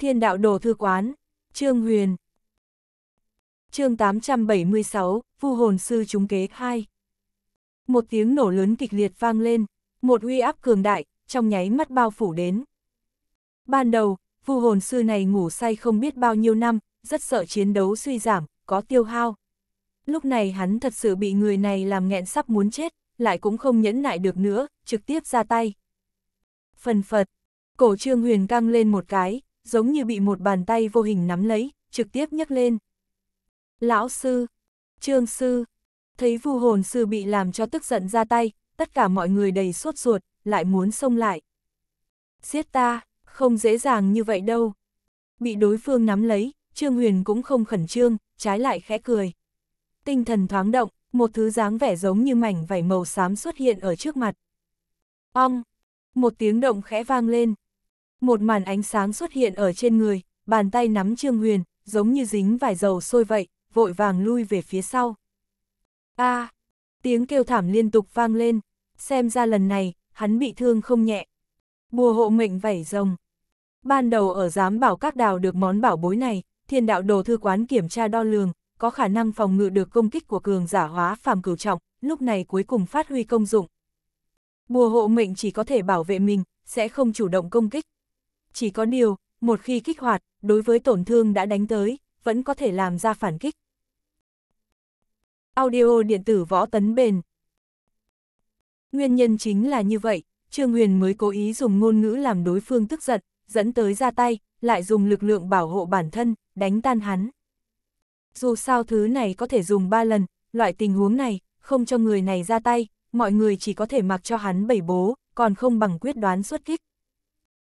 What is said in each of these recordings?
Thiên đạo đồ thư quán, Trương Huyền. chương 876, Vu hồn sư chúng kế 2. Một tiếng nổ lớn kịch liệt vang lên, một uy áp cường đại, trong nháy mắt bao phủ đến. Ban đầu, vu hồn sư này ngủ say không biết bao nhiêu năm, rất sợ chiến đấu suy giảm, có tiêu hao. Lúc này hắn thật sự bị người này làm nghẹn sắp muốn chết, lại cũng không nhẫn nại được nữa, trực tiếp ra tay. Phần phật, cổ trương huyền căng lên một cái, giống như bị một bàn tay vô hình nắm lấy, trực tiếp nhấc lên. Lão sư, trương sư, thấy vu hồn sư bị làm cho tức giận ra tay, tất cả mọi người đầy sốt ruột, lại muốn xông lại. Giết ta, không dễ dàng như vậy đâu. Bị đối phương nắm lấy, Trương Huyền cũng không khẩn trương, trái lại khẽ cười. Tinh thần thoáng động, một thứ dáng vẻ giống như mảnh vảy màu xám xuất hiện ở trước mặt. Ong! Một tiếng động khẽ vang lên, một màn ánh sáng xuất hiện ở trên người, bàn tay nắm Trương Huyền, giống như dính vải dầu sôi vậy, vội vàng lui về phía sau. A, à, tiếng kêu thảm liên tục vang lên, xem ra lần này, hắn bị thương không nhẹ. Bùa hộ mệnh vảy rồng. Ban đầu ở giám bảo các đào được món bảo bối này, thiên đạo đồ thư quán kiểm tra đo lường, có khả năng phòng ngự được công kích của cường giả hóa phàm cửu trọng, lúc này cuối cùng phát huy công dụng. Bùa hộ mệnh chỉ có thể bảo vệ mình, sẽ không chủ động công kích, chỉ có điều, một khi kích hoạt, đối với tổn thương đã đánh tới, vẫn có thể làm ra phản kích. Audio điện tử võ tấn bền Nguyên nhân chính là như vậy, Trương Huyền mới cố ý dùng ngôn ngữ làm đối phương tức giận, dẫn tới ra tay, lại dùng lực lượng bảo hộ bản thân, đánh tan hắn. Dù sao thứ này có thể dùng ba lần, loại tình huống này, không cho người này ra tay, mọi người chỉ có thể mặc cho hắn bẩy bố, còn không bằng quyết đoán xuất kích.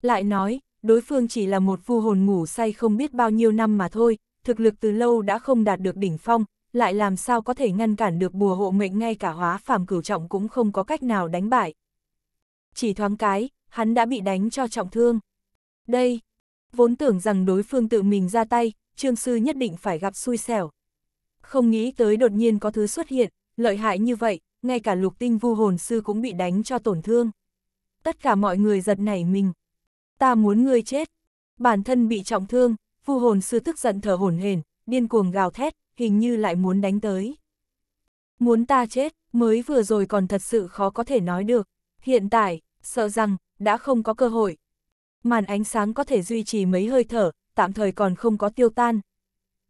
Lại nói, đối phương chỉ là một vu hồn ngủ say không biết bao nhiêu năm mà thôi, thực lực từ lâu đã không đạt được đỉnh phong, lại làm sao có thể ngăn cản được bùa hộ mệnh ngay cả hóa phàm cửu trọng cũng không có cách nào đánh bại. Chỉ thoáng cái, hắn đã bị đánh cho trọng thương. Đây, vốn tưởng rằng đối phương tự mình ra tay, trương sư nhất định phải gặp xui xẻo. Không nghĩ tới đột nhiên có thứ xuất hiện, lợi hại như vậy, ngay cả lục tinh vu hồn sư cũng bị đánh cho tổn thương. Tất cả mọi người giật nảy mình ta muốn ngươi chết. Bản thân bị trọng thương, vu hồn sư tức giận thở hổn hển, điên cuồng gào thét, hình như lại muốn đánh tới. Muốn ta chết, mới vừa rồi còn thật sự khó có thể nói được, hiện tại, sợ rằng, đã không có cơ hội. Màn ánh sáng có thể duy trì mấy hơi thở, tạm thời còn không có tiêu tan.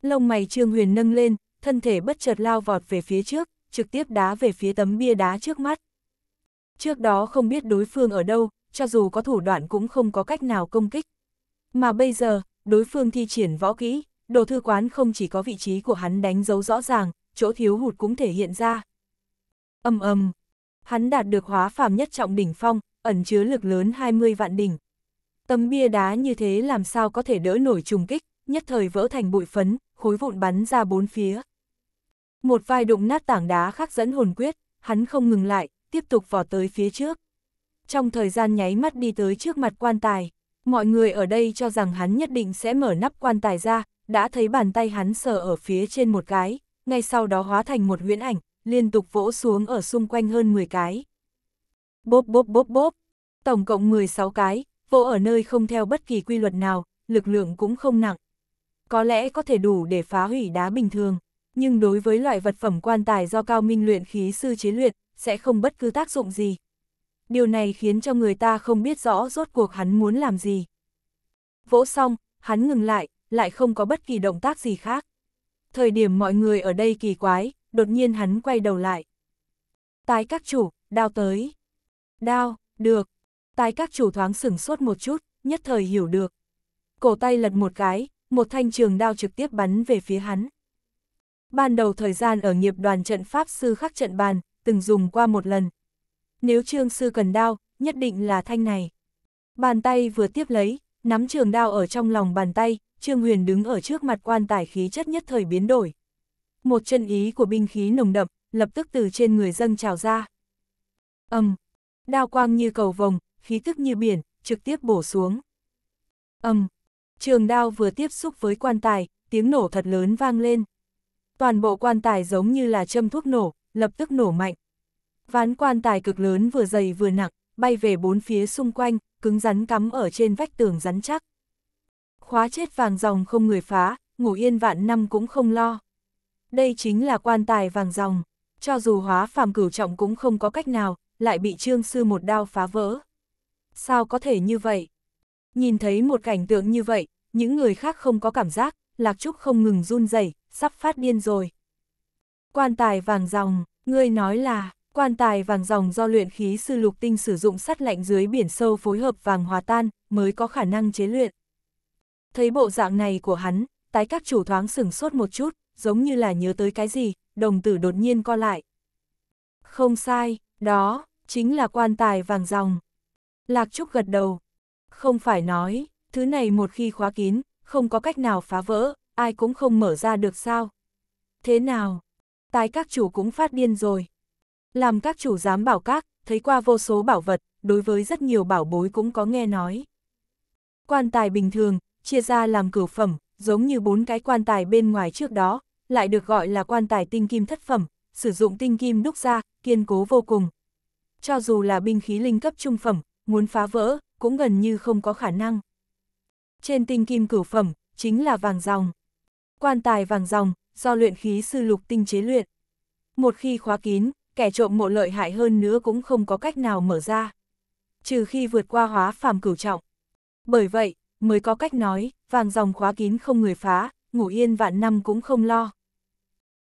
Lông mày Trương Huyền nâng lên, thân thể bất chợt lao vọt về phía trước, trực tiếp đá về phía tấm bia đá trước mắt. Trước đó không biết đối phương ở đâu, cho dù có thủ đoạn cũng không có cách nào công kích. Mà bây giờ, đối phương thi triển võ kỹ, đồ thư quán không chỉ có vị trí của hắn đánh dấu rõ ràng, chỗ thiếu hụt cũng thể hiện ra. Âm âm, hắn đạt được hóa phàm nhất trọng đỉnh phong, ẩn chứa lực lớn 20 vạn đỉnh. Tấm bia đá như thế làm sao có thể đỡ nổi trùng kích, nhất thời vỡ thành bụi phấn, khối vụn bắn ra bốn phía. Một vai đụng nát tảng đá khắc dẫn hồn quyết, hắn không ngừng lại, tiếp tục vò tới phía trước trong thời gian nháy mắt đi tới trước mặt quan tài. Mọi người ở đây cho rằng hắn nhất định sẽ mở nắp quan tài ra, đã thấy bàn tay hắn sờ ở phía trên một cái, ngay sau đó hóa thành một huyễn ảnh, liên tục vỗ xuống ở xung quanh hơn 10 cái. Bốp bốp bốp bốp, tổng cộng 16 cái, vỗ ở nơi không theo bất kỳ quy luật nào, lực lượng cũng không nặng. Có lẽ có thể đủ để phá hủy đá bình thường, nhưng đối với loại vật phẩm quan tài do cao minh luyện khí sư chế luyện, sẽ không bất cứ tác dụng gì điều này khiến cho người ta không biết rõ rốt cuộc hắn muốn làm gì. Vỗ xong, hắn ngừng lại, lại không có bất kỳ động tác gì khác. Thời điểm mọi người ở đây kỳ quái, đột nhiên hắn quay đầu lại. Tái các chủ, đao tới. Đao, được. Tái các chủ thoáng sửng sốt một chút, nhất thời hiểu được. Cổ tay lật một cái, một thanh trường đao trực tiếp bắn về phía hắn. Ban đầu thời gian ở nghiệp đoàn trận Pháp Sư khắc trận bàn, từng dùng qua một lần, nếu trương sư cần đao, nhất định là thanh này. Bàn tay vừa tiếp lấy, nắm trường đao ở trong lòng bàn tay, trương huyền đứng ở trước mặt quan tài khí chất nhất thời biến đổi. Một chân ý của binh khí nồng đậm, lập tức từ trên người dâng trào ra. Âm, um, đao quang như cầu vồng, khí tức như biển, trực tiếp bổ xuống. Âm, um, trường đao vừa tiếp xúc với quan tài, tiếng nổ thật lớn vang lên. Toàn bộ quan tài giống như là châm thuốc nổ, lập tức nổ mạnh. Ván quan tài cực lớn vừa dày vừa nặng, bay về bốn phía xung quanh, cứng rắn cắm ở trên vách tường rắn chắc. Khóa chết vàng dòng không người phá, ngủ yên vạn năm cũng không lo. Đây chính là quan tài vàng dòng, cho dù hóa phàm cửu trọng cũng không có cách nào, lại bị trương sư một đao phá vỡ. Sao có thể như vậy? Nhìn thấy một cảnh tượng như vậy, những người khác không có cảm giác, Lạc Trúc không ngừng run rẩy, sắp phát điên rồi. Quan tài vàng dòng, ngươi nói là, Quan tài vàng dòng do luyện khí sư lục tinh sử dụng sắt lạnh dưới biển sâu phối hợp vàng hòa tan, mới có khả năng chế luyện. Thấy bộ dạng này của hắn, tái các chủ thoáng sửng sốt một chút, giống như là nhớ tới cái gì, đồng tử đột nhiên co lại. Không sai, đó, chính là quan tài vàng dòng. Lạc Trúc gật đầu. Không phải nói, thứ này một khi khóa kín, không có cách nào phá vỡ, ai cũng không mở ra được sao. Thế nào? Tái các chủ cũng phát điên rồi. Làm các chủ giám bảo các, thấy qua vô số bảo vật, đối với rất nhiều bảo bối cũng có nghe nói. Quan tài bình thường, chia ra làm cửu phẩm, giống như bốn cái quan tài bên ngoài trước đó, lại được gọi là quan tài tinh kim thất phẩm, sử dụng tinh kim đúc ra, kiên cố vô cùng. Cho dù là binh khí linh cấp trung phẩm, muốn phá vỡ, cũng gần như không có khả năng. Trên tinh kim cửu phẩm, chính là vàng dòng. Quan tài vàng dòng, do luyện khí sư lục tinh chế luyện. Một khi khóa kín, kẻ trộm mộ lợi hại hơn nữa cũng không có cách nào mở ra. Trừ khi vượt qua hóa phàm cửu trọng. Bởi vậy, mới có cách nói, vàng dòng khóa kín không người phá, ngủ yên vạn năm cũng không lo.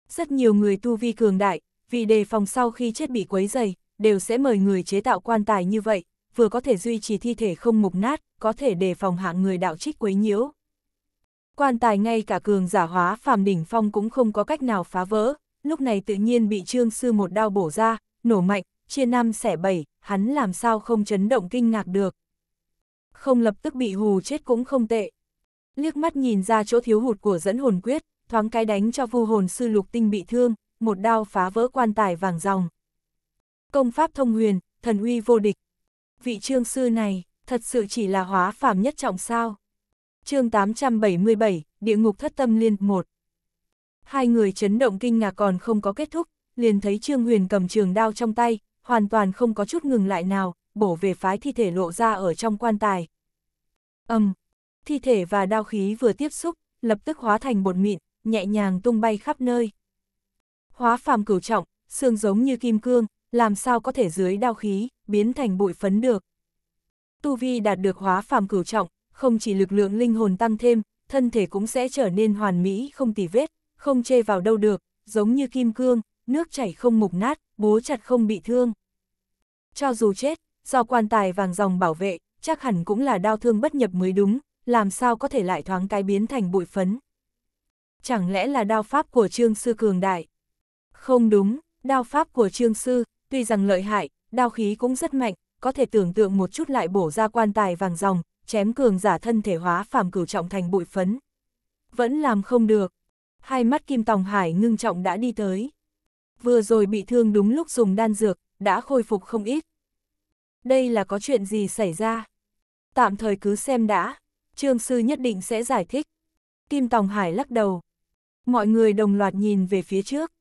Rất nhiều người tu vi cường đại, vì đề phòng sau khi chết bị quấy dày, đều sẽ mời người chế tạo quan tài như vậy, vừa có thể duy trì thi thể không mục nát, có thể đề phòng hạng người đạo trích quấy nhiễu. Quan tài ngay cả cường giả hóa phàm đỉnh phong cũng không có cách nào phá vỡ, lúc này tự nhiên bị Trương Sư một đao bổ ra, nổ mạnh, chia năm xẻ bảy, hắn làm sao không chấn động kinh ngạc được. Không lập tức bị hù chết cũng không tệ. Liếc mắt nhìn ra chỗ thiếu hụt của dẫn hồn quyết, thoáng cái đánh cho vu hồn sư lục tinh bị thương, một đao phá vỡ quan tài vàng dòng. Công pháp thông huyền, thần uy vô địch. Vị trương sư này, thật sự chỉ là hóa phàm nhất trọng sao. chương 877, Địa ngục thất tâm liên 1 Hai người chấn động kinh ngạc còn không có kết thúc, liền thấy Trương Huyền cầm trường đao trong tay, hoàn toàn không có chút ngừng lại nào, bổ về phái thi thể lộ ra ở trong quan tài. Âm, um, thi thể và đao khí vừa tiếp xúc, lập tức hóa thành bột mịn, nhẹ nhàng tung bay khắp nơi. Hóa phàm cửu trọng, xương giống như kim cương, làm sao có thể dưới đao khí, biến thành bụi phấn được. Tu Vi đạt được hóa phàm cửu trọng, không chỉ lực lượng linh hồn tăng thêm, thân thể cũng sẽ trở nên hoàn mỹ không tì vết, không chê vào đâu được, giống như kim cương, nước chảy không mục nát, bố chặt không bị thương. Cho dù chết, do quan tài vàng dòng bảo vệ, chắc hẳn cũng là đau thương bất nhập mới đúng, làm sao có thể lại thoáng cái biến thành bụi phấn. Chẳng lẽ là đao pháp của Trương Sư cường đại? Không đúng, đao pháp của Trương Sư, tuy rằng lợi hại, đao khí cũng rất mạnh, có thể tưởng tượng một chút lại bổ ra quan tài vàng dòng, chém cường giả thân thể hóa phàm cửu trọng thành bụi phấn. Vẫn làm không được, hai mắt Kim Tòng Hải ngưng trọng đã đi tới. Vừa rồi bị thương đúng lúc dùng đan dược, đã khôi phục không ít. Đây là có chuyện gì xảy ra? Tạm thời cứ xem đã, trương sư nhất định sẽ giải thích. Kim Tòng Hải lắc đầu. Mọi người đồng loạt nhìn về phía trước.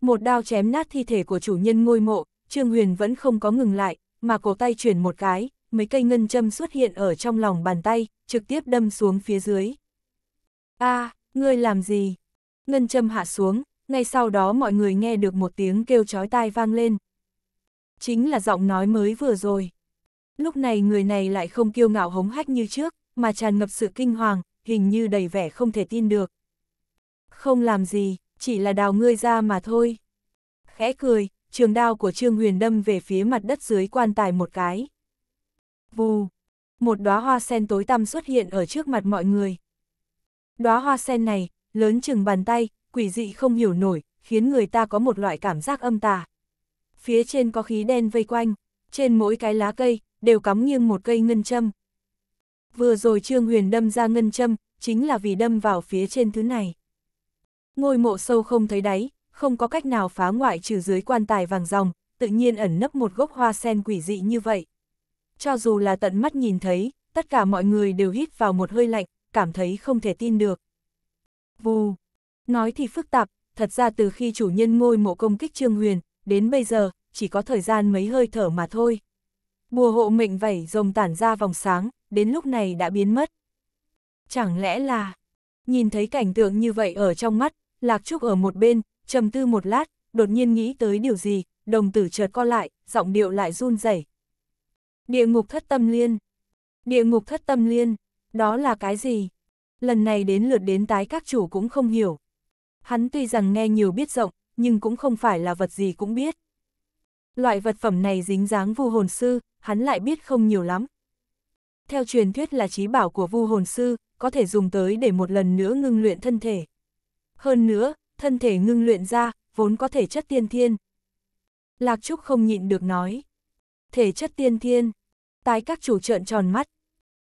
Một đao chém nát thi thể của chủ nhân ngôi mộ, Trương Huyền vẫn không có ngừng lại, mà cổ tay chuyển một cái, mấy cây ngân châm xuất hiện ở trong lòng bàn tay, trực tiếp đâm xuống phía dưới. a à, ngươi làm gì? ngân châm hạ xuống, ngay sau đó mọi người nghe được một tiếng kêu chói tai vang lên. Chính là giọng nói mới vừa rồi. Lúc này người này lại không kiêu ngạo hống hách như trước, mà tràn ngập sự kinh hoàng, hình như đầy vẻ không thể tin được. Không làm gì, chỉ là đào ngươi ra mà thôi. Khẽ cười, trường đao của Trương Huyền đâm về phía mặt đất dưới quan tài một cái. Vù, một đóa hoa sen tối tăm xuất hiện ở trước mặt mọi người. Đóa hoa sen này, lớn chừng bàn tay, quỷ dị không hiểu nổi, khiến người ta có một loại cảm giác âm tà. Phía trên có khí đen vây quanh, trên mỗi cái lá cây, đều cắm nghiêng một cây ngân châm. Vừa rồi Trương Huyền đâm ra ngân châm, chính là vì đâm vào phía trên thứ này. Ngôi mộ sâu không thấy đáy, không có cách nào phá ngoại trừ dưới quan tài vàng ròng, tự nhiên ẩn nấp một gốc hoa sen quỷ dị như vậy. Cho dù là tận mắt nhìn thấy, tất cả mọi người đều hít vào một hơi lạnh, cảm thấy không thể tin được. Vù. Nói thì phức tạp, thật ra từ khi chủ nhân ngôi mộ công kích Trương Huyền, đến bây giờ, chỉ có thời gian mấy hơi thở mà thôi. Bùa hộ mệnh vẩy rồng tản ra vòng sáng, đến lúc này đã biến mất. Chẳng lẽ là... Nhìn thấy cảnh tượng như vậy ở trong mắt, Lạc Trúc ở một bên, trầm tư một lát, đột nhiên nghĩ tới điều gì, đồng tử chợt co lại, giọng điệu lại run rẩy. Địa ngục thất tâm liên. Địa ngục thất tâm liên, đó là cái gì? lần này đến lượt đến tái các chủ cũng không hiểu. Hắn tuy rằng nghe nhiều biết rộng, nhưng cũng không phải là vật gì cũng biết. Loại vật phẩm này dính dáng vu hồn sư, hắn lại biết không nhiều lắm. Theo truyền thuyết là trí bảo của vu hồn sư, có thể dùng tới để một lần nữa ngưng luyện thân thể. Hơn nữa, thân thể ngưng luyện ra, vốn có thể chất tiên thiên. Lạc Trúc không nhịn được nói. Thể chất tiên thiên. Tái các chủ trợn tròn mắt.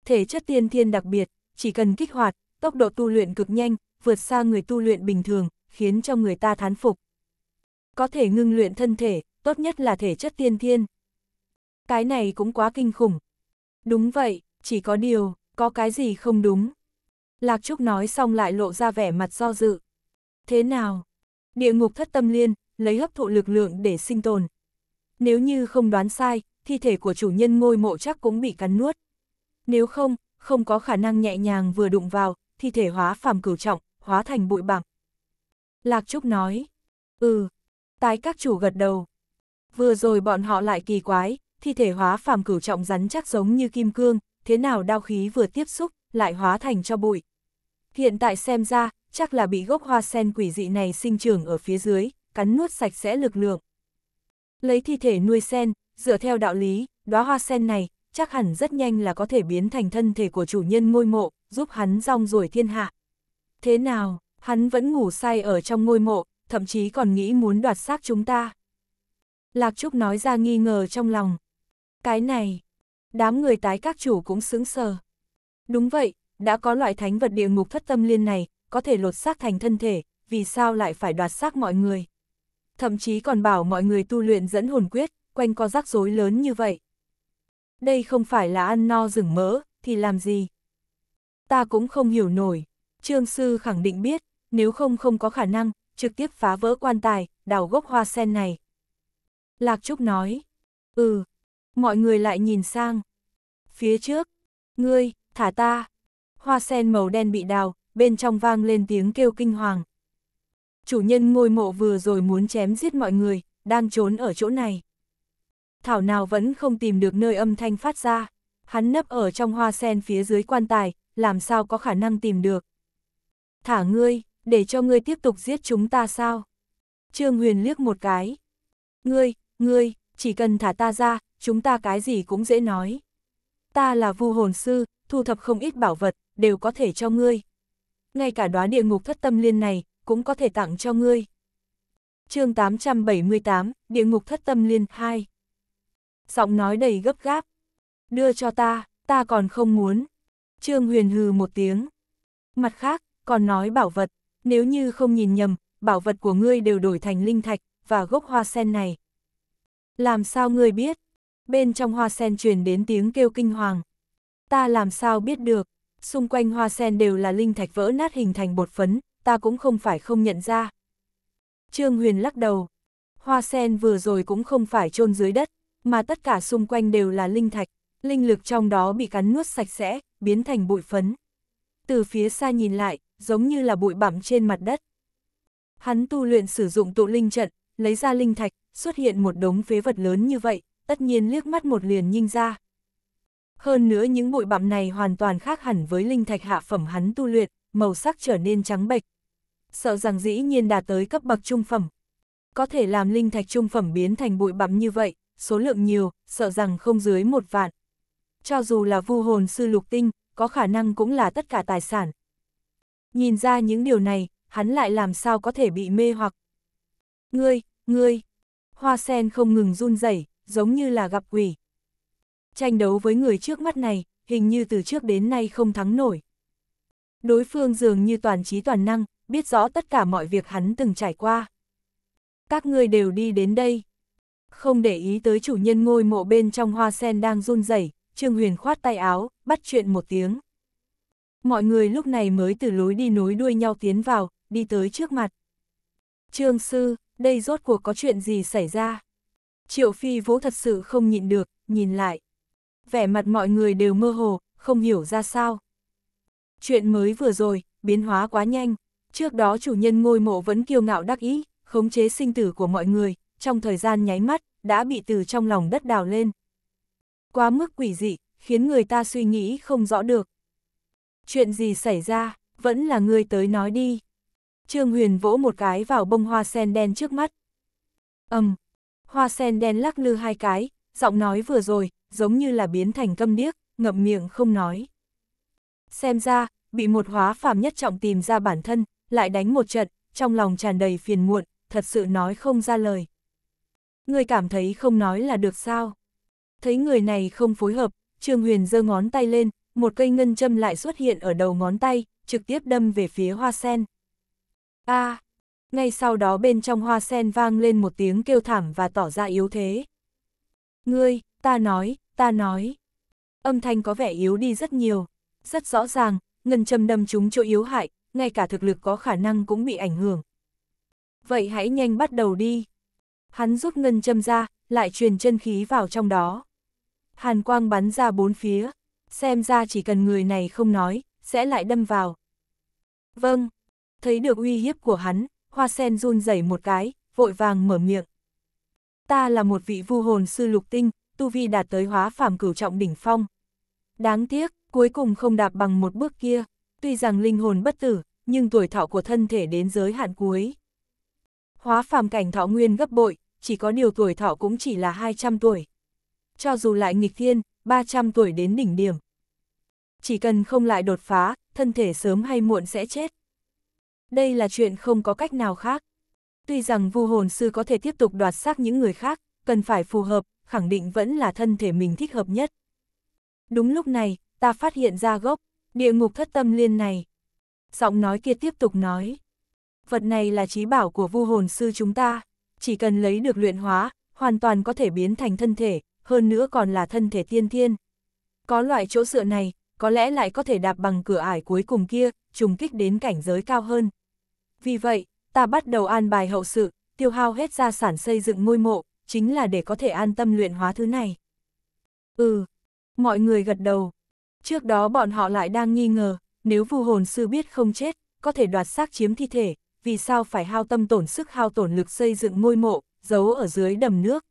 Thể chất tiên thiên đặc biệt, chỉ cần kích hoạt, tốc độ tu luyện cực nhanh, vượt xa người tu luyện bình thường, khiến cho người ta thán phục. Có thể ngưng luyện thân thể, tốt nhất là thể chất tiên thiên. Cái này cũng quá kinh khủng. Đúng vậy, chỉ có điều, có cái gì không đúng. Lạc Trúc nói xong lại lộ ra vẻ mặt do dự. Thế nào? Địa ngục thất tâm liên, lấy hấp thụ lực lượng để sinh tồn. Nếu như không đoán sai, thi thể của chủ nhân ngôi mộ chắc cũng bị cắn nuốt. Nếu không, không có khả năng nhẹ nhàng vừa đụng vào, thi thể hóa phàm cửu trọng, hóa thành bụi bặm. Lạc Trúc nói, ừ, tái các chủ gật đầu. Vừa rồi bọn họ lại kỳ quái, thi thể hóa phàm cửu trọng rắn chắc giống như kim cương, thế nào đao khí vừa tiếp xúc, lại hóa thành cho bụi. Hiện tại xem ra, chắc là bị gốc hoa sen quỷ dị này sinh trưởng ở phía dưới, cắn nuốt sạch sẽ lực lượng. Lấy thi thể nuôi sen, dựa theo đạo lý, đóa hoa sen này, chắc hẳn rất nhanh là có thể biến thành thân thể của chủ nhân ngôi mộ, giúp hắn rong ruổi thiên hạ. Thế nào, hắn vẫn ngủ say ở trong ngôi mộ, thậm chí còn nghĩ muốn đoạt xác chúng ta. Lạc Trúc nói ra nghi ngờ trong lòng. Cái này, đám người tái các chủ cũng sững sờ. Đúng vậy, đã có loại thánh vật địa ngục thất tâm liên này, có thể lột xác thành thân thể, vì sao lại phải đoạt xác mọi người? Thậm chí còn bảo mọi người tu luyện dẫn hồn quyết, quanh co rắc rối lớn như vậy đây không phải là ăn no rừng mỡ, thì làm gì? Ta cũng không hiểu nổi. Trương Sư khẳng định biết, nếu không không có khả năng, trực tiếp phá vỡ quan tài, đào gốc hoa sen này. Lạc Trúc nói, ừ, mọi người lại nhìn sang. Phía trước, ngươi, thả ta. Hoa sen màu đen bị đào, bên trong vang lên tiếng kêu kinh hoàng. Chủ nhân ngôi mộ vừa rồi muốn chém giết mọi người, đang trốn ở chỗ này. Thảo nào vẫn không tìm được nơi âm thanh phát ra. Hắn nấp ở trong hoa sen phía dưới quan tài, làm sao có khả năng tìm được. Thả ngươi, để cho ngươi tiếp tục giết chúng ta sao? Trương Huyền liếc một cái. Ngươi, ngươi, chỉ cần thả ta ra, chúng ta cái gì cũng dễ nói. Ta là vu hồn sư, thu thập không ít bảo vật, đều có thể cho ngươi. Ngay cả đóa địa ngục thất tâm liên này, cũng có thể tặng cho ngươi. chương 878, Địa ngục thất tâm liên 2 giọng nói đầy gấp gáp. Đưa cho ta, ta còn không muốn. Trương Huyền hừ một tiếng. Mặt khác, còn nói bảo vật, nếu như không nhìn nhầm, bảo vật của ngươi đều đổi thành linh thạch và gốc hoa sen này. Làm sao ngươi biết? Bên trong hoa sen truyền đến tiếng kêu kinh hoàng. Ta làm sao biết được? Xung quanh hoa sen đều là linh thạch vỡ nát hình thành bột phấn, ta cũng không phải không nhận ra. Trương Huyền lắc đầu. Hoa sen vừa rồi cũng không phải chôn dưới đất, mà tất cả xung quanh đều là linh thạch, linh lực trong đó bị cắn nuốt sạch sẽ, biến thành bụi phấn. Từ phía xa nhìn lại, giống như là bụi bặm trên mặt đất. Hắn tu luyện sử dụng tụ linh trận, lấy ra linh thạch, xuất hiện một đống phế vật lớn như vậy, tất nhiên liếc mắt một liền nhinh ra. Hơn nữa những bụi bặm này hoàn toàn khác hẳn với linh thạch hạ phẩm hắn tu luyện, màu sắc trở nên trắng bệch. Sợ rằng dĩ nhiên đạt tới cấp bậc trung phẩm. Có thể làm linh thạch trung phẩm biến thành bụi bặm như vậy, số lượng nhiều, sợ rằng không dưới một vạn. Cho dù là vu hồn sư lục tinh, có khả năng cũng là tất cả tài sản. Nhìn ra những điều này, hắn lại làm sao có thể bị mê hoặc. Ngươi, ngươi, hoa sen không ngừng run rẩy, giống như là gặp quỷ. Tranh đấu với người trước mắt này, hình như từ trước đến nay không thắng nổi. Đối phương dường như toàn trí toàn năng, biết rõ tất cả mọi việc hắn từng trải qua. Các ngươi đều đi đến đây. Không để ý tới chủ nhân ngôi mộ bên trong hoa sen đang run rẩy, Trương Huyền khoát tay áo, bắt chuyện một tiếng. Mọi người lúc này mới từ lối đi nối đuôi nhau tiến vào, đi tới trước mặt. Trương Sư, đây rốt cuộc có chuyện gì xảy ra? Triệu Phi vỗ thật sự không nhịn được, nhìn lại. Vẻ mặt mọi người đều mơ hồ, không hiểu ra sao. Chuyện mới vừa rồi, biến hóa quá nhanh. Trước đó chủ nhân ngôi mộ vẫn kiêu ngạo đắc ý, khống chế sinh tử của mọi người, trong thời gian nháy mắt, đã bị từ trong lòng đất đào lên. Quá mức quỷ dị, khiến người ta suy nghĩ không rõ được. Chuyện gì xảy ra, vẫn là người tới nói đi. Trương Huyền vỗ một cái vào bông hoa sen đen trước mắt. Ầm, um, hoa sen đen lắc lư hai cái, giọng nói vừa rồi, giống như là biến thành câm điếc, ngậm miệng không nói. Xem ra, bị một hóa phàm nhất trọng tìm ra bản thân, lại đánh một trận, trong lòng tràn đầy phiền muộn, thật sự nói không ra lời ngươi cảm thấy không nói là được sao? Thấy người này không phối hợp, Trương Huyền giơ ngón tay lên, một cây ngân châm lại xuất hiện ở đầu ngón tay, trực tiếp đâm về phía hoa sen. A! À, ngay sau đó bên trong hoa sen vang lên một tiếng kêu thảm và tỏ ra yếu thế. Ngươi, ta nói, ta nói. Âm thanh có vẻ yếu đi rất nhiều. Rất rõ ràng, ngân châm đâm chúng chỗ yếu hại, ngay cả thực lực có khả năng cũng bị ảnh hưởng. Vậy hãy nhanh bắt đầu đi. Hắn rút ngân châm ra, lại truyền chân khí vào trong đó. Hàn quang bắn ra bốn phía, xem ra chỉ cần người này không nói, sẽ lại đâm vào. Vâng, thấy được uy hiếp của hắn, hoa sen run rẩy một cái, vội vàng mở miệng. Ta là một vị vu hồn sư lục tinh, tu vi đạt tới hóa phàm cửu trọng đỉnh phong. Đáng tiếc, cuối cùng không đạp bằng một bước kia, tuy rằng linh hồn bất tử, nhưng tuổi thọ của thân thể đến giới hạn cuối. Hóa phàm cảnh thọ nguyên gấp bội, chỉ có điều tuổi thọ cũng chỉ là 200 tuổi. Cho dù lại nghịch thiên, 300 tuổi đến đỉnh điểm. Chỉ cần không lại đột phá, thân thể sớm hay muộn sẽ chết. Đây là chuyện không có cách nào khác. Tuy rằng vu hồn sư có thể tiếp tục đoạt xác những người khác, cần phải phù hợp, khẳng định vẫn là thân thể mình thích hợp nhất. Đúng lúc này, ta phát hiện ra gốc, địa ngục thất tâm liên này. Giọng nói kia tiếp tục nói. Vật này là trí bảo của vu hồn sư chúng ta chỉ cần lấy được luyện hóa, hoàn toàn có thể biến thành thân thể, hơn nữa còn là thân thể tiên thiên. Có loại chỗ dựa này, có lẽ lại có thể đạp bằng cửa ải cuối cùng kia, trùng kích đến cảnh giới cao hơn. Vì vậy, ta bắt đầu an bài hậu sự, tiêu hao hết gia sản xây dựng ngôi mộ, chính là để có thể an tâm luyện hóa thứ này. Ừ, mọi người gật đầu. Trước đó bọn họ lại đang nghi ngờ, nếu vu hồn sư biết không chết, có thể đoạt xác chiếm thi thể, vì sao phải hao tâm tổn sức hao tổn lực xây dựng ngôi mộ, giấu ở dưới đầm nước.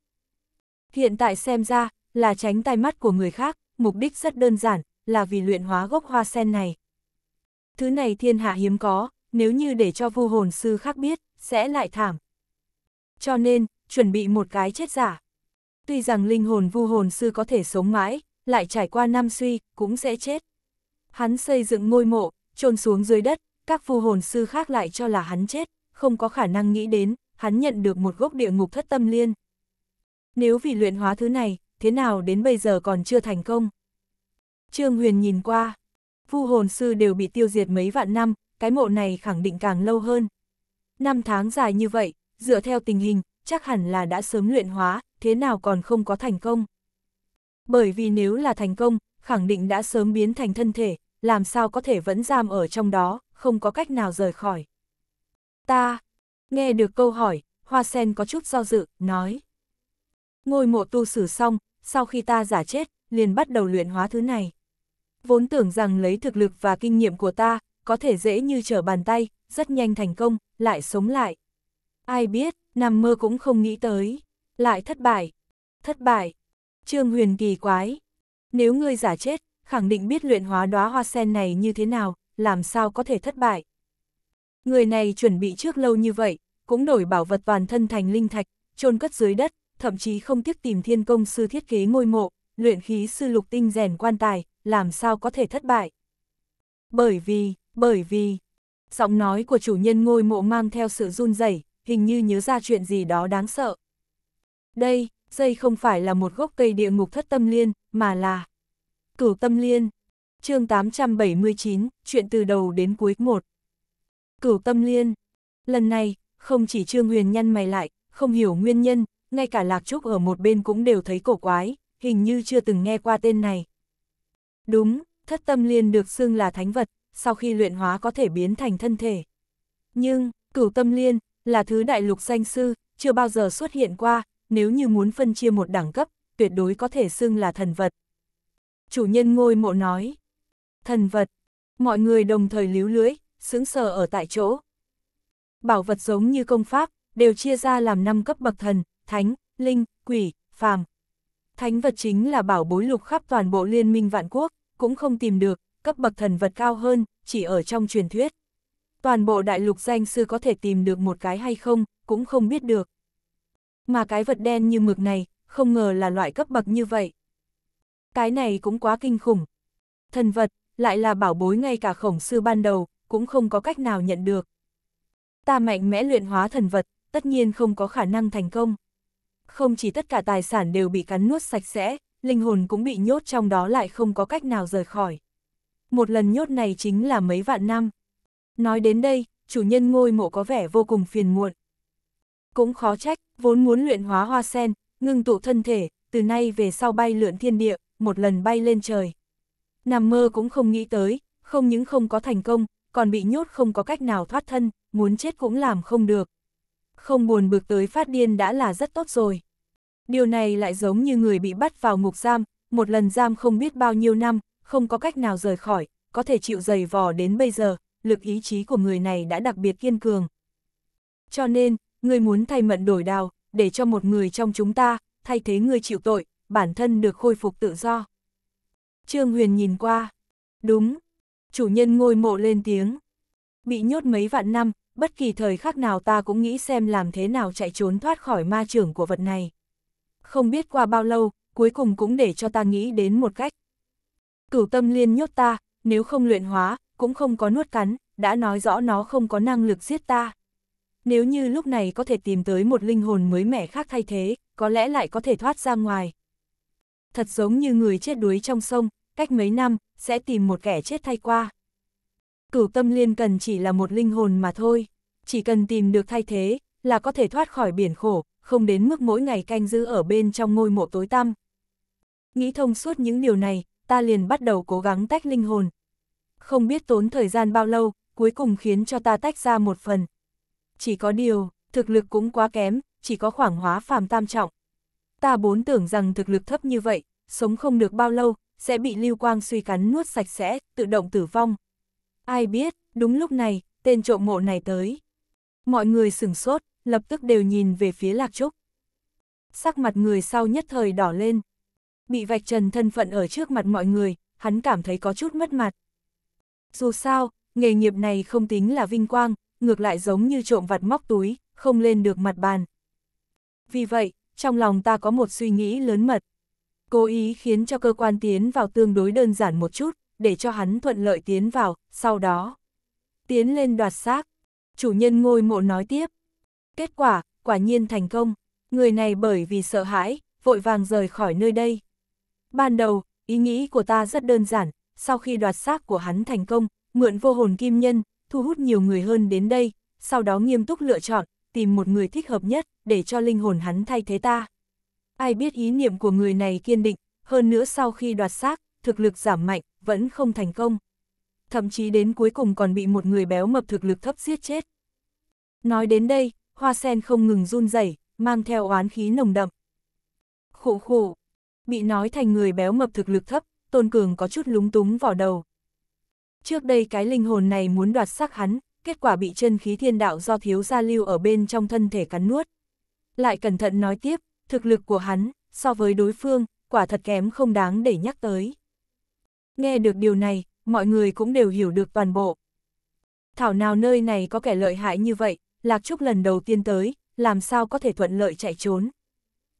Hiện tại xem ra, là tránh tai mắt của người khác, mục đích rất đơn giản, là vì luyện hóa gốc hoa sen này. Thứ này thiên hạ hiếm có, nếu như để cho vu hồn sư khác biết, sẽ lại thảm. Cho nên, chuẩn bị một cái chết giả. Tuy rằng linh hồn vu hồn sư có thể sống mãi, lại trải qua năm suy, cũng sẽ chết. Hắn xây dựng ngôi mộ, trôn xuống dưới đất, các phù hồn sư khác lại cho là hắn chết, không có khả năng nghĩ đến, hắn nhận được một gốc địa ngục thất tâm liên. Nếu vì luyện hóa thứ này, thế nào đến bây giờ còn chưa thành công? Trương Huyền nhìn qua, phù hồn sư đều bị tiêu diệt mấy vạn năm, cái mộ này khẳng định càng lâu hơn. Năm tháng dài như vậy, dựa theo tình hình, chắc hẳn là đã sớm luyện hóa, thế nào còn không có thành công. Bởi vì nếu là thành công, khẳng định đã sớm biến thành thân thể, làm sao có thể vẫn giam ở trong đó không có cách nào rời khỏi. Ta, nghe được câu hỏi, Hoa Sen có chút do dự, nói. Ngôi mộ tu xử xong, sau khi ta giả chết, liền bắt đầu luyện hóa thứ này. Vốn tưởng rằng lấy thực lực và kinh nghiệm của ta, có thể dễ như trở bàn tay, rất nhanh thành công, lại sống lại. Ai biết, nằm mơ cũng không nghĩ tới. Lại thất bại. Thất bại. Trương Huyền kỳ quái. Nếu ngươi giả chết, khẳng định biết luyện hóa đóa hoa sen này như thế nào, làm sao có thể thất bại. Người này chuẩn bị trước lâu như vậy, cũng đổi bảo vật toàn thân thành linh thạch, chôn cất dưới đất, thậm chí không tiếc tìm thiên công sư thiết kế ngôi mộ, luyện khí sư lục tinh rèn quan tài, làm sao có thể thất bại. Bởi vì, bởi vì, giọng nói của chủ nhân ngôi mộ mang theo sự run rẩy, hình như nhớ ra chuyện gì đó đáng sợ. Đây, dây không phải là một gốc cây địa ngục thất tâm liên, mà là cửu tâm liên chương 879, chuyện từ đầu đến cuối một Cửu tâm liên. Lần này, không chỉ Trương Huyền nhăn mày lại, không hiểu nguyên nhân, ngay cả Lạc Trúc ở một bên cũng đều thấy cổ quái, hình như chưa từng nghe qua tên này. Đúng, thất tâm liên được xưng là thánh vật, sau khi luyện hóa có thể biến thành thân thể. Nhưng, cửu tâm liên, là thứ đại lục danh sư, chưa bao giờ xuất hiện qua, nếu như muốn phân chia một đẳng cấp, tuyệt đối có thể xưng là thần vật. Chủ nhân ngôi mộ nói, Thần vật. Mọi người đồng thời líu lưới, sững sờ ở tại chỗ. Bảo vật giống như công pháp, đều chia ra làm năm cấp bậc thần, thánh, linh, quỷ, phàm. Thánh vật chính là bảo bối lục khắp toàn bộ liên minh vạn quốc, cũng không tìm được, cấp bậc thần vật cao hơn, chỉ ở trong truyền thuyết. Toàn bộ đại lục danh sư có thể tìm được một cái hay không, cũng không biết được. Mà cái vật đen như mực này, không ngờ là loại cấp bậc như vậy. Cái này cũng quá kinh khủng. Thần vật, lại là bảo bối ngay cả khổng sư ban đầu, cũng không có cách nào nhận được. Ta mạnh mẽ luyện hóa thần vật, tất nhiên không có khả năng thành công. Không chỉ tất cả tài sản đều bị cắn nuốt sạch sẽ, linh hồn cũng bị nhốt trong đó lại không có cách nào rời khỏi. Một lần nhốt này chính là mấy vạn năm. Nói đến đây, chủ nhân ngôi mộ có vẻ vô cùng phiền muộn. Cũng khó trách, vốn muốn luyện hóa hoa sen, ngưng tụ thân thể, từ nay về sau bay lượn thiên địa, một lần bay lên trời. Nằm mơ cũng không nghĩ tới, không những không có thành công, còn bị nhốt không có cách nào thoát thân, muốn chết cũng làm không được. Không buồn bực tới phát điên đã là rất tốt rồi. Điều này lại giống như người bị bắt vào ngục giam, một lần giam không biết bao nhiêu năm, không có cách nào rời khỏi, có thể chịu dày vò đến bây giờ, lực ý chí của người này đã đặc biệt kiên cường. Cho nên, người muốn thay mận đổi đào, để cho một người trong chúng ta, thay thế người chịu tội, bản thân được khôi phục tự do. Trương Huyền nhìn qua. Đúng. Chủ nhân ngôi mộ lên tiếng. Bị nhốt mấy vạn năm, bất kỳ thời khắc nào ta cũng nghĩ xem làm thế nào chạy trốn thoát khỏi ma trưởng của vật này. Không biết qua bao lâu, cuối cùng cũng để cho ta nghĩ đến một cách. Cửu tâm liên nhốt ta, nếu không luyện hóa, cũng không có nuốt cắn, đã nói rõ nó không có năng lực giết ta. Nếu như lúc này có thể tìm tới một linh hồn mới mẻ khác thay thế, có lẽ lại có thể thoát ra ngoài. Thật giống như người chết đuối trong sông, cách mấy năm, sẽ tìm một kẻ chết thay qua. Cửu tâm liên cần chỉ là một linh hồn mà thôi, chỉ cần tìm được thay thế, là có thể thoát khỏi biển khổ, không đến mức mỗi ngày canh giữ ở bên trong ngôi mộ tối tăm. Nghĩ thông suốt những điều này, ta liền bắt đầu cố gắng tách linh hồn. Không biết tốn thời gian bao lâu, cuối cùng khiến cho ta tách ra một phần. Chỉ có điều, thực lực cũng quá kém, chỉ có khoảng hóa phàm tam trọng. Ta bốn tưởng rằng thực lực thấp như vậy, sống không được bao lâu, sẽ bị lưu quang suy cắn nuốt sạch sẽ, tự động tử vong. Ai biết, đúng lúc này, tên trộm mộ này tới. Mọi người sửng sốt, lập tức đều nhìn về phía Lạc Trúc. Sắc mặt người sau nhất thời đỏ lên. Bị vạch trần thân phận ở trước mặt mọi người, hắn cảm thấy có chút mất mặt. Dù sao, nghề nghiệp này không tính là vinh quang, ngược lại giống như trộm vặt móc túi, không lên được mặt bàn. Vì vậy, trong lòng ta có một suy nghĩ lớn mật, cố ý khiến cho cơ quan tiến vào tương đối đơn giản một chút, để cho hắn thuận lợi tiến vào, sau đó tiến lên đoạt xác. Chủ nhân ngôi mộ nói tiếp. Kết quả, quả nhiên thành công, người này bởi vì sợ hãi, vội vàng rời khỏi nơi đây. Ban đầu, ý nghĩ của ta rất đơn giản, sau khi đoạt xác của hắn thành công, mượn vô hồn kim nhân, thu hút nhiều người hơn đến đây, sau đó nghiêm túc lựa chọn, tìm một người thích hợp nhất, để cho linh hồn hắn thay thế ta. Ai biết ý niệm của người này kiên định, hơn nữa sau khi đoạt xác, thực lực giảm mạnh, vẫn không thành công. Thậm chí đến cuối cùng còn bị một người béo mập thực lực thấp giết chết. Nói đến đây, hoa sen không ngừng run rẩy, mang theo oán khí nồng đậm. Khổ khổ, bị nói thành người béo mập thực lực thấp, Tôn Cường có chút lúng túng vào đầu. Trước đây cái linh hồn này muốn đoạt xác hắn, kết quả bị chân khí thiên đạo do thiếu gia lưu ở bên trong thân thể cắn nuốt. Lại cẩn thận nói tiếp, thực lực của hắn, so với đối phương, quả thật kém không đáng để nhắc tới. Nghe được điều này, mọi người cũng đều hiểu được toàn bộ. Thảo nào nơi này có kẻ lợi hại như vậy, Lạc Trúc lần đầu tiên tới, làm sao có thể thuận lợi chạy trốn.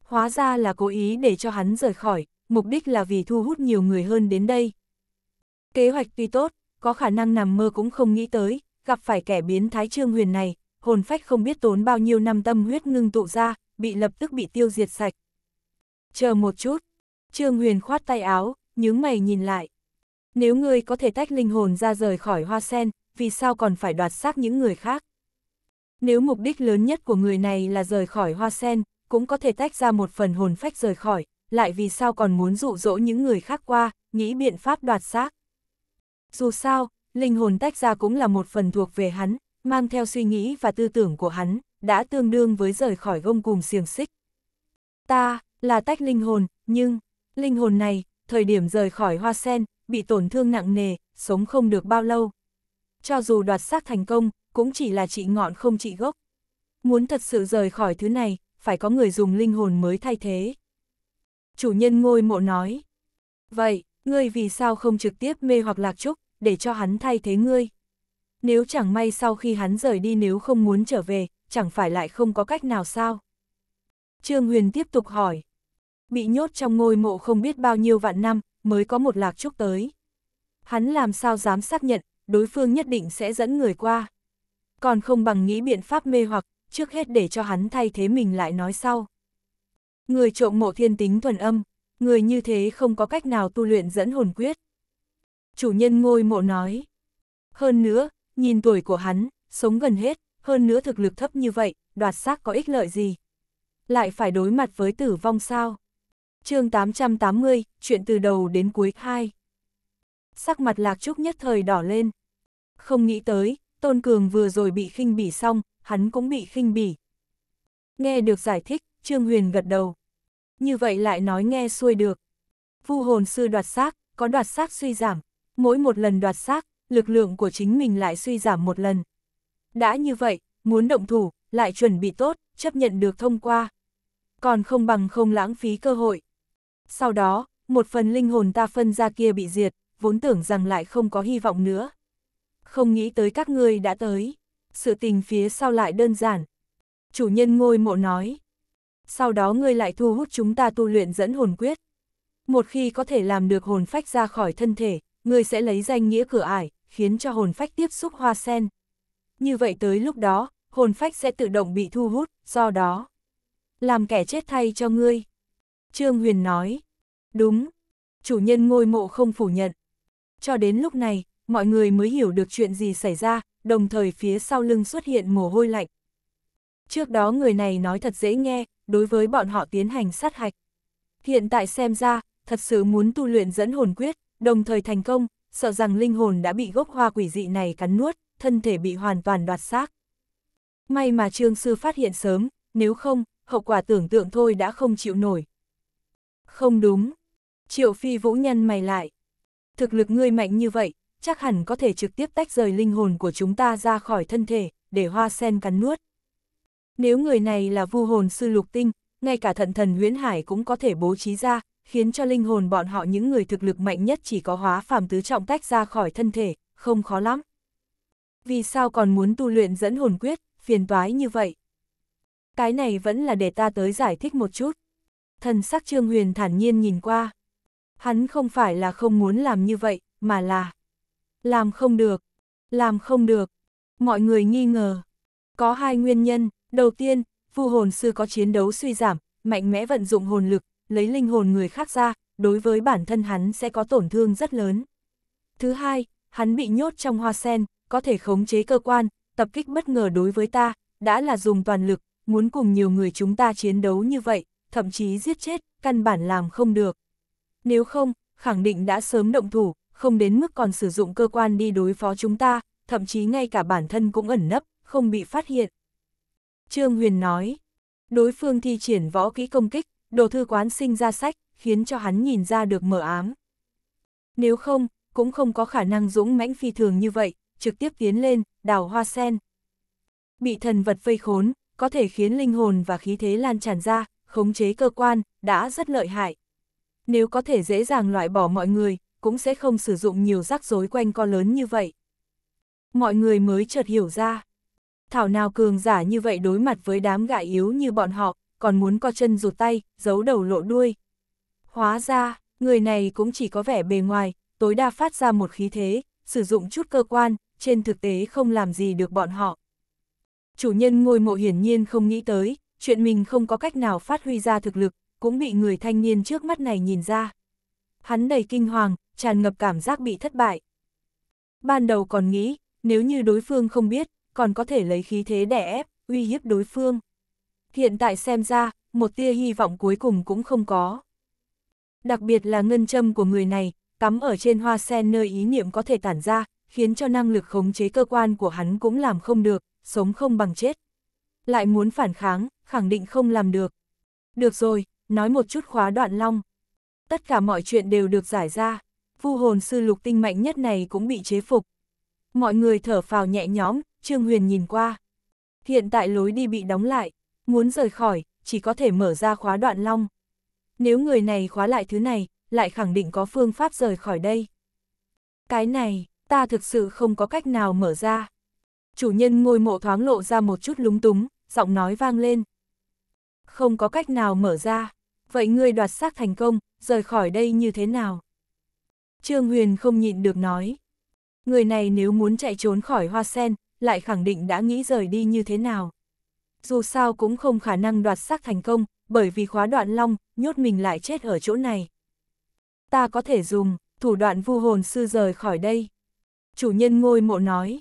Hóa ra là cố ý để cho hắn rời khỏi, mục đích là vì thu hút nhiều người hơn đến đây. Kế hoạch tuy tốt, có khả năng nằm mơ cũng không nghĩ tới, gặp phải kẻ biến thái trương huyền này, hồn phách không biết tốn bao nhiêu năm tâm huyết ngưng tụ ra, bị lập tức bị tiêu diệt sạch. Chờ một chút, Trương Huyền khoát tay áo, nhướng mày nhìn lại. Nếu ngươi có thể tách linh hồn ra rời khỏi hoa sen, vì sao còn phải đoạt xác những người khác? Nếu mục đích lớn nhất của người này là rời khỏi hoa sen, cũng có thể tách ra một phần hồn phách rời khỏi, lại vì sao còn muốn dụ dỗ những người khác qua, nghĩ biện pháp đoạt xác. Dù sao, linh hồn tách ra cũng là một phần thuộc về hắn, mang theo suy nghĩ và tư tưởng của hắn, đã tương đương với rời khỏi gông cùng xiềng xích. Ta, là tách linh hồn, nhưng, linh hồn này, thời điểm rời khỏi hoa sen, bị tổn thương nặng nề, sống không được bao lâu. Cho dù đoạt xác thành công, cũng chỉ là trị ngọn không trị gốc. Muốn thật sự rời khỏi thứ này, phải có người dùng linh hồn mới thay thế. Chủ nhân ngôi mộ nói. Vậy, ngươi vì sao không trực tiếp mê hoặc lạc trúc, để cho hắn thay thế ngươi? Nếu chẳng may sau khi hắn rời đi nếu không muốn trở về, chẳng phải lại không có cách nào sao? Trương Huyền tiếp tục hỏi. Bị nhốt trong ngôi mộ không biết bao nhiêu vạn năm, mới có một lạc trúc tới. Hắn làm sao dám xác nhận, đối phương nhất định sẽ dẫn người qua. Còn không bằng nghĩ biện pháp mê hoặc, trước hết để cho hắn thay thế mình lại nói sau. Người trộm mộ thiên tính thuần âm, người như thế không có cách nào tu luyện dẫn hồn quyết. Chủ nhân ngôi mộ nói. Hơn nữa, nhìn tuổi của hắn, sống gần hết, hơn nữa thực lực thấp như vậy, đoạt xác có ích lợi gì? Lại phải đối mặt với tử vong sao? chương 880, chuyện từ đầu đến cuối 2. Sắc mặt lạc trúc nhất thời đỏ lên. Không nghĩ tới, Tôn Cường vừa rồi bị khinh bỉ xong, hắn cũng bị khinh bỉ. Nghe được giải thích, Trương Huyền gật đầu. Như vậy lại nói nghe xuôi được. Vu hồn sư đoạt xác, có đoạt xác suy giảm. Mỗi một lần đoạt xác, lực lượng của chính mình lại suy giảm một lần, đã như vậy, muốn động thủ, lại chuẩn bị tốt, chấp nhận được thông qua. Còn không bằng không lãng phí cơ hội. Sau đó, một phần linh hồn ta phân ra kia bị diệt, vốn tưởng rằng lại không có hy vọng nữa. Không nghĩ tới các ngươi đã tới. Sự tình phía sau lại đơn giản. Chủ nhân ngôi mộ nói. Sau đó ngươi lại thu hút chúng ta tu luyện dẫn hồn quyết. Một khi có thể làm được hồn phách ra khỏi thân thể, ngươi sẽ lấy danh nghĩa cửa ải, khiến cho hồn phách tiếp xúc hoa sen, như vậy tới lúc đó, hồn phách sẽ tự động bị thu hút, do đó. Làm kẻ chết thay cho ngươi. Trương Huyền nói, đúng, chủ nhân ngôi mộ không phủ nhận. Cho đến lúc này, mọi người mới hiểu được chuyện gì xảy ra, đồng thời phía sau lưng xuất hiện mồ hôi lạnh. Trước đó người này nói thật dễ nghe, đối với bọn họ tiến hành sát hạch. Hiện tại xem ra, thật sự muốn tu luyện dẫn hồn quyết, đồng thời thành công, sợ rằng linh hồn đã bị gốc hoa quỷ dị này cắn nuốt, thân thể bị hoàn toàn đoạt xác. May mà Trương Sư phát hiện sớm, nếu không, hậu quả tưởng tượng thôi đã không chịu nổi. Không đúng. Triệu Phi Vũ nhân mày lại. Thực lực ngươi mạnh như vậy, chắc hẳn có thể trực tiếp tách rời linh hồn của chúng ta ra khỏi thân thể, để hoa sen cắn nuốt. Nếu người này là vu hồn sư lục tinh, ngay cả thận thần huyễn hải cũng có thể bố trí ra, khiến cho linh hồn bọn họ những người thực lực mạnh nhất chỉ có hóa phàm tứ trọng tách ra khỏi thân thể, không khó lắm. Vì sao còn muốn tu luyện dẫn hồn quyết, phiền toái như vậy? Cái này vẫn là để ta tới giải thích một chút. Thần sắc Trương Huyền thản nhiên nhìn qua. Hắn không phải là không muốn làm như vậy, mà là... Làm không được, làm không được. Mọi người nghi ngờ. Có hai nguyên nhân, đầu tiên, phu hồn sư có chiến đấu suy giảm, mạnh mẽ vận dụng hồn lực, lấy linh hồn người khác ra, đối với bản thân hắn sẽ có tổn thương rất lớn. Thứ hai, hắn bị nhốt trong hoa sen, có thể khống chế cơ quan, tập kích bất ngờ đối với ta, đã là dùng toàn lực, muốn cùng nhiều người chúng ta chiến đấu như vậy, thậm chí giết chết, căn bản làm không được. Nếu không, khẳng định đã sớm động thủ, không đến mức còn sử dụng cơ quan đi đối phó chúng ta, thậm chí ngay cả bản thân cũng ẩn nấp, không bị phát hiện. Trương Huyền nói, đối phương thi triển võ kỹ công kích, đồ thư quán sinh ra sách, khiến cho hắn nhìn ra được mở ám. Nếu không, cũng không có khả năng dũng mãnh phi thường như vậy, trực tiếp tiến lên, đào hoa sen. Bị thần vật vây khốn, có thể khiến linh hồn và khí thế lan tràn ra, khống chế cơ quan, đã rất lợi hại. Nếu có thể dễ dàng loại bỏ mọi người, cũng sẽ không sử dụng nhiều rắc rối quanh co lớn như vậy. Mọi người mới chợt hiểu ra. Thảo nào cường giả như vậy đối mặt với đám gã yếu như bọn họ, còn muốn co chân rụt tay, giấu đầu lộ đuôi. Hóa ra, người này cũng chỉ có vẻ bề ngoài, tối đa phát ra một khí thế, sử dụng chút cơ quan, trên thực tế không làm gì được bọn họ. Chủ nhân ngôi mộ hiển nhiên không nghĩ tới, chuyện mình không có cách nào phát huy ra thực lực, cũng bị người thanh niên trước mắt này nhìn ra. Hắn đầy kinh hoàng, tràn ngập cảm giác bị thất bại. Ban đầu còn nghĩ, nếu như đối phương không biết, còn có thể lấy khí thế đẻ ép, uy hiếp đối phương. Hiện tại xem ra, một tia hy vọng cuối cùng cũng không có. Đặc biệt là ngân châm của người này, cắm ở trên hoa sen nơi ý niệm có thể tản ra, khiến cho năng lực khống chế cơ quan của hắn cũng làm không được, sống không bằng chết. Lại muốn phản kháng, khẳng định không làm được. Được rồi, nói một chút khóa đoạn long. Tất cả mọi chuyện đều được giải ra, vu hồn sư lục tinh mạnh nhất này cũng bị chế phục. Mọi người thở phào nhẹ nhõm, Trương Huyền nhìn qua. Hiện tại lối đi bị đóng lại, muốn rời khỏi, chỉ có thể mở ra khóa đoạn long. Nếu người này khóa lại thứ này, lại khẳng định có phương pháp rời khỏi đây. Cái này, ta thực sự không có cách nào mở ra. Chủ nhân ngôi mộ thoáng lộ ra một chút lúng túng, giọng nói vang lên. Không có cách nào mở ra, vậy ngươi đoạt xác thành công, rời khỏi đây như thế nào? Trương Huyền không nhịn được nói. Người này nếu muốn chạy trốn khỏi hoa sen, lại khẳng định đã nghĩ rời đi như thế nào. Dù sao cũng không khả năng đoạt xác thành công, bởi vì khóa đoạn long, nhốt mình lại chết ở chỗ này. Ta có thể dùng, thủ đoạn vu hồn sư rời khỏi đây. Chủ nhân ngôi mộ nói.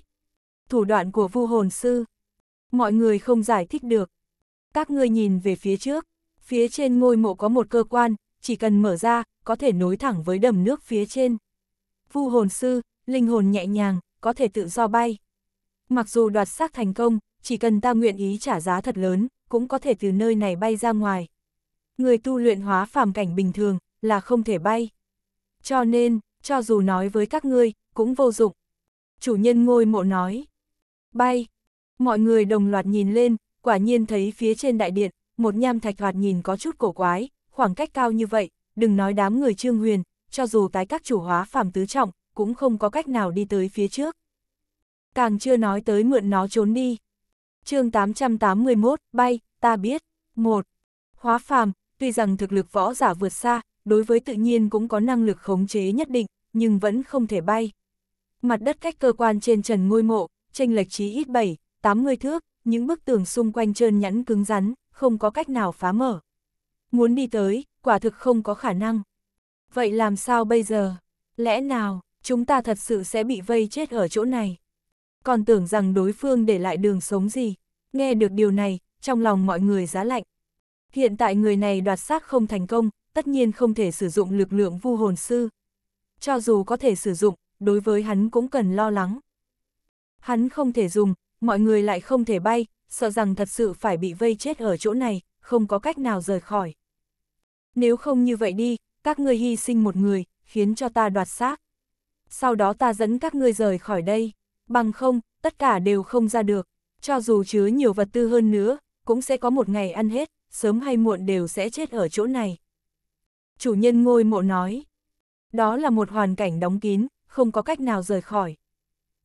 Thủ đoạn của vu hồn sư. Mọi người không giải thích được. Các ngươi nhìn về phía trước. Phía trên ngôi mộ có một cơ quan, chỉ cần mở ra, có thể nối thẳng với đầm nước phía trên. Vu hồn sư, linh hồn nhẹ nhàng, có thể tự do bay. Mặc dù đoạt xác thành công, chỉ cần ta nguyện ý trả giá thật lớn, cũng có thể từ nơi này bay ra ngoài. Người tu luyện hóa phàm cảnh bình thường, là không thể bay. Cho nên, cho dù nói với các ngươi, cũng vô dụng chủ nhân ngôi mộ nói. Bay! Mọi người đồng loạt nhìn lên, quả nhiên thấy phía trên đại điện, một nham thạch hoạt nhìn có chút cổ quái, khoảng cách cao như vậy, đừng nói đám người trương huyền, cho dù tái các chủ hóa phàm tứ trọng, cũng không có cách nào đi tới phía trước. Càng chưa nói tới mượn nó trốn đi. chương 881, bay, ta biết. một Hóa phàm, tuy rằng thực lực võ giả vượt xa, đối với tự nhiên cũng có năng lực khống chế nhất định, nhưng vẫn không thể bay mặt đất cách cơ quan trên trần ngôi mộ, chênh lệch chí ít 7, 80 thước, những bức tường xung quanh trơn nhẵn cứng rắn, không có cách nào phá mở. Muốn đi tới, quả thực không có khả năng. Vậy làm sao bây giờ? Lẽ nào, chúng ta thật sự sẽ bị vây chết ở chỗ này? Còn tưởng rằng đối phương để lại đường sống gì? Nghe được điều này, trong lòng mọi người giá lạnh. Hiện tại người này đoạt xác không thành công, tất nhiên không thể sử dụng lực lượng vu hồn sư. Cho dù có thể sử dụng, đối với hắn cũng cần lo lắng. Hắn không thể dùng, mọi người lại không thể bay, sợ rằng thật sự phải bị vây chết ở chỗ này, không có cách nào rời khỏi. Nếu không như vậy đi, các ngươi hy sinh một người, khiến cho ta đoạt xác. Sau đó ta dẫn các ngươi rời khỏi đây, bằng không, tất cả đều không ra được, cho dù chứa nhiều vật tư hơn nữa, cũng sẽ có một ngày ăn hết, sớm hay muộn đều sẽ chết ở chỗ này. Chủ nhân ngôi mộ nói, đó là một hoàn cảnh đóng kín, không có cách nào rời khỏi.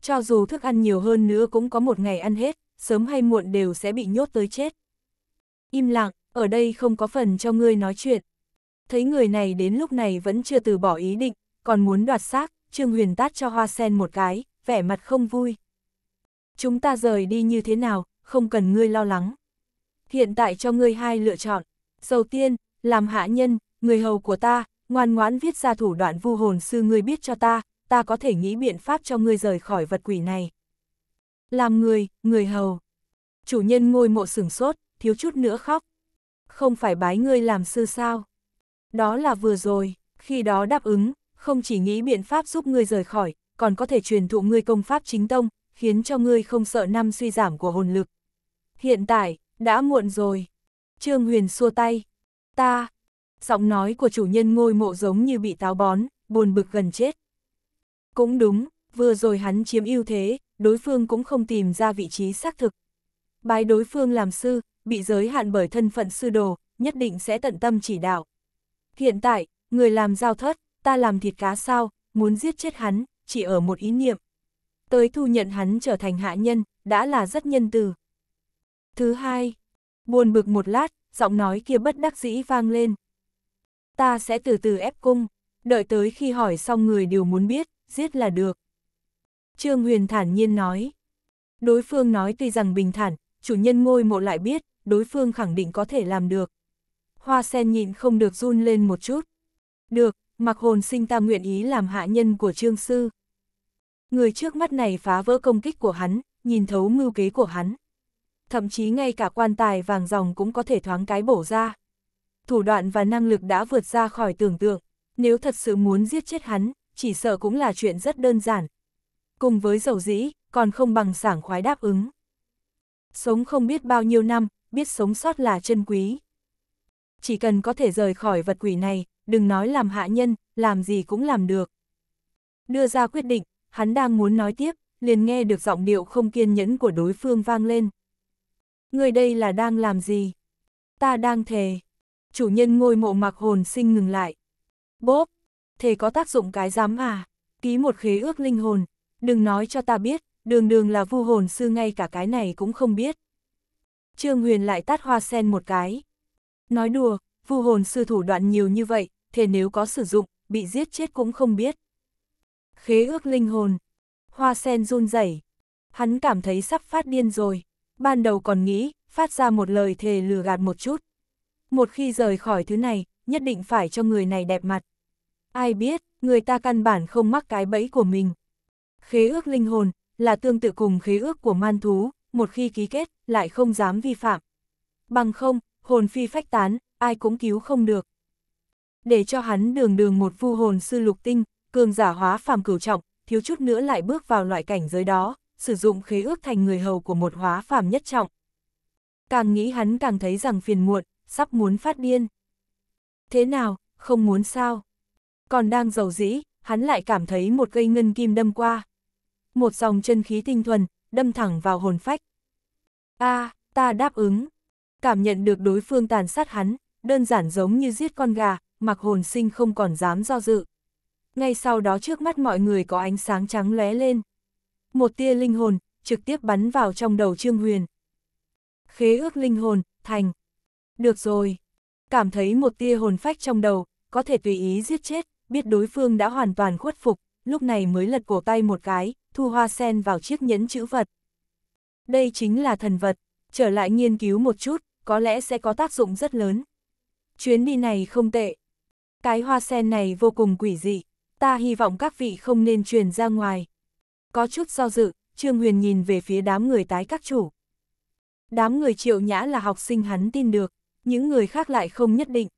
Cho dù thức ăn nhiều hơn nữa cũng có một ngày ăn hết, sớm hay muộn đều sẽ bị nhốt tới chết. Im lặng, ở đây không có phần cho ngươi nói chuyện. Thấy người này đến lúc này vẫn chưa từ bỏ ý định, còn muốn đoạt xác, Trương Huyền tát cho hoa sen một cái, vẻ mặt không vui. Chúng ta rời đi như thế nào, không cần ngươi lo lắng. Hiện tại cho ngươi hai lựa chọn. Đầu tiên, làm hạ nhân, người hầu của ta, ngoan ngoãn viết ra thủ đoạn vu hồn sư ngươi biết cho ta, ta có thể nghĩ biện pháp cho ngươi rời khỏi vật quỷ này. Làm người, người hầu. Chủ nhân ngôi mộ sửng sốt, thiếu chút nữa khóc. Không phải bái ngươi làm sư sao? Đó là vừa rồi, khi đó đáp ứng, không chỉ nghĩ biện pháp giúp ngươi rời khỏi, còn có thể truyền thụ ngươi công pháp chính tông, khiến cho ngươi không sợ năm suy giảm của hồn lực. Hiện tại, đã muộn rồi. Trương Huyền xua tay. Ta. Giọng nói của chủ nhân ngôi mộ giống như bị táo bón, buồn bực gần chết. Cũng đúng, vừa rồi hắn chiếm ưu thế, đối phương cũng không tìm ra vị trí xác thực. Bái đối phương làm sư, bị giới hạn bởi thân phận sư đồ, nhất định sẽ tận tâm chỉ đạo. Hiện tại, người làm giao thất, ta làm thịt cá sao, muốn giết chết hắn, chỉ ở một ý niệm. Tới thu nhận hắn trở thành hạ nhân, đã là rất nhân từ. Thứ hai, buồn bực một lát, giọng nói kia bất đắc dĩ vang lên. Ta sẽ từ từ ép cung, đợi tới khi hỏi xong người đều muốn biết giết là được. Trương Huyền thản nhiên nói. Đối phương nói tuy rằng bình thản, chủ nhân ngôi mộ lại biết, đối phương khẳng định có thể làm được. Hoa sen nhịn không được run lên một chút. Được, mặc hồn sinh ta nguyện ý làm hạ nhân của Trương Sư. Người trước mắt này phá vỡ công kích của hắn, nhìn thấu mưu kế của hắn. Thậm chí ngay cả quan tài vàng dòng cũng có thể thoáng cái bổ ra. Thủ đoạn và năng lực đã vượt ra khỏi tưởng tượng, nếu thật sự muốn giết chết hắn, chỉ sợ cũng là chuyện rất đơn giản. Cùng với dầu dĩ, còn không bằng sảng khoái đáp ứng. Sống không biết bao nhiêu năm, biết sống sót là chân quý. Chỉ cần có thể rời khỏi vật quỷ này, đừng nói làm hạ nhân, làm gì cũng làm được. Đưa ra quyết định, hắn đang muốn nói tiếp, liền nghe được giọng điệu không kiên nhẫn của đối phương vang lên. Người đây là đang làm gì? Ta đang thề. Chủ nhân ngôi mộ mặc hồn sinh ngừng lại. Bốp, thể có tác dụng cái giám à, ký một khế ước linh hồn, đừng nói cho ta biết, đường đường là vu hồn sư ngay cả cái này cũng không biết. Trương Huyền lại tát hoa sen một cái. Nói đùa, vu hồn sư thủ đoạn nhiều như vậy, thể nếu có sử dụng, bị giết chết cũng không biết. Khế ước linh hồn. Hoa sen run rẩy. Hắn cảm thấy sắp phát điên rồi. Ban đầu còn nghĩ, phát ra một lời thề lừa gạt một chút. Một khi rời khỏi thứ này, nhất định phải cho người này đẹp mặt. Ai biết, người ta căn bản không mắc cái bẫy của mình. Khế ước linh hồn, là tương tự cùng khế ước của man thú, một khi ký kết, lại không dám vi phạm. Bằng không, hồn phi phách tán, ai cũng cứu không được. Để cho hắn đường đường một vu hồn sư lục tinh, cường giả hóa phàm cửu trọng, thiếu chút nữa lại bước vào loại cảnh giới đó, sử dụng khế ước thành người hầu của một hóa phàm nhất trọng. Càng nghĩ hắn càng thấy rằng phiền muộn, sắp muốn phát điên. Thế nào, không muốn sao? Còn đang giàu dĩ, hắn lại cảm thấy một cây ngân kim đâm qua. Một dòng chân khí tinh thuần, đâm thẳng vào hồn phách. a à, ta đáp ứng. Cảm nhận được đối phương tàn sát hắn, đơn giản giống như giết con gà, mặc hồn sinh không còn dám do dự. Ngay sau đó trước mắt mọi người có ánh sáng trắng lóe lên. Một tia linh hồn, trực tiếp bắn vào trong đầu Trương Huyền. Khế ước linh hồn, thành. Được rồi. Cảm thấy một tia hồn phách trong đầu, có thể tùy ý giết chết biết đối phương đã hoàn toàn khuất phục, lúc này mới lật cổ tay một cái, thu hoa sen vào chiếc nhẫn chữ vật. Đây chính là thần vật, trở lại nghiên cứu một chút, có lẽ sẽ có tác dụng rất lớn. Chuyến đi này không tệ. Cái hoa sen này vô cùng quỷ dị, ta hy vọng các vị không nên truyền ra ngoài. Có chút do dự, Trương Huyền nhìn về phía đám người tái các chủ. Đám người triệu nhã là học sinh hắn tin được, những người khác lại không nhất định.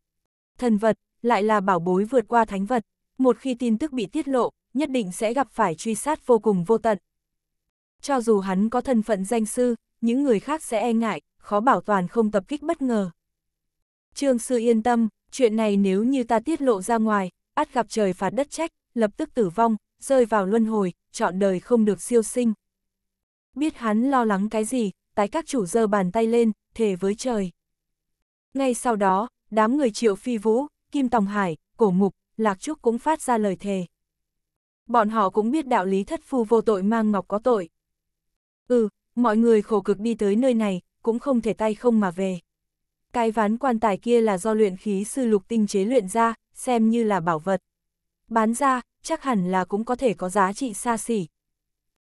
Thần vật, lại là bảo bối vượt qua thánh vật, một khi tin tức bị tiết lộ, nhất định sẽ gặp phải truy sát vô cùng vô tận. Cho dù hắn có thân phận danh sư, những người khác sẽ e ngại, khó bảo toàn không tập kích bất ngờ. Trương sư yên tâm, chuyện này nếu như ta tiết lộ ra ngoài, át gặp trời phạt đất trách, lập tức tử vong, rơi vào luân hồi, chọn đời không được siêu sinh. Biết hắn lo lắng cái gì, tái các chủ giơ bàn tay lên, thề với trời. Ngay sau đó, đám người triệu phi vũ, Kim Tòng Hải, Cổ Mục, Lạc Trúc cũng phát ra lời thề. Bọn họ cũng biết đạo lý thất phu vô tội mang ngọc có tội. Ừ, mọi người khổ cực đi tới nơi này, cũng không thể tay không mà về. Cái ván quan tài kia là do luyện khí sư lục tinh chế luyện ra, xem như là bảo vật. Bán ra, chắc hẳn là cũng có thể có giá trị xa xỉ.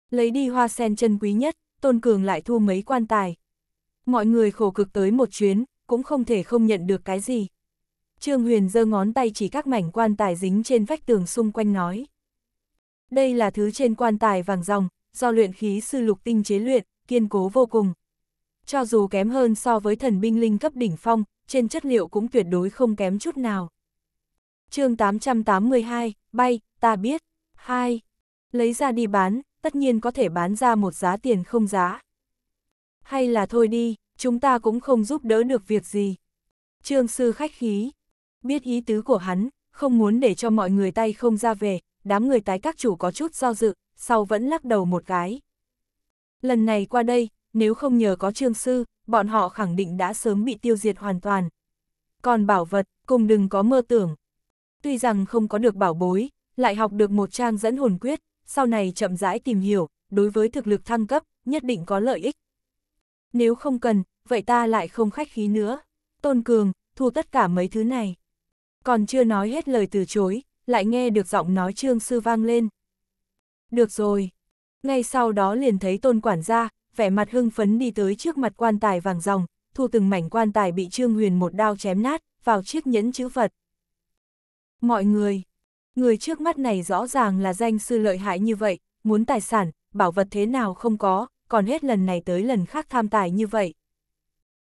Lấy đi hoa sen chân quý nhất, Tôn Cường lại thu mấy quan tài. Mọi người khổ cực tới một chuyến, cũng không thể không nhận được cái gì. Trương Huyền giơ ngón tay chỉ các mảnh quan tài dính trên vách tường xung quanh nói. Đây là thứ trên quan tài vàng dòng, do luyện khí sư lục tinh chế luyện, kiên cố vô cùng. Cho dù kém hơn so với thần binh linh cấp đỉnh phong, trên chất liệu cũng tuyệt đối không kém chút nào. chương 882, bay, ta biết. Hai, Lấy ra đi bán, tất nhiên có thể bán ra một giá tiền không giá. Hay là thôi đi, chúng ta cũng không giúp đỡ được việc gì. Trương sư khách khí, Biết ý tứ của hắn, không muốn để cho mọi người tay không ra về, đám người tái các chủ có chút do dự, sau vẫn lắc đầu một cái. Lần này qua đây, nếu không nhờ có trương sư, bọn họ khẳng định đã sớm bị tiêu diệt hoàn toàn. Còn bảo vật, cùng đừng có mơ tưởng. Tuy rằng không có được bảo bối, lại học được một trang dẫn hồn quyết, sau này chậm rãi tìm hiểu, đối với thực lực thăng cấp, nhất định có lợi ích. Nếu không cần, vậy ta lại không khách khí nữa. Tôn Cường, thu tất cả mấy thứ này. Còn chưa nói hết lời từ chối, lại nghe được giọng nói Trương Sư vang lên. Được rồi. Ngay sau đó liền thấy tôn quản gia, vẻ mặt hưng phấn đi tới trước mặt quan tài vàng dòng, thu từng mảnh quan tài bị Trương Huyền một đao chém nát, vào chiếc nhẫn chữ vật. Mọi người, người trước mắt này rõ ràng là danh sư lợi hại như vậy, muốn tài sản, bảo vật thế nào không có, còn hết lần này tới lần khác tham tài như vậy.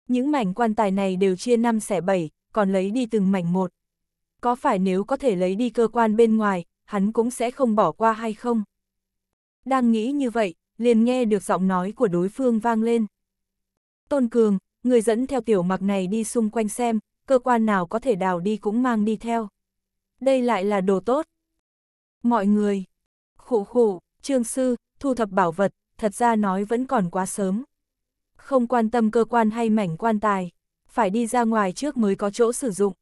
Những mảnh quan tài này đều chia năm xẻ bảy, còn lấy đi từng mảnh một, có phải nếu có thể lấy đi cơ quan bên ngoài, hắn cũng sẽ không bỏ qua hay không? Đang nghĩ như vậy, liền nghe được giọng nói của đối phương vang lên. Tôn Cường, người dẫn theo tiểu mặc này đi xung quanh xem, cơ quan nào có thể đào đi cũng mang đi theo. Đây lại là đồ tốt. Mọi người, khủ khủ, trương sư, thu thập bảo vật, thật ra nói vẫn còn quá sớm. Không quan tâm cơ quan hay mảnh quan tài, phải đi ra ngoài trước mới có chỗ sử dụng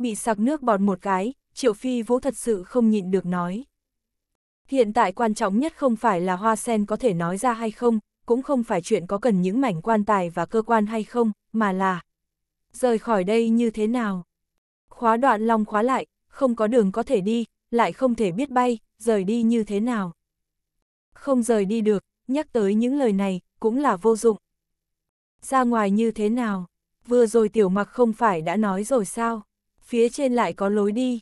bị sặc nước bọt một cái, Triệu Phi Vũ thật sự không nhịn được nói. Hiện tại quan trọng nhất không phải là hoa sen có thể nói ra hay không, cũng không phải chuyện có cần những mảnh quan tài và cơ quan hay không, mà là rời khỏi đây như thế nào. Khóa đoạn long khóa lại, không có đường có thể đi, lại không thể biết bay, rời đi như thế nào. Không rời đi được, nhắc tới những lời này, cũng là vô dụng. Ra ngoài như thế nào, vừa rồi tiểu mặc không phải đã nói rồi sao? phía trên lại có lối đi.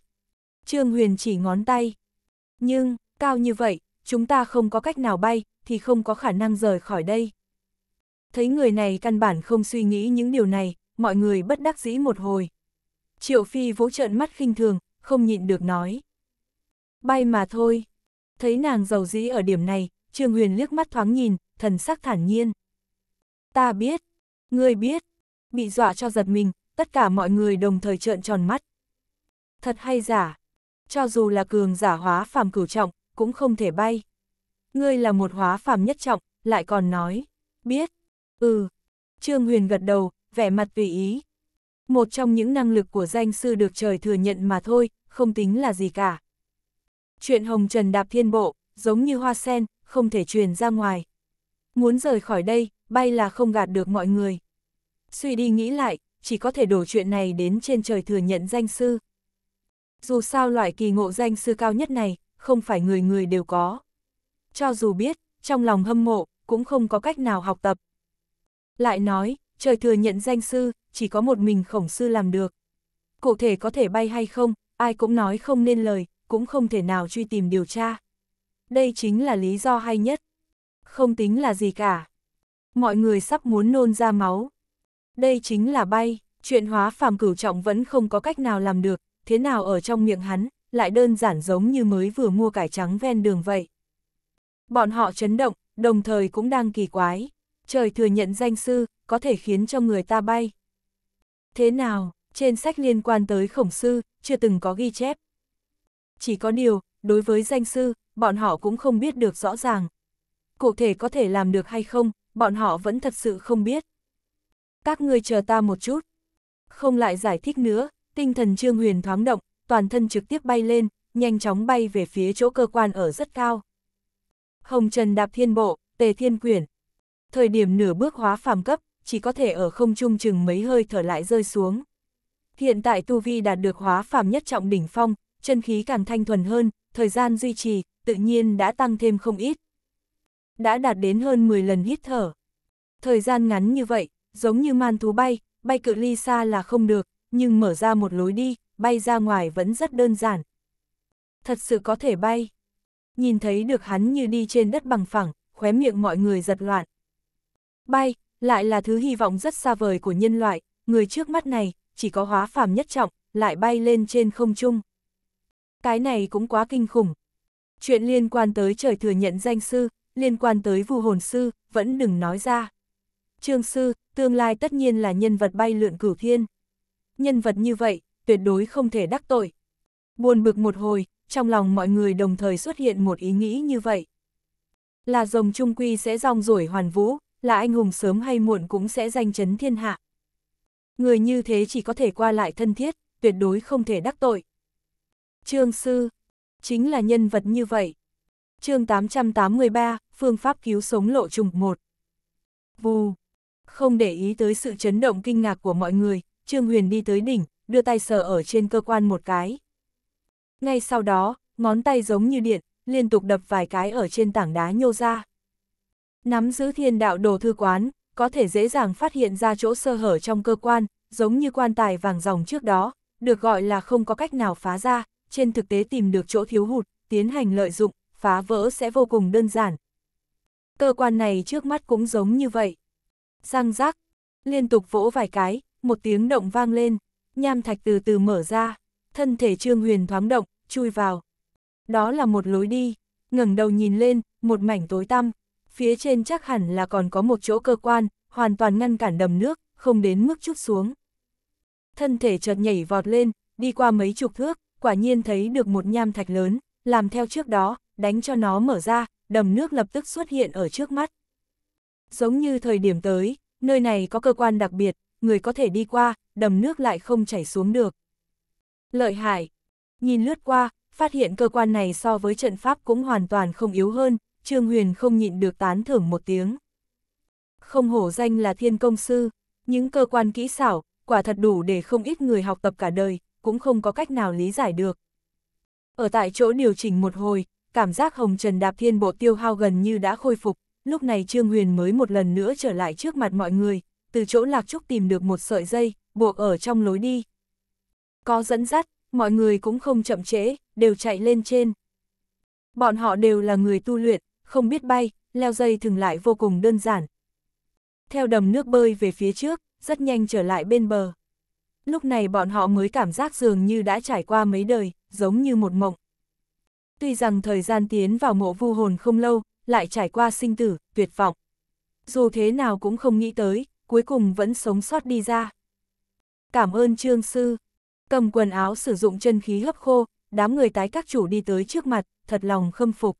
Trương Huyền chỉ ngón tay. Nhưng, cao như vậy, chúng ta không có cách nào bay, thì không có khả năng rời khỏi đây. Thấy người này căn bản không suy nghĩ những điều này, mọi người bất đắc dĩ một hồi. Triệu Phi vỗ trợn mắt khinh thường, không nhịn được nói. Bay mà thôi. Thấy nàng giàu dĩ ở điểm này, Trương Huyền liếc mắt thoáng nhìn, thần sắc thản nhiên. Ta biết, ngươi biết, bị dọa cho giật mình, tất cả mọi người đồng thời trợn tròn mắt. Thật hay giả, cho dù là cường giả hóa phàm cửu trọng, cũng không thể bay. Ngươi là một hóa phàm nhất trọng, lại còn nói, biết, ừ. Trương Huyền gật đầu, vẻ mặt tùy ý. Một trong những năng lực của danh sư được trời thừa nhận mà thôi, không tính là gì cả. Chuyện hồng trần đạp thiên bộ, giống như hoa sen, không thể truyền ra ngoài. Muốn rời khỏi đây, bay là không gạt được mọi người. Suy đi nghĩ lại, chỉ có thể đổ chuyện này đến trên trời thừa nhận danh sư. Dù sao loại kỳ ngộ danh sư cao nhất này, không phải người người đều có. Cho dù biết, trong lòng hâm mộ, cũng không có cách nào học tập. Lại nói, trời thừa nhận danh sư, chỉ có một mình khổng sư làm được. Cụ thể có thể bay hay không, ai cũng nói không nên lời, cũng không thể nào truy tìm điều tra. Đây chính là lý do hay nhất. Không tính là gì cả. Mọi người sắp muốn nôn ra máu. Đây chính là bay, chuyện hóa phàm cửu trọng vẫn không có cách nào làm được, thế nào ở trong miệng hắn, lại đơn giản giống như mới vừa mua cải trắng ven đường vậy. Bọn họ chấn động, đồng thời cũng đang kỳ quái. Trời thừa nhận danh sư, có thể khiến cho người ta bay. Thế nào, trên sách liên quan tới khổng sư, chưa từng có ghi chép. Chỉ có điều, đối với danh sư, bọn họ cũng không biết được rõ ràng. Cụ thể có thể làm được hay không, bọn họ vẫn thật sự không biết các ngươi chờ ta một chút. Không lại giải thích nữa, tinh thần Trương Huyền thoáng động, toàn thân trực tiếp bay lên, nhanh chóng bay về phía chỗ cơ quan ở rất cao. Hồng Trần đạp thiên bộ, tề thiên quyển. Thời điểm nửa bước hóa phàm cấp, chỉ có thể ở không trung chừng mấy hơi thở lại rơi xuống. Hiện tại Tu Vi đạt được hóa phàm nhất trọng đỉnh phong, chân khí càng thanh thuần hơn, thời gian duy trì, tự nhiên đã tăng thêm không ít. Đã đạt đến hơn 10 lần hít thở. Thời gian ngắn như vậy, giống như man thú bay, bay cự ly xa là không được, nhưng mở ra một lối đi, bay ra ngoài vẫn rất đơn giản. Thật sự có thể bay. Nhìn thấy được hắn như đi trên đất bằng phẳng, khóe miệng mọi người giật loạn. Bay, lại là thứ hy vọng rất xa vời của nhân loại, người trước mắt này, chỉ có hóa phàm nhất trọng, lại bay lên trên không trung. Cái này cũng quá kinh khủng. Chuyện liên quan tới trời thừa nhận danh sư, liên quan tới vu hồn sư, vẫn đừng nói ra. Trương sư, tương lai tất nhiên là nhân vật bay lượn cửu thiên. Nhân vật như vậy, tuyệt đối không thể đắc tội. Buồn bực một hồi, trong lòng mọi người đồng thời xuất hiện một ý nghĩ như vậy. Là rồng trung quy sẽ rong rủi hoàn vũ, là anh hùng sớm hay muộn cũng sẽ danh chấn thiên hạ. Người như thế chỉ có thể qua lại thân thiết, tuyệt đối không thể đắc tội. Trương Sư, chính là nhân vật như vậy. chương 883, Phương pháp cứu sống lộ trùng 1. Vù, không để ý tới sự chấn động kinh ngạc của mọi người, Trương Huyền đi tới đỉnh, đưa tay sờ ở trên cơ quan một cái. Ngay sau đó, ngón tay giống như điện, liên tục đập vài cái ở trên tảng đá nhô ra. Nắm giữ thiên đạo đồ thư quán, có thể dễ dàng phát hiện ra chỗ sơ hở trong cơ quan, giống như quan tài vàng dòng trước đó, được gọi là không có cách nào phá ra, trên thực tế tìm được chỗ thiếu hụt, tiến hành lợi dụng, phá vỡ sẽ vô cùng đơn giản. Cơ quan này trước mắt cũng giống như vậy. Răng rắc, liên tục vỗ vài cái, một tiếng động vang lên, nham thạch từ từ mở ra, thân thể Trương Huyền thoáng động, chui vào. Đó là một lối đi, ngẩng đầu nhìn lên, một mảnh tối tăm, phía trên chắc hẳn là còn có một chỗ cơ quan, hoàn toàn ngăn cản đầm nước, không đến mức chút xuống. Thân thể chợt nhảy vọt lên, đi qua mấy chục thước, quả nhiên thấy được một nham thạch lớn, làm theo trước đó, đánh cho nó mở ra, đầm nước lập tức xuất hiện ở trước mắt. Giống như thời điểm tới, nơi này có cơ quan đặc biệt, người có thể đi qua, đầm nước lại không chảy xuống được. Lợi hại. Nhìn lướt qua, phát hiện cơ quan này so với trận pháp cũng hoàn toàn không yếu hơn, Trương Huyền không nhịn được tán thưởng một tiếng. Không hổ danh là thiên công sư, những cơ quan kỹ xảo, quả thật đủ để không ít người học tập cả đời, cũng không có cách nào lý giải được. Ở tại chỗ điều chỉnh một hồi, cảm giác hồng trần đạp thiên bộ tiêu hao gần như đã khôi phục, lúc này Trương Huyền mới một lần nữa trở lại trước mặt mọi người, từ chỗ Lạc Trúc tìm được một sợi dây, buộc ở trong lối đi. Có dẫn dắt, mọi người cũng không chậm trễ, đều chạy lên trên. Bọn họ đều là người tu luyện, không biết bay, leo dây thường lại vô cùng đơn giản. Theo đầm nước bơi về phía trước, rất nhanh trở lại bên bờ. Lúc này bọn họ mới cảm giác dường như đã trải qua mấy đời, giống như một mộng. Tuy rằng thời gian tiến vào mộ vu hồn không lâu, lại trải qua sinh tử, tuyệt vọng. Dù thế nào cũng không nghĩ tới, cuối cùng vẫn sống sót đi ra. Cảm ơn trương sư. Cầm quần áo sử dụng chân khí hấp khô, đám người tái các chủ đi tới trước mặt, thật lòng khâm phục.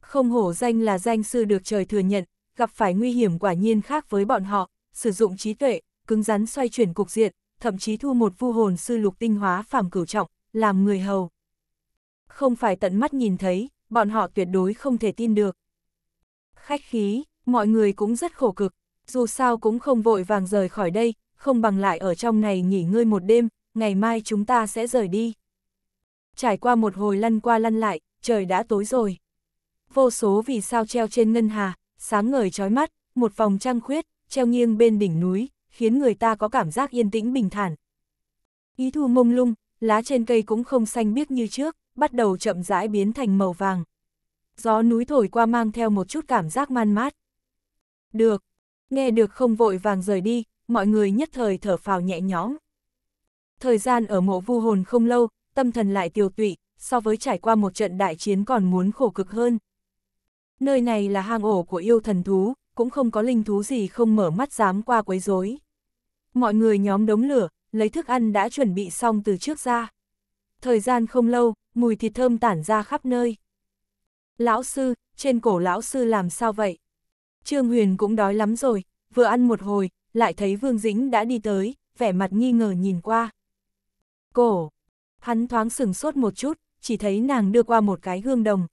Không hổ danh là danh sư được trời thừa nhận, gặp phải nguy hiểm quả nhiên khác với bọn họ, sử dụng trí tuệ, cứng rắn xoay chuyển cục diện, thậm chí thu một vu hồn sư lục tinh hóa phàm cửu trọng, làm người hầu. Không phải tận mắt nhìn thấy, bọn họ tuyệt đối không thể tin được. Khách khí, mọi người cũng rất khổ cực, dù sao cũng không vội vàng rời khỏi đây, không bằng lại ở trong này nghỉ ngơi một đêm, ngày mai chúng ta sẽ rời đi. Trải qua một hồi lăn qua lăn lại, trời đã tối rồi. Vô số vì sao treo trên ngân hà, sáng ngời trói mắt, một vòng trăng khuyết, treo nghiêng bên đỉnh núi, khiến người ta có cảm giác yên tĩnh bình thản. Ý thu mông lung, lá trên cây cũng không xanh biếc như trước bắt đầu chậm rãi biến thành màu vàng. Gió núi thổi qua mang theo một chút cảm giác man mát. Được, nghe được không vội vàng rời đi, mọi người nhất thời thở phào nhẹ nhõm. Thời gian ở mộ vu hồn không lâu, tâm thần lại tiêu tụy, so với trải qua một trận đại chiến còn muốn khổ cực hơn. Nơi này là hang ổ của yêu thần thú, cũng không có linh thú gì không mở mắt dám qua quấy rối. Mọi người nhóm đống lửa, lấy thức ăn đã chuẩn bị xong từ trước ra. Thời gian không lâu, mùi thịt thơm tản ra khắp nơi. Lão sư, trên cổ lão sư làm sao vậy? Trương Huyền cũng đói lắm rồi, vừa ăn một hồi, lại thấy Vương Dĩnh đã đi tới, vẻ mặt nghi ngờ nhìn qua. Cổ! Hắn thoáng sừng sốt một chút, chỉ thấy nàng đưa qua một cái gương đồng.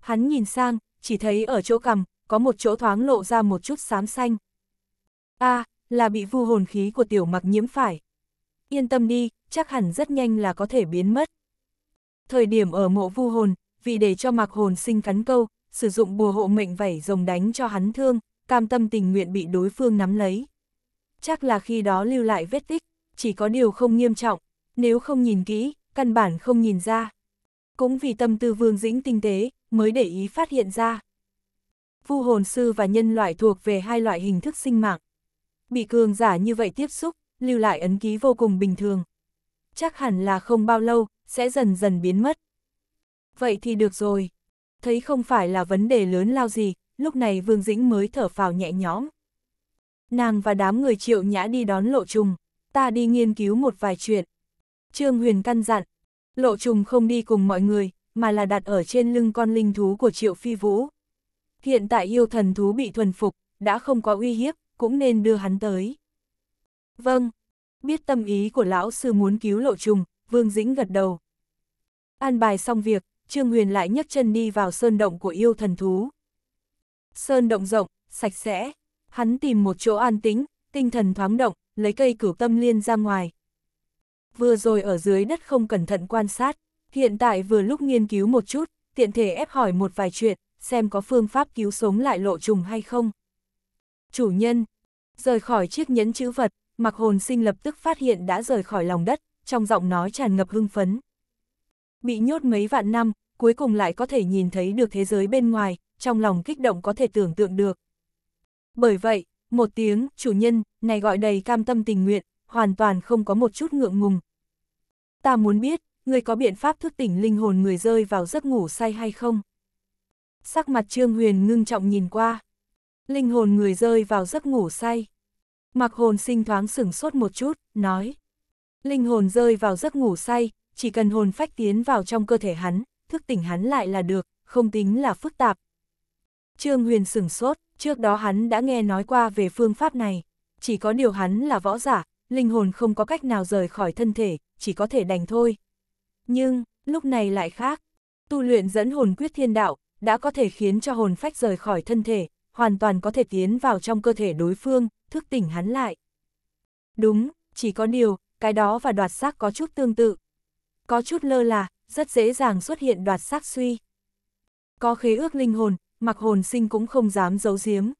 Hắn nhìn sang, chỉ thấy ở chỗ cằm, có một chỗ thoáng lộ ra một chút xám xanh. a à, là bị vu hồn khí của tiểu mặc nhiễm phải. Yên tâm đi, chắc hẳn rất nhanh là có thể biến mất. Thời điểm ở mộ vu hồn, vì để cho mặc hồn sinh cắn câu, sử dụng bùa hộ mệnh vảy rồng đánh cho hắn thương, cam tâm tình nguyện bị đối phương nắm lấy. Chắc là khi đó lưu lại vết tích, chỉ có điều không nghiêm trọng, nếu không nhìn kỹ, căn bản không nhìn ra. Cũng vì tâm tư vương dĩnh tinh tế, mới để ý phát hiện ra. Vu hồn sư và nhân loại thuộc về hai loại hình thức sinh mạng. Bị cường giả như vậy tiếp xúc, lưu lại ấn ký vô cùng bình thường. Chắc hẳn là không bao lâu, sẽ dần dần biến mất. Vậy thì được rồi. Thấy không phải là vấn đề lớn lao gì, lúc này Vương Dĩnh mới thở phào nhẹ nhõm. Nàng và đám người triệu nhã đi đón lộ trùng, ta đi nghiên cứu một vài chuyện. Trương Huyền căn dặn, lộ trùng không đi cùng mọi người, mà là đặt ở trên lưng con linh thú của triệu phi vũ. Hiện tại yêu thần thú bị thuần phục, đã không có uy hiếp, cũng nên đưa hắn tới. Vâng, biết tâm ý của lão sư muốn cứu lộ trùng, Vương Dĩnh gật đầu. An bài xong việc, Trương Huyền lại nhấc chân đi vào sơn động của yêu thần thú. Sơn động rộng, sạch sẽ, hắn tìm một chỗ an tĩnh, tinh thần thoáng động, lấy cây cửu tâm liên ra ngoài. Vừa rồi ở dưới đất không cẩn thận quan sát, hiện tại vừa lúc nghiên cứu một chút, tiện thể ép hỏi một vài chuyện, xem có phương pháp cứu sống lại lộ trùng hay không. Chủ nhân, rời khỏi chiếc nhẫn chữ vật, mặc hồn sinh lập tức phát hiện đã rời khỏi lòng đất, trong giọng nói tràn ngập hưng phấn. Bị nhốt mấy vạn năm, cuối cùng lại có thể nhìn thấy được thế giới bên ngoài, trong lòng kích động có thể tưởng tượng được. Bởi vậy, một tiếng, chủ nhân, này gọi đầy cam tâm tình nguyện, hoàn toàn không có một chút ngượng ngùng. Ta muốn biết, người có biện pháp thức tỉnh linh hồn người rơi vào giấc ngủ say hay không? Sắc mặt Trương Huyền ngưng trọng nhìn qua. Linh hồn người rơi vào giấc ngủ say. Mặc hồn sinh thoáng sửng sốt một chút, nói. Linh hồn rơi vào giấc ngủ say, chỉ cần hồn phách tiến vào trong cơ thể hắn, thức tỉnh hắn lại là được, không tính là phức tạp. Trương Huyền sửng sốt, trước đó hắn đã nghe nói qua về phương pháp này. Chỉ có điều hắn là võ giả, linh hồn không có cách nào rời khỏi thân thể, chỉ có thể đành thôi. Nhưng, lúc này lại khác. Tu luyện dẫn hồn quyết thiên đạo, đã có thể khiến cho hồn phách rời khỏi thân thể, hoàn toàn có thể tiến vào trong cơ thể đối phương, thức tỉnh hắn lại. Đúng, chỉ có điều, cái đó và đoạt xác có chút tương tự. Có chút lơ là, rất dễ dàng xuất hiện đoạt xác suy. Có khế ước linh hồn, mặc hồn sinh cũng không dám giấu giếm.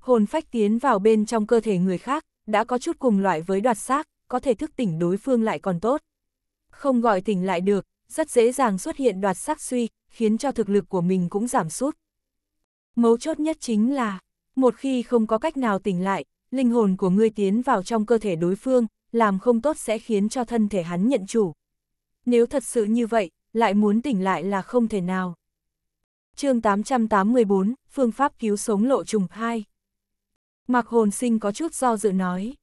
Hồn phách tiến vào bên trong cơ thể người khác, đã có chút cùng loại với đoạt xác, có thể thức tỉnh đối phương lại còn tốt. Không gọi tỉnh lại được, rất dễ dàng xuất hiện đoạt xác suy, khiến cho thực lực của mình cũng giảm sút. Mấu chốt nhất chính là, một khi không có cách nào tỉnh lại, linh hồn của ngươi tiến vào trong cơ thể đối phương, làm không tốt sẽ khiến cho thân thể hắn nhận chủ. Nếu thật sự như vậy, lại muốn tỉnh lại là không thể nào. chương 884, Phương pháp cứu sống lộ trùng 2 Mặc hồn sinh có chút do dự nói.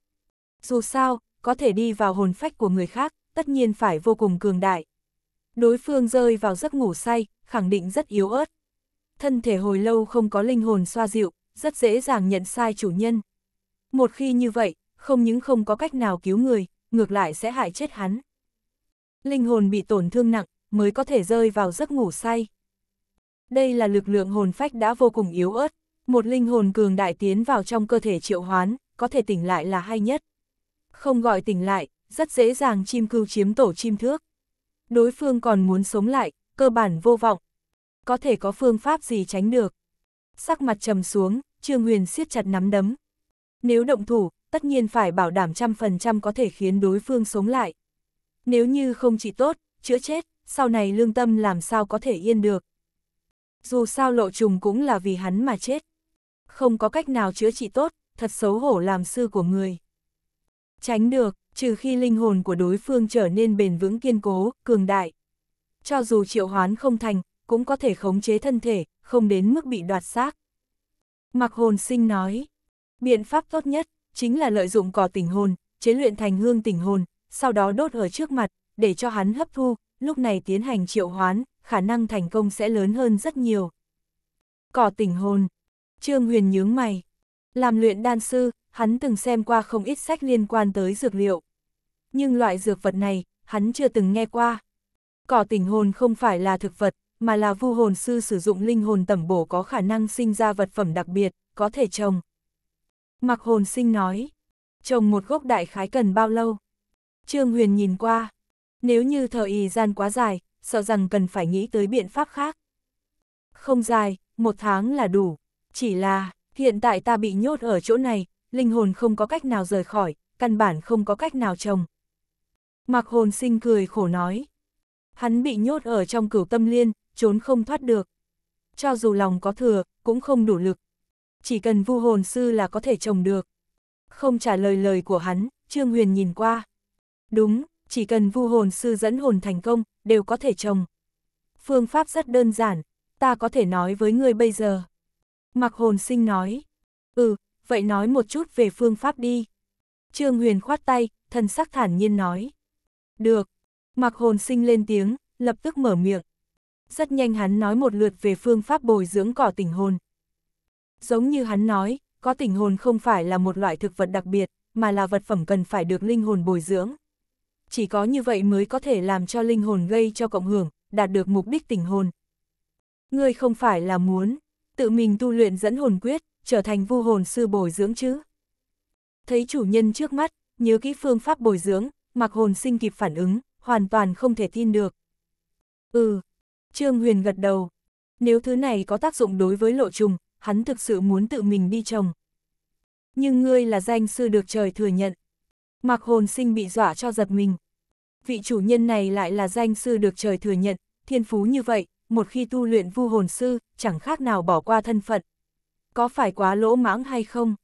Dù sao, có thể đi vào hồn phách của người khác, tất nhiên phải vô cùng cường đại. Đối phương rơi vào giấc ngủ say, khẳng định rất yếu ớt. Thân thể hồi lâu không có linh hồn xoa dịu, rất dễ dàng nhận sai chủ nhân. Một khi như vậy, không những không có cách nào cứu người, ngược lại sẽ hại chết hắn. Linh hồn bị tổn thương nặng, mới có thể rơi vào giấc ngủ say. Đây là lực lượng hồn phách đã vô cùng yếu ớt, một linh hồn cường đại tiến vào trong cơ thể triệu hoán, có thể tỉnh lại là hay nhất. Không gọi tỉnh lại, rất dễ dàng chim cưu chiếm tổ chim thước. Đối phương còn muốn sống lại, cơ bản vô vọng. Có thể có phương pháp gì tránh được. Sắc mặt trầm xuống, Trương Huyền siết chặt nắm đấm. Nếu động thủ, tất nhiên phải bảo đảm trăm phần trăm có thể khiến đối phương sống lại. Nếu như không chỉ tốt, chữa chết, sau này lương tâm làm sao có thể yên được. Dù sao lộ trùng cũng là vì hắn mà chết. Không có cách nào chữa trị tốt, thật xấu hổ làm sư của người. Tránh được, trừ khi linh hồn của đối phương trở nên bền vững kiên cố, cường đại. Cho dù triệu hoán không thành, cũng có thể khống chế thân thể, không đến mức bị đoạt xác. Mặc hồn sinh nói, biện pháp tốt nhất chính là lợi dụng cỏ tình hồn, chế luyện thành hương tình hồn, sau đó đốt ở trước mặt, để cho hắn hấp thu, lúc này tiến hành triệu hoán, khả năng thành công sẽ lớn hơn rất nhiều. Cỏ tình hồn Trương Huyền nhướng mày. Làm luyện đan sư, hắn từng xem qua không ít sách liên quan tới dược liệu. Nhưng loại dược vật này, hắn chưa từng nghe qua. Cỏ tình hồn không phải là thực vật, mà là vu hồn sư sử dụng linh hồn tẩm bổ có khả năng sinh ra vật phẩm đặc biệt, có thể trồng. Mặc hồn sinh nói, trồng một gốc đại khái cần bao lâu? Trương Huyền nhìn qua, nếu như thời gian quá dài, sợ rằng cần phải nghĩ tới biện pháp khác. Không dài, một tháng là đủ, chỉ là, hiện tại ta bị nhốt ở chỗ này, linh hồn không có cách nào rời khỏi, căn bản không có cách nào trồng. Mặc hồn sinh cười khổ nói, hắn bị nhốt ở trong cửu tâm liên, trốn không thoát được. Cho dù lòng có thừa, cũng không đủ lực, chỉ cần vu hồn sư là có thể trồng được. Không trả lời lời của hắn, Trương Huyền nhìn qua. Đúng, chỉ cần vu hồn sư dẫn hồn thành công, đều có thể trồng. Phương pháp rất đơn giản, ta có thể nói với ngươi bây giờ. Mặc hồn sinh nói, ừ, vậy nói một chút về phương pháp đi. Trương Huyền khoát tay, thần sắc thản nhiên nói. Được, mặc hồn sinh lên tiếng, lập tức mở miệng. Rất nhanh hắn nói một lượt về phương pháp bồi dưỡng cỏ tỉnh hồn, Giống như hắn nói, có tình hồn không phải là một loại thực vật đặc biệt, mà là vật phẩm cần phải được linh hồn bồi dưỡng. Chỉ có như vậy mới có thể làm cho linh hồn gây cho cộng hưởng, đạt được mục đích tình hồn. Ngươi không phải là muốn tự mình tu luyện dẫn hồn quyết, trở thành vu hồn sư bồi dưỡng chứ. Thấy chủ nhân trước mắt, nhớ kỹ phương pháp bồi dưỡng, mặc hồn sinh kịp phản ứng, hoàn toàn không thể tin được. Ừ, Trương Huyền gật đầu. Nếu thứ này có tác dụng đối với lộ trùng, hắn thực sự muốn tự mình đi trồng. Nhưng ngươi là danh sư được trời thừa nhận. Mạc hồn sinh bị dọa cho giật mình. Vị chủ nhân này lại là danh sư được trời thừa nhận, thiên phú như vậy, một khi tu luyện vu hồn sư, chẳng khác nào bỏ qua thân phận. Có phải quá lỗ mãng hay không?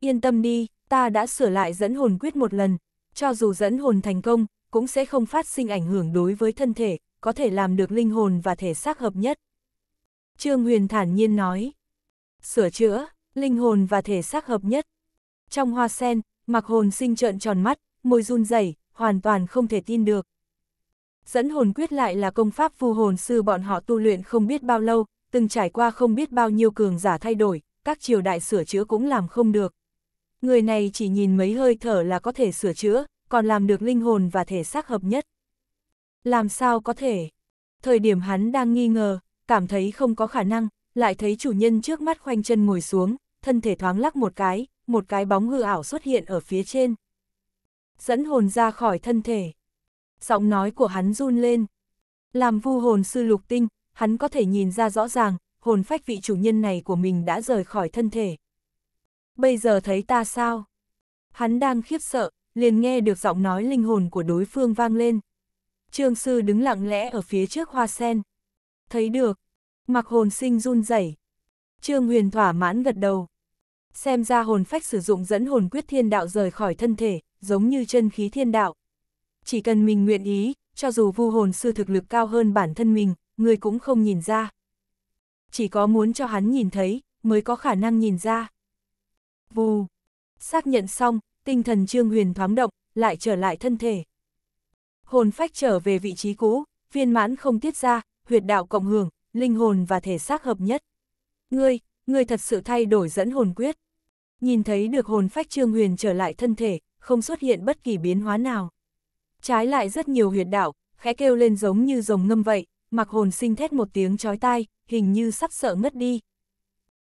Yên tâm đi, ta đã sửa lại dẫn hồn quyết một lần, cho dù dẫn hồn thành công, cũng sẽ không phát sinh ảnh hưởng đối với thân thể, có thể làm được linh hồn và thể xác hợp nhất. Trương Huyền thản nhiên nói sửa chữa, linh hồn và thể xác hợp nhất. Trong hoa sen, mặc hồn sinh trợn tròn mắt, môi run rẩy, hoàn toàn không thể tin được. Dẫn hồn quyết lại là công pháp phù hồn sư bọn họ tu luyện không biết bao lâu, từng trải qua không biết bao nhiêu cường giả thay đổi, các triều đại sửa chữa cũng làm không được. Người này chỉ nhìn mấy hơi thở là có thể sửa chữa, còn làm được linh hồn và thể xác hợp nhất. Làm sao có thể? Thời điểm hắn đang nghi ngờ, cảm thấy không có khả năng, lại thấy chủ nhân trước mắt khoanh chân ngồi xuống, thân thể thoáng lắc một cái, một cái bóng hư ảo xuất hiện ở phía trên. Dẫn hồn ra khỏi thân thể. Giọng nói của hắn run lên. Làm vu hồn sư lục tinh, hắn có thể nhìn ra rõ ràng, hồn phách vị chủ nhân này của mình đã rời khỏi thân thể. Bây giờ thấy ta sao? Hắn đang khiếp sợ, liền nghe được giọng nói linh hồn của đối phương vang lên. Trương sư đứng lặng lẽ ở phía trước hoa sen. Thấy được, Mặc hồn sinh run rẩy. Trương Huyền thỏa mãn gật đầu. Xem ra hồn phách sử dụng dẫn hồn quyết thiên đạo rời khỏi thân thể, giống như chân khí thiên đạo. Chỉ cần mình nguyện ý, cho dù vu hồn sư thực lực cao hơn bản thân mình, người cũng không nhìn ra. Chỉ có muốn cho hắn nhìn thấy, mới có khả năng nhìn ra. Vù! Xác nhận xong, tinh thần Trương Huyền thoáng động, lại trở lại thân thể. Hồn phách trở về vị trí cũ, viên mãn không tiết ra, huyệt đạo cộng hưởng, linh hồn và thể xác hợp nhất. Ngươi, ngươi thật sự thay đổi dẫn hồn quyết. Nhìn thấy được hồn phách Trương Huyền trở lại thân thể, không xuất hiện bất kỳ biến hóa nào. Trái lại rất nhiều huyệt đạo, khẽ kêu lên giống như rồng ngâm vậy, mặc hồn sinh thét một tiếng chói tai, hình như sắp sợ ngất đi.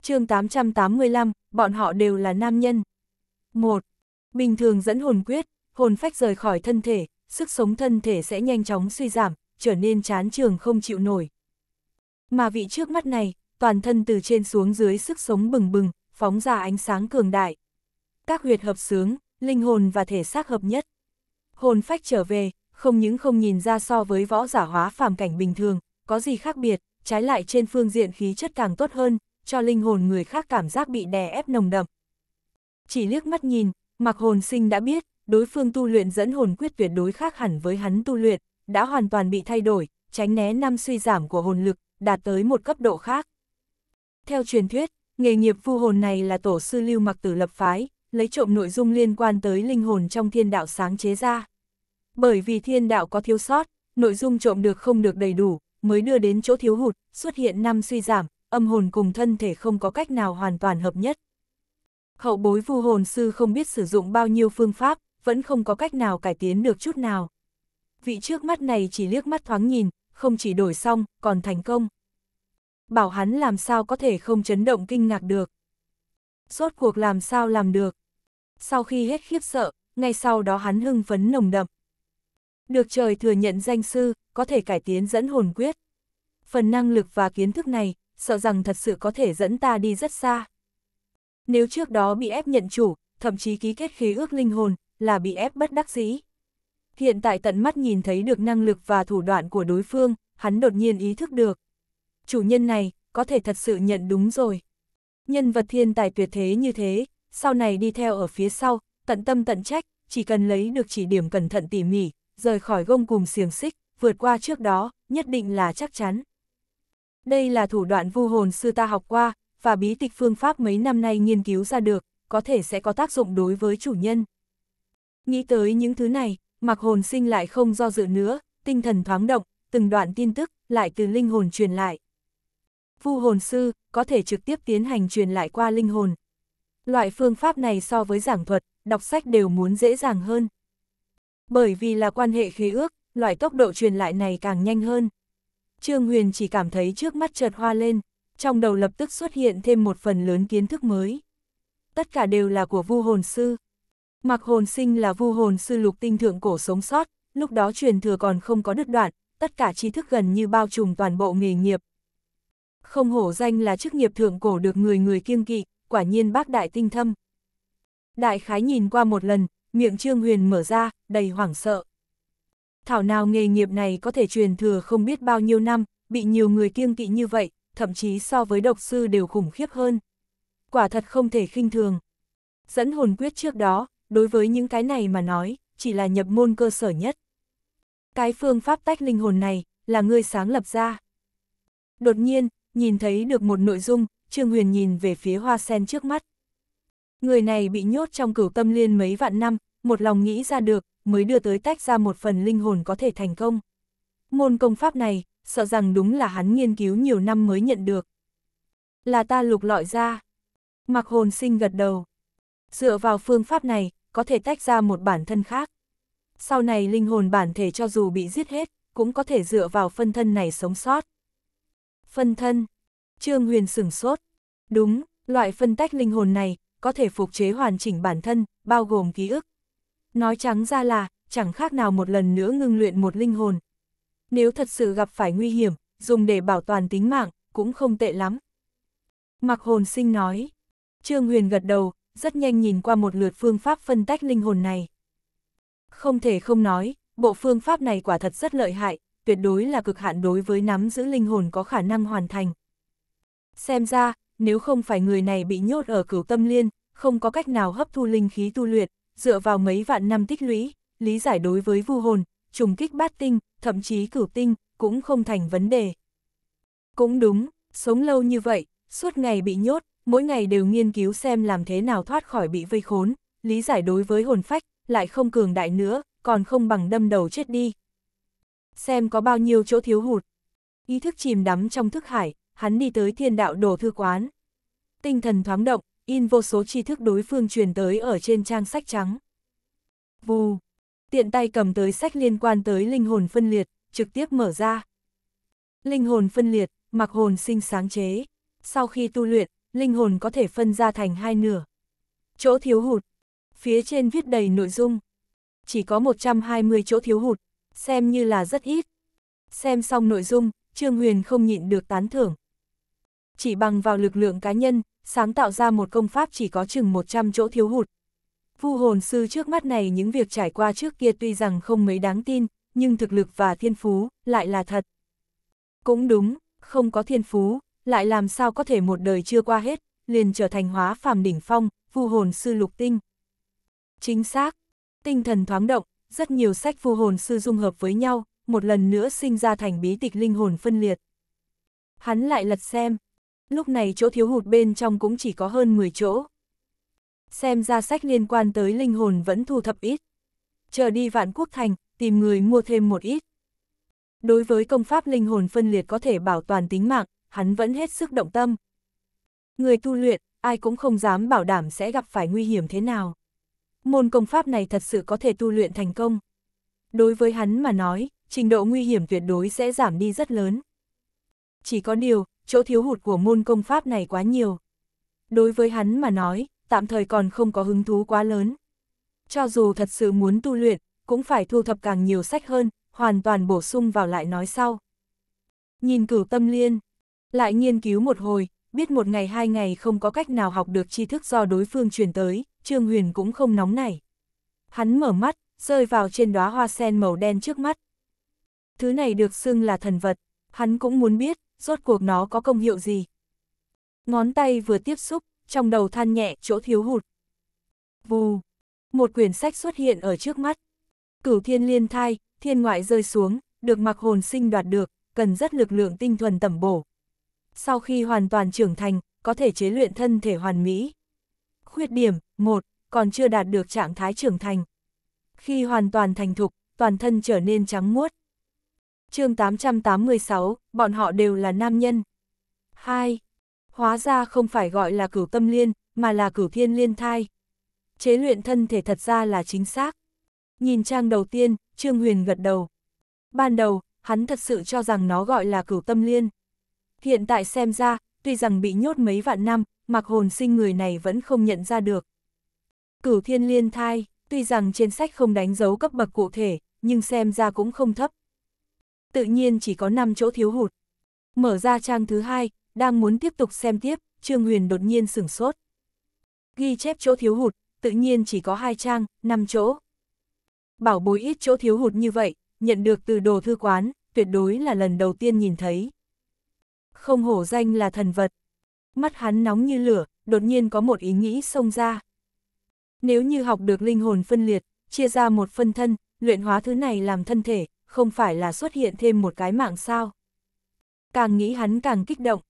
chương 885, bọn họ đều là nam nhân. 1. Bình thường dẫn hồn quyết, hồn phách rời khỏi thân thể, sức sống thân thể sẽ nhanh chóng suy giảm, trở nên chán trường không chịu nổi, mà vị trước mắt này, toàn thân từ trên xuống dưới sức sống bừng bừng, phóng ra ánh sáng cường đại. Các huyệt hợp sướng, linh hồn và thể xác hợp nhất. Hồn phách trở về, không những không nhìn ra so với võ giả hóa phàm cảnh bình thường, có gì khác biệt, trái lại trên phương diện khí chất càng tốt hơn, cho linh hồn người khác cảm giác bị đè ép nồng đậm. Chỉ liếc mắt nhìn, mặc hồn sinh đã biết, đối phương tu luyện dẫn hồn quyết tuyệt đối khác hẳn với hắn tu luyện, đã hoàn toàn bị thay đổi, tránh né năm suy giảm của hồn lực, đạt tới một cấp độ khác. Theo truyền thuyết, nghề nghiệp vu hồn này là tổ sư lưu mặc tử lập phái, lấy trộm nội dung liên quan tới linh hồn trong thiên đạo sáng chế ra. Bởi vì thiên đạo có thiếu sót, nội dung trộm được không được đầy đủ, mới đưa đến chỗ thiếu hụt, xuất hiện năm suy giảm, âm hồn cùng thân thể không có cách nào hoàn toàn hợp nhất. Hậu bối vu hồn sư không biết sử dụng bao nhiêu phương pháp, vẫn không có cách nào cải tiến được chút nào. Vị trước mắt này chỉ liếc mắt thoáng nhìn, không chỉ đổi xong, còn thành công. Bảo hắn làm sao có thể không chấn động kinh ngạc được. suốt cuộc làm sao làm được. Sau khi hết khiếp sợ, ngay sau đó hắn hưng phấn nồng đậm. Được trời thừa nhận danh sư, có thể cải tiến dẫn hồn quyết. Phần năng lực và kiến thức này, sợ rằng thật sự có thể dẫn ta đi rất xa. Nếu trước đó bị ép nhận chủ, thậm chí ký kết khí ước linh hồn, là bị ép bất đắc dĩ. Hiện tại tận mắt nhìn thấy được năng lực và thủ đoạn của đối phương, hắn đột nhiên ý thức được. Chủ nhân này, có thể thật sự nhận đúng rồi. Nhân vật thiên tài tuyệt thế như thế, sau này đi theo ở phía sau, tận tâm tận trách, chỉ cần lấy được chỉ điểm cẩn thận tỉ mỉ, rời khỏi gông cùng xiềng xích, vượt qua trước đó, nhất định là chắc chắn. Đây là thủ đoạn vu hồn sư ta học qua, và bí tịch phương pháp mấy năm nay nghiên cứu ra được, có thể sẽ có tác dụng đối với chủ nhân. Nghĩ tới những thứ này, Mạc Hồn Sinh lại không do dự nữa, tinh thần thoáng động, từng đoạn tin tức lại từ linh hồn truyền lại. Vu hồn sư có thể trực tiếp tiến hành truyền lại qua linh hồn. Loại phương pháp này so với giảng thuật, đọc sách đều muốn dễ dàng hơn. Bởi vì là quan hệ khí ước, loại tốc độ truyền lại này càng nhanh hơn. Trương Huyền chỉ cảm thấy trước mắt chợt hoa lên, trong đầu lập tức xuất hiện thêm một phần lớn kiến thức mới. Tất cả đều là của Vu hồn sư. Mạc Hồn Sinh là vu hồn sư lục tinh thượng cổ sống sót, lúc đó truyền thừa còn không có đứt đoạn, tất cả tri thức gần như bao trùm toàn bộ nghề nghiệp. Không hổ danh là chức nghiệp thượng cổ được người người kiêng kỵ, quả nhiên bác đại tinh thâm. Đại khái nhìn qua một lần, miệng Trương Huyền mở ra, đầy hoảng sợ. Thảo nào nghề nghiệp này có thể truyền thừa không biết bao nhiêu năm, bị nhiều người kiêng kỵ như vậy, thậm chí so với độc sư đều khủng khiếp hơn. Quả thật không thể khinh thường. Dẫn hồn quyết trước đó, đối với những cái này mà nói, chỉ là nhập môn cơ sở nhất. Cái phương pháp tách linh hồn này, là ngươi sáng lập ra. Đột nhiên, nhìn thấy được một nội dung, Trương Huyền nhìn về phía hoa sen trước mắt. Người này bị nhốt trong cửu tâm liên mấy vạn năm, một lòng nghĩ ra được, mới đưa tới tách ra một phần linh hồn có thể thành công. Môn công pháp này, sợ rằng đúng là hắn nghiên cứu nhiều năm mới nhận được. Là ta lục lọi ra. Mặc hồn sinh gật đầu. Dựa vào phương pháp này, có thể tách ra một bản thân khác. Sau này linh hồn bản thể cho dù bị giết hết, cũng có thể dựa vào phân thân này sống sót. Phân thân. Trương Huyền sửng sốt. Đúng, loại phân tách linh hồn này, có thể phục chế hoàn chỉnh bản thân, bao gồm ký ức. Nói trắng ra là, chẳng khác nào một lần nữa ngưng luyện một linh hồn. Nếu thật sự gặp phải nguy hiểm, dùng để bảo toàn tính mạng, cũng không tệ lắm. Mặc hồn sinh nói. Trương Huyền gật đầu, rất nhanh nhìn qua một lượt phương pháp phân tách linh hồn này. Không thể không nói, bộ phương pháp này quả thật rất lợi hại, tuyệt đối là cực hạn đối với nắm giữ linh hồn có khả năng hoàn thành. Xem ra, nếu không phải người này bị nhốt ở cửu tâm liên, không có cách nào hấp thu linh khí tu luyện, dựa vào mấy vạn năm tích lũy, lý giải đối với vu hồn, trùng kích bát tinh, thậm chí cửu tinh, cũng không thành vấn đề. Cũng đúng, sống lâu như vậy, suốt ngày bị nhốt, mỗi ngày đều nghiên cứu xem làm thế nào thoát khỏi bị vây khốn, lý giải đối với hồn phách, lại không cường đại nữa, còn không bằng đâm đầu chết đi. Xem có bao nhiêu chỗ thiếu hụt. Ý thức chìm đắm trong thức hải, hắn đi tới thiên đạo đồ thư quán. Tinh thần thoáng động, in vô số tri thức đối phương truyền tới ở trên trang sách trắng. Vù, tiện tay cầm tới sách liên quan tới linh hồn phân liệt, trực tiếp mở ra. Linh hồn phân liệt, mặc hồn sinh sáng chế. Sau khi tu luyện, linh hồn có thể phân ra thành hai nửa. Chỗ thiếu hụt, phía trên viết đầy nội dung. Chỉ có 120 chỗ thiếu hụt, xem như là rất ít. Xem xong nội dung, Trương Huyền không nhịn được tán thưởng. Chỉ bằng vào lực lượng cá nhân, sáng tạo ra một công pháp chỉ có chừng 100 chỗ thiếu hụt. Vu hồn sư trước mắt này những việc trải qua trước kia tuy rằng không mấy đáng tin, nhưng thực lực và thiên phú lại là thật. Cũng đúng, không có thiên phú, lại làm sao có thể một đời chưa qua hết, liền trở thành hóa phàm đỉnh phong, vu hồn sư lục tinh. Chính xác, tinh thần thoáng động, rất nhiều sách vu hồn sư dung hợp với nhau, một lần nữa sinh ra thành bí tịch linh hồn phân liệt. Hắn lại lật xem, lúc này chỗ thiếu hụt bên trong cũng chỉ có hơn 10 chỗ. Xem ra sách liên quan tới linh hồn vẫn thu thập ít. Chờ đi vạn quốc thành, tìm người mua thêm một ít. Đối với công pháp linh hồn phân liệt có thể bảo toàn tính mạng, hắn vẫn hết sức động tâm. Người tu luyện, ai cũng không dám bảo đảm sẽ gặp phải nguy hiểm thế nào. Môn công pháp này thật sự có thể tu luyện thành công. Đối với hắn mà nói, trình độ nguy hiểm tuyệt đối sẽ giảm đi rất lớn. Chỉ có điều, chỗ thiếu hụt của môn công pháp này quá nhiều. Đối với hắn mà nói, tạm thời còn không có hứng thú quá lớn. Cho dù thật sự muốn tu luyện, cũng phải thu thập càng nhiều sách hơn, hoàn toàn bổ sung vào lại nói sau. Nhìn cửu tâm liên lại nghiên cứu một hồi, biết một ngày hai ngày không có cách nào học được tri thức do đối phương truyền tới, Trương Huyền cũng không nóng nảy. Hắn mở mắt, rơi vào trên đóa hoa sen màu đen trước mắt. Thứ này được xưng là thần vật, hắn cũng muốn biết, rốt cuộc nó có công hiệu gì. Ngón tay vừa tiếp xúc, trong đầu than nhẹ chỗ thiếu hụt. Vù, một quyển sách xuất hiện ở trước mắt. Cửu thiên liên thai, thiên ngoại rơi xuống, được mặc hồn sinh đoạt được, cần rất lực lượng tinh thuần tẩm bổ, sau khi hoàn toàn trưởng thành, có thể chế luyện thân thể hoàn mỹ. Khuyết điểm, một Còn chưa đạt được trạng thái trưởng thành. Khi hoàn toàn thành thục, toàn thân trở nên trắng muốt. chương 886, bọn họ đều là nam nhân. 2. Hóa ra không phải gọi là cửu tâm liên, mà là cửu thiên liên thai. Chế luyện thân thể thật ra là chính xác. Nhìn trang đầu tiên, Trương Huyền gật đầu. Ban đầu, hắn thật sự cho rằng nó gọi là cửu tâm liên. Hiện tại xem ra, tuy rằng bị nhốt mấy vạn năm, mặc hồn sinh người này vẫn không nhận ra được. Cửu thiên liên thai, tuy rằng trên sách không đánh dấu cấp bậc cụ thể, nhưng xem ra cũng không thấp. Tự nhiên chỉ có 5 chỗ thiếu hụt. Mở ra trang thứ hai, đang muốn tiếp tục xem tiếp, Trương Huyền đột nhiên sửng sốt. Ghi chép chỗ thiếu hụt, tự nhiên chỉ có hai trang, 5 chỗ. Bảo bối ít chỗ thiếu hụt như vậy, nhận được từ đồ thư quán, tuyệt đối là lần đầu tiên nhìn thấy không hổ danh là thần vật. Mắt hắn nóng như lửa, đột nhiên có một ý nghĩ xông ra. Nếu như học được linh hồn phân liệt, chia ra một phân thân, luyện hóa thứ này làm thân thể, không phải là xuất hiện thêm một cái mạng sao. Càng nghĩ hắn càng kích động.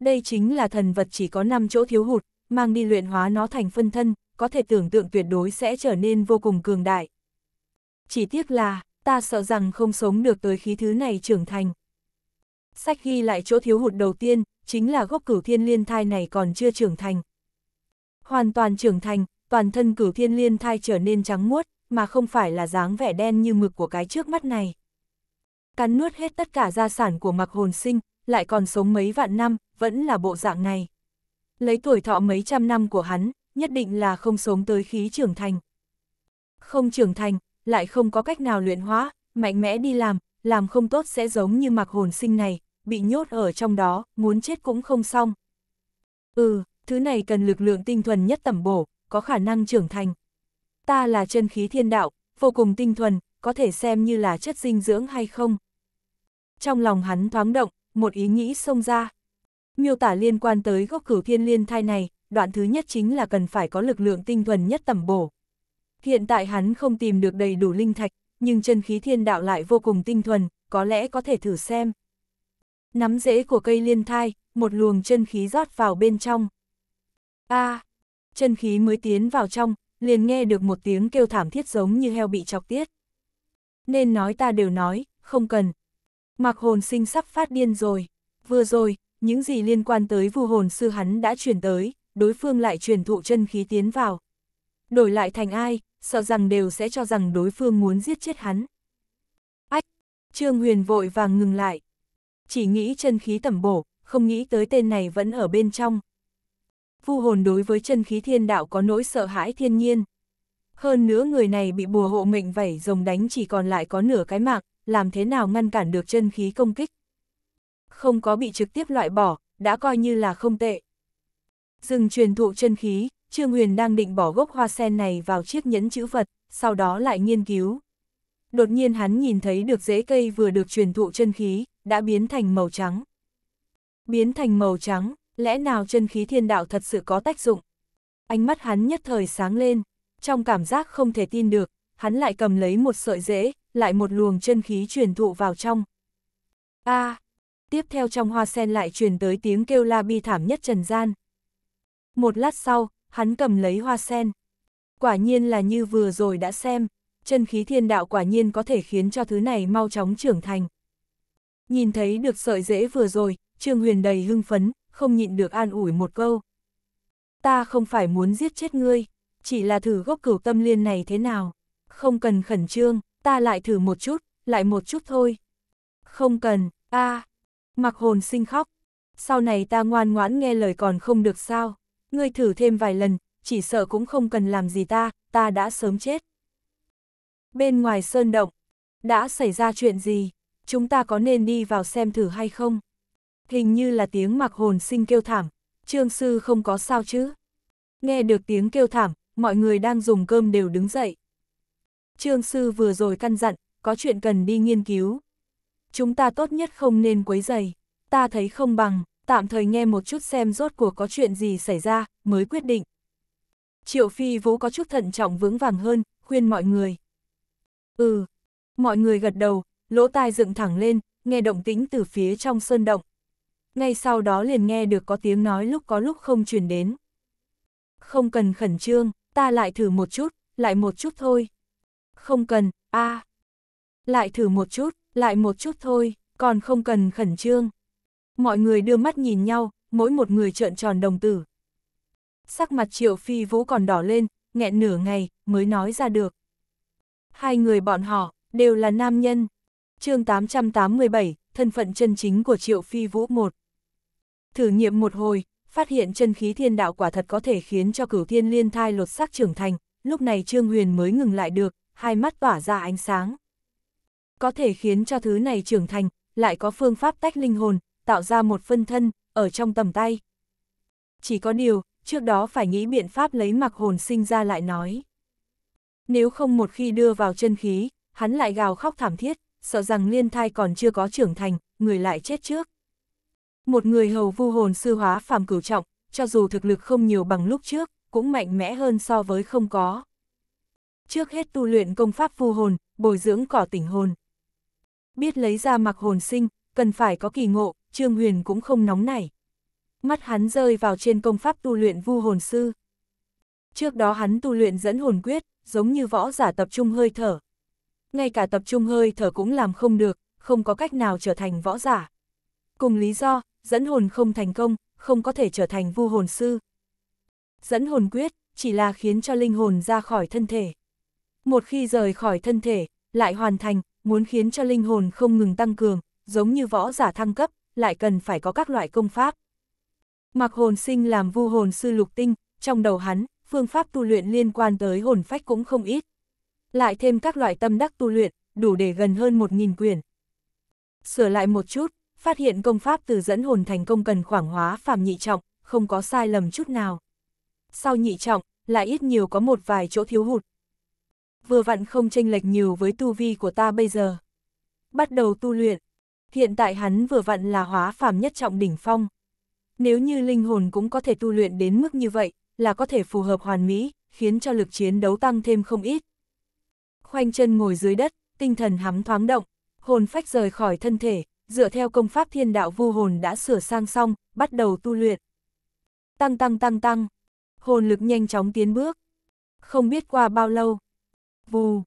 Đây chính là thần vật chỉ có 5 chỗ thiếu hụt, mang đi luyện hóa nó thành phân thân, có thể tưởng tượng tuyệt đối sẽ trở nên vô cùng cường đại. Chỉ tiếc là, ta sợ rằng không sống được tới khí thứ này trưởng thành sách ghi lại chỗ thiếu hụt đầu tiên, chính là gốc cửu thiên liên thai này còn chưa trưởng thành. Hoàn toàn trưởng thành, toàn thân cửu thiên liên thai trở nên trắng muốt, mà không phải là dáng vẻ đen như mực của cái trước mắt này. Cắn nuốt hết tất cả gia sản của mặc hồn sinh, lại còn sống mấy vạn năm, vẫn là bộ dạng này. Lấy tuổi thọ mấy trăm năm của hắn, nhất định là không sống tới khí trưởng thành. Không trưởng thành, lại không có cách nào luyện hóa, mạnh mẽ đi làm, làm không tốt sẽ giống như mặc hồn sinh này, bị nhốt ở trong đó, muốn chết cũng không xong. Ừ, thứ này cần lực lượng tinh thuần nhất tẩm bổ, có khả năng trưởng thành. Ta là chân khí thiên đạo, vô cùng tinh thuần, có thể xem như là chất dinh dưỡng hay không. Trong lòng hắn thoáng động, một ý nghĩ xông ra. Miêu tả liên quan tới gốc cử thiên liên thai này, đoạn thứ nhất chính là cần phải có lực lượng tinh thuần nhất tẩm bổ. Hiện tại hắn không tìm được đầy đủ linh thạch, nhưng chân khí thiên đạo lại vô cùng tinh thuần, có lẽ có thể thử xem. Nắm rễ của cây liên thai, một luồng chân khí rót vào bên trong. A, à, chân khí mới tiến vào trong, liền nghe được một tiếng kêu thảm thiết giống như heo bị chọc tiết. Nên nói ta đều nói, không cần. Mặc hồn sinh sắp phát điên rồi. Vừa rồi, những gì liên quan tới vu hồn sư hắn đã truyền tới, đối phương lại truyền thụ chân khí tiến vào. Đổi lại thành ai, sợ rằng đều sẽ cho rằng đối phương muốn giết chết hắn. Ách! Trương Huyền vội vàng ngừng lại, chỉ nghĩ chân khí tẩm bổ, không nghĩ tới tên này vẫn ở bên trong. Vu hồn đối với chân khí thiên đạo có nỗi sợ hãi thiên nhiên. Hơn nữa người này bị bùa hộ mệnh vẩy rồng đánh chỉ còn lại có nửa cái mạng, làm thế nào ngăn cản được chân khí công kích. Không có bị trực tiếp loại bỏ, đã coi như là không tệ. Dừng truyền thụ chân khí, Trương Huyền đang định bỏ gốc hoa sen này vào chiếc nhẫn chữ vật, sau đó lại nghiên cứu đột nhiên hắn nhìn thấy được rễ cây vừa được truyền thụ chân khí, đã biến thành màu trắng. Biến thành màu trắng, lẽ nào chân khí thiên đạo thật sự có tác dụng? Ánh mắt hắn nhất thời sáng lên, trong cảm giác không thể tin được, hắn lại cầm lấy một sợi rễ, lại một luồng chân khí truyền thụ vào trong. A, à, tiếp theo trong hoa sen lại truyền tới tiếng kêu la bi thảm nhất trần gian. Một lát sau, hắn cầm lấy hoa sen. Quả nhiên là như vừa rồi đã xem, chân khí thiên đạo quả nhiên có thể khiến cho thứ này mau chóng trưởng thành. Nhìn thấy được sợi dễ vừa rồi, Trương Huyền đầy hưng phấn, không nhịn được an ủi một câu. Ta không phải muốn giết chết ngươi, chỉ là thử gốc cửu tâm liên này thế nào. Không cần khẩn trương, ta lại thử một chút, lại một chút thôi. Không cần, a Mặc hồn sinh khóc. Sau này ta ngoan ngoãn nghe lời còn không được sao. Ngươi thử thêm vài lần, chỉ sợ cũng không cần làm gì ta, ta đã sớm chết. Bên ngoài sơn động, đã xảy ra chuyện gì? Chúng ta có nên đi vào xem thử hay không? Hình như là tiếng mặc hồn sinh kêu thảm, trương sư không có sao chứ? Nghe được tiếng kêu thảm, mọi người đang dùng cơm đều đứng dậy. Trương sư vừa rồi căn dặn, có chuyện cần đi nghiên cứu. Chúng ta tốt nhất không nên quấy dày, ta thấy không bằng, tạm thời nghe một chút xem rốt cuộc có chuyện gì xảy ra, mới quyết định. Triệu Phi Vũ có chút thận trọng vững vàng hơn, khuyên mọi người. Ừ. Mọi người gật đầu, lỗ tai dựng thẳng lên, nghe động tĩnh từ phía trong sơn động. Ngay sau đó liền nghe được có tiếng nói lúc có lúc không truyền đến. Không cần khẩn trương, ta lại thử một chút, lại một chút thôi. Không cần, a à. Lại thử một chút, lại một chút thôi, còn không cần khẩn trương. Mọi người đưa mắt nhìn nhau, mỗi một người trợn tròn đồng tử. Sắc mặt triệu phi vũ còn đỏ lên, nghẹn nửa ngày, mới nói ra được. Hai người bọn họ, đều là nam nhân. chương 887, thân phận chân chính của Triệu Phi Vũ 1. Thử nghiệm một hồi, phát hiện chân khí thiên đạo quả thật có thể khiến cho cửu thiên liên thai lột xác trưởng thành, lúc này Trương Huyền mới ngừng lại được, hai mắt tỏa ra ánh sáng. Có thể khiến cho thứ này trưởng thành, lại có phương pháp tách linh hồn, tạo ra một phân thân, ở trong tầm tay. Chỉ có điều, trước đó phải nghĩ biện pháp lấy mặc hồn sinh ra lại nói. Nếu không một khi đưa vào chân khí, hắn lại gào khóc thảm thiết, sợ rằng liên thai còn chưa có trưởng thành, người lại chết trước. Một người hầu vu hồn sư hóa phàm cửu trọng, cho dù thực lực không nhiều bằng lúc trước, cũng mạnh mẽ hơn so với không có. Trước hết tu luyện công pháp vu hồn, bồi dưỡng cỏ tỉnh hồn. Biết lấy ra mặc hồn sinh, cần phải có kỳ ngộ, Trương Huyền cũng không nóng nảy. Mắt hắn rơi vào trên công pháp tu luyện vu hồn sư. Trước đó hắn tu luyện dẫn hồn quyết, giống như võ giả tập trung hơi thở. Ngay cả tập trung hơi thở cũng làm không được, không có cách nào trở thành võ giả. Cùng lý do, dẫn hồn không thành công, không có thể trở thành vu hồn sư. Dẫn hồn quyết, chỉ là khiến cho linh hồn ra khỏi thân thể. Một khi rời khỏi thân thể, lại hoàn thành, muốn khiến cho linh hồn không ngừng tăng cường, giống như võ giả thăng cấp, lại cần phải có các loại công pháp. Mặc hồn sinh làm vu hồn sư lục tinh, trong đầu hắn, phương pháp tu luyện liên quan tới hồn phách cũng không ít. Lại thêm các loại tâm đắc tu luyện, đủ để gần hơn 1.000 quyển. Sửa lại một chút, phát hiện công pháp từ dẫn hồn thành công cần khoảng hóa phàm nhị trọng, không có sai lầm chút nào. Sau nhị trọng, lại ít nhiều có một vài chỗ thiếu hụt. Vừa vặn không chênh lệch nhiều với tu vi của ta bây giờ. Bắt đầu tu luyện, hiện tại hắn vừa vặn là hóa phàm nhất trọng đỉnh phong. Nếu như linh hồn cũng có thể tu luyện đến mức như vậy, là có thể phù hợp hoàn mỹ, khiến cho lực chiến đấu tăng thêm không ít. Khoanh chân ngồi dưới đất, tinh thần hắm thoáng động, hồn phách rời khỏi thân thể, dựa theo công pháp thiên đạo vu hồn đã sửa sang xong, bắt đầu tu luyện. Tăng tăng tăng tăng, hồn lực nhanh chóng tiến bước. Không biết qua bao lâu. Vù,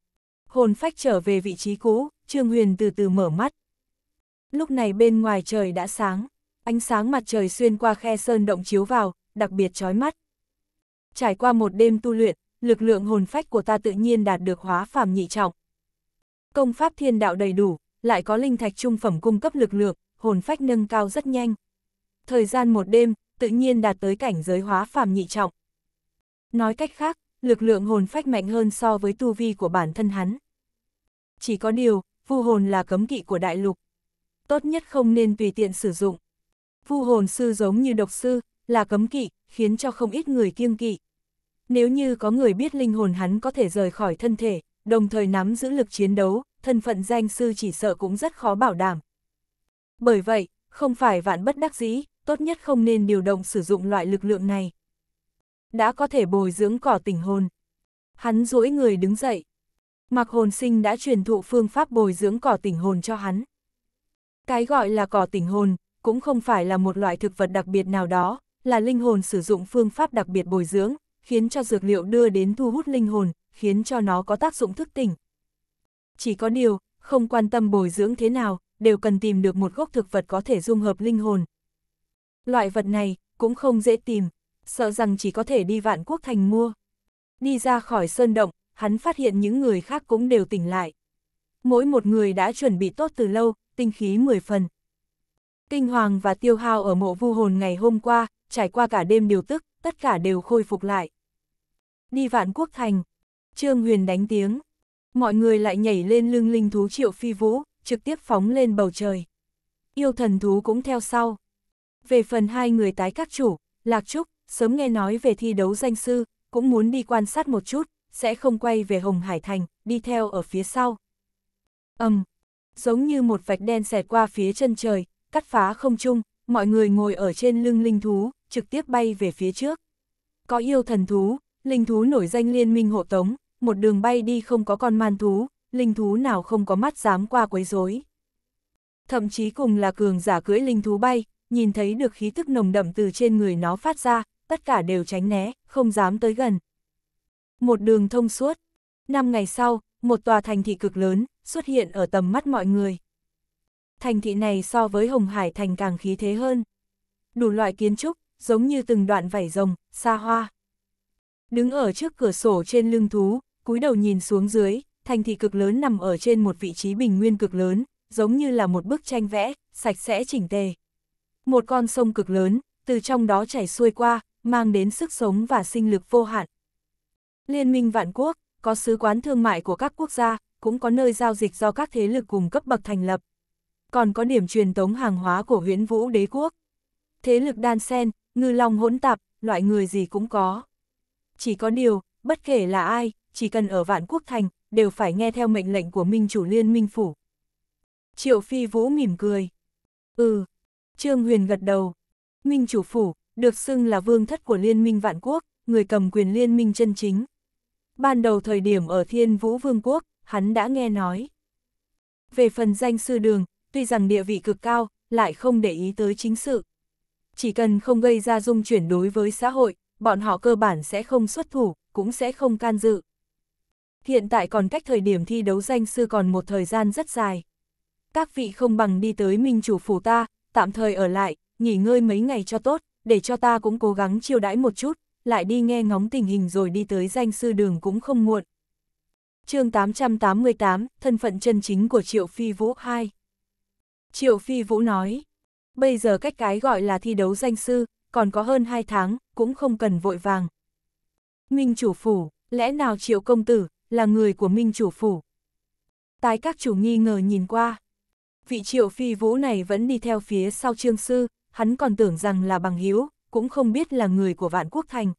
hồn phách trở về vị trí cũ, Trương Huyền từ từ mở mắt. Lúc này bên ngoài trời đã sáng, ánh sáng mặt trời xuyên qua khe sơn động chiếu vào, đặc biệt chói mắt trải qua một đêm tu luyện, lực lượng hồn phách của ta tự nhiên đạt được hóa phàm nhị trọng. Công pháp thiên đạo đầy đủ, lại có linh thạch trung phẩm cung cấp lực lượng, hồn phách nâng cao rất nhanh. Thời gian một đêm, tự nhiên đạt tới cảnh giới hóa phàm nhị trọng. Nói cách khác, lực lượng hồn phách mạnh hơn so với tu vi của bản thân hắn. Chỉ có điều, vu hồn là cấm kỵ của đại lục. Tốt nhất không nên tùy tiện sử dụng. Vu hồn sư giống như độc sư, là cấm kỵ, khiến cho không ít người kiêng kỵ. Nếu như có người biết linh hồn hắn có thể rời khỏi thân thể, đồng thời nắm giữ lực chiến đấu, thân phận danh sư chỉ sợ cũng rất khó bảo đảm. Bởi vậy, không phải vạn bất đắc dĩ, tốt nhất không nên điều động sử dụng loại lực lượng này. Đã có thể bồi dưỡng cỏ tỉnh hồn. Hắn duỗi người đứng dậy. Mặc hồn sinh đã truyền thụ phương pháp bồi dưỡng cỏ tỉnh hồn cho hắn. Cái gọi là cỏ tỉnh hồn, cũng không phải là một loại thực vật đặc biệt nào đó, là linh hồn sử dụng phương pháp đặc biệt bồi dưỡng, khiến cho dược liệu đưa đến thu hút linh hồn, khiến cho nó có tác dụng thức tỉnh. Chỉ có điều, không quan tâm bồi dưỡng thế nào, đều cần tìm được một gốc thực vật có thể dung hợp linh hồn. Loại vật này, cũng không dễ tìm, sợ rằng chỉ có thể đi vạn quốc thành mua. Đi ra khỏi sơn động, hắn phát hiện những người khác cũng đều tỉnh lại. Mỗi một người đã chuẩn bị tốt từ lâu, tinh khí 10 phần. Kinh Hoàng và Tiêu Hao ở mộ vu hồn ngày hôm qua, trải qua cả đêm điều tức, tất cả đều khôi phục lại. Đi vạn quốc thành, Trương Huyền đánh tiếng, mọi người lại nhảy lên lưng linh thú triệu phi vũ, trực tiếp phóng lên bầu trời. Yêu thần thú cũng theo sau. Về phần hai người tái các chủ, Lạc Trúc, sớm nghe nói về thi đấu danh sư, cũng muốn đi quan sát một chút, sẽ không quay về Hồng Hải Thành, đi theo ở phía sau. Âm, um, giống như một vạch đen xẹt qua phía chân trời, cắt phá không trung, mọi người ngồi ở trên lưng linh thú, trực tiếp bay về phía trước. Có yêu thần thú, linh thú nổi danh liên minh hộ tống, một đường bay đi không có con man thú, linh thú nào không có mắt dám qua quấy rối. Thậm chí cùng là cường giả cưỡi linh thú bay, nhìn thấy được khí tức nồng đậm từ trên người nó phát ra, tất cả đều tránh né, không dám tới gần. Một đường thông suốt. Năm ngày sau, một tòa thành thị cực lớn xuất hiện ở tầm mắt mọi người thành thị này so với Hồng Hải thành càng khí thế hơn. Đủ loại kiến trúc, giống như từng đoạn vảy rồng, xa hoa. Đứng ở trước cửa sổ trên lưng thú, cúi đầu nhìn xuống dưới, thành thị cực lớn nằm ở trên một vị trí bình nguyên cực lớn, giống như là một bức tranh vẽ, sạch sẽ chỉnh tề. Một con sông cực lớn, từ trong đó chảy xuôi qua, mang đến sức sống và sinh lực vô hạn. Liên minh vạn quốc, có sứ quán thương mại của các quốc gia, cũng có nơi giao dịch do các thế lực cùng cấp bậc thành lập còn có điểm truyền tống hàng hóa của huyễn vũ đế quốc. Thế lực đan sen, ngư long hỗn tạp, loại người gì cũng có. Chỉ có điều, bất kể là ai, chỉ cần ở vạn quốc thành, đều phải nghe theo mệnh lệnh của minh chủ liên minh phủ. Triệu Phi Vũ mỉm cười. Ừ, Trương Huyền gật đầu. Minh chủ phủ, được xưng là vương thất của liên minh vạn quốc, người cầm quyền liên minh chân chính. Ban đầu thời điểm ở Thiên Vũ Vương quốc, hắn đã nghe nói. Về phần danh sư đường, tuy rằng địa vị cực cao, lại không để ý tới chính sự. Chỉ cần không gây ra dung chuyển đối với xã hội, bọn họ cơ bản sẽ không xuất thủ, cũng sẽ không can dự. Hiện tại còn cách thời điểm thi đấu danh sư còn một thời gian rất dài. Các vị không bằng đi tới minh chủ phủ ta, tạm thời ở lại, nghỉ ngơi mấy ngày cho tốt, để cho ta cũng cố gắng chiêu đãi một chút, lại đi nghe ngóng tình hình rồi đi tới danh sư đường cũng không muộn. chương 888, thân phận chân chính của Triệu Phi Vũ 2 Triệu Phi Vũ nói, bây giờ cách cái gọi là thi đấu danh sư, còn có hơn 2 tháng, cũng không cần vội vàng. Minh chủ phủ, lẽ nào Triệu Công Tử, là người của Minh chủ phủ? Tái các chủ nghi ngờ nhìn qua. Vị Triệu Phi Vũ này vẫn đi theo phía sau trương sư, hắn còn tưởng rằng là bằng hiếu, cũng không biết là người của vạn quốc thành.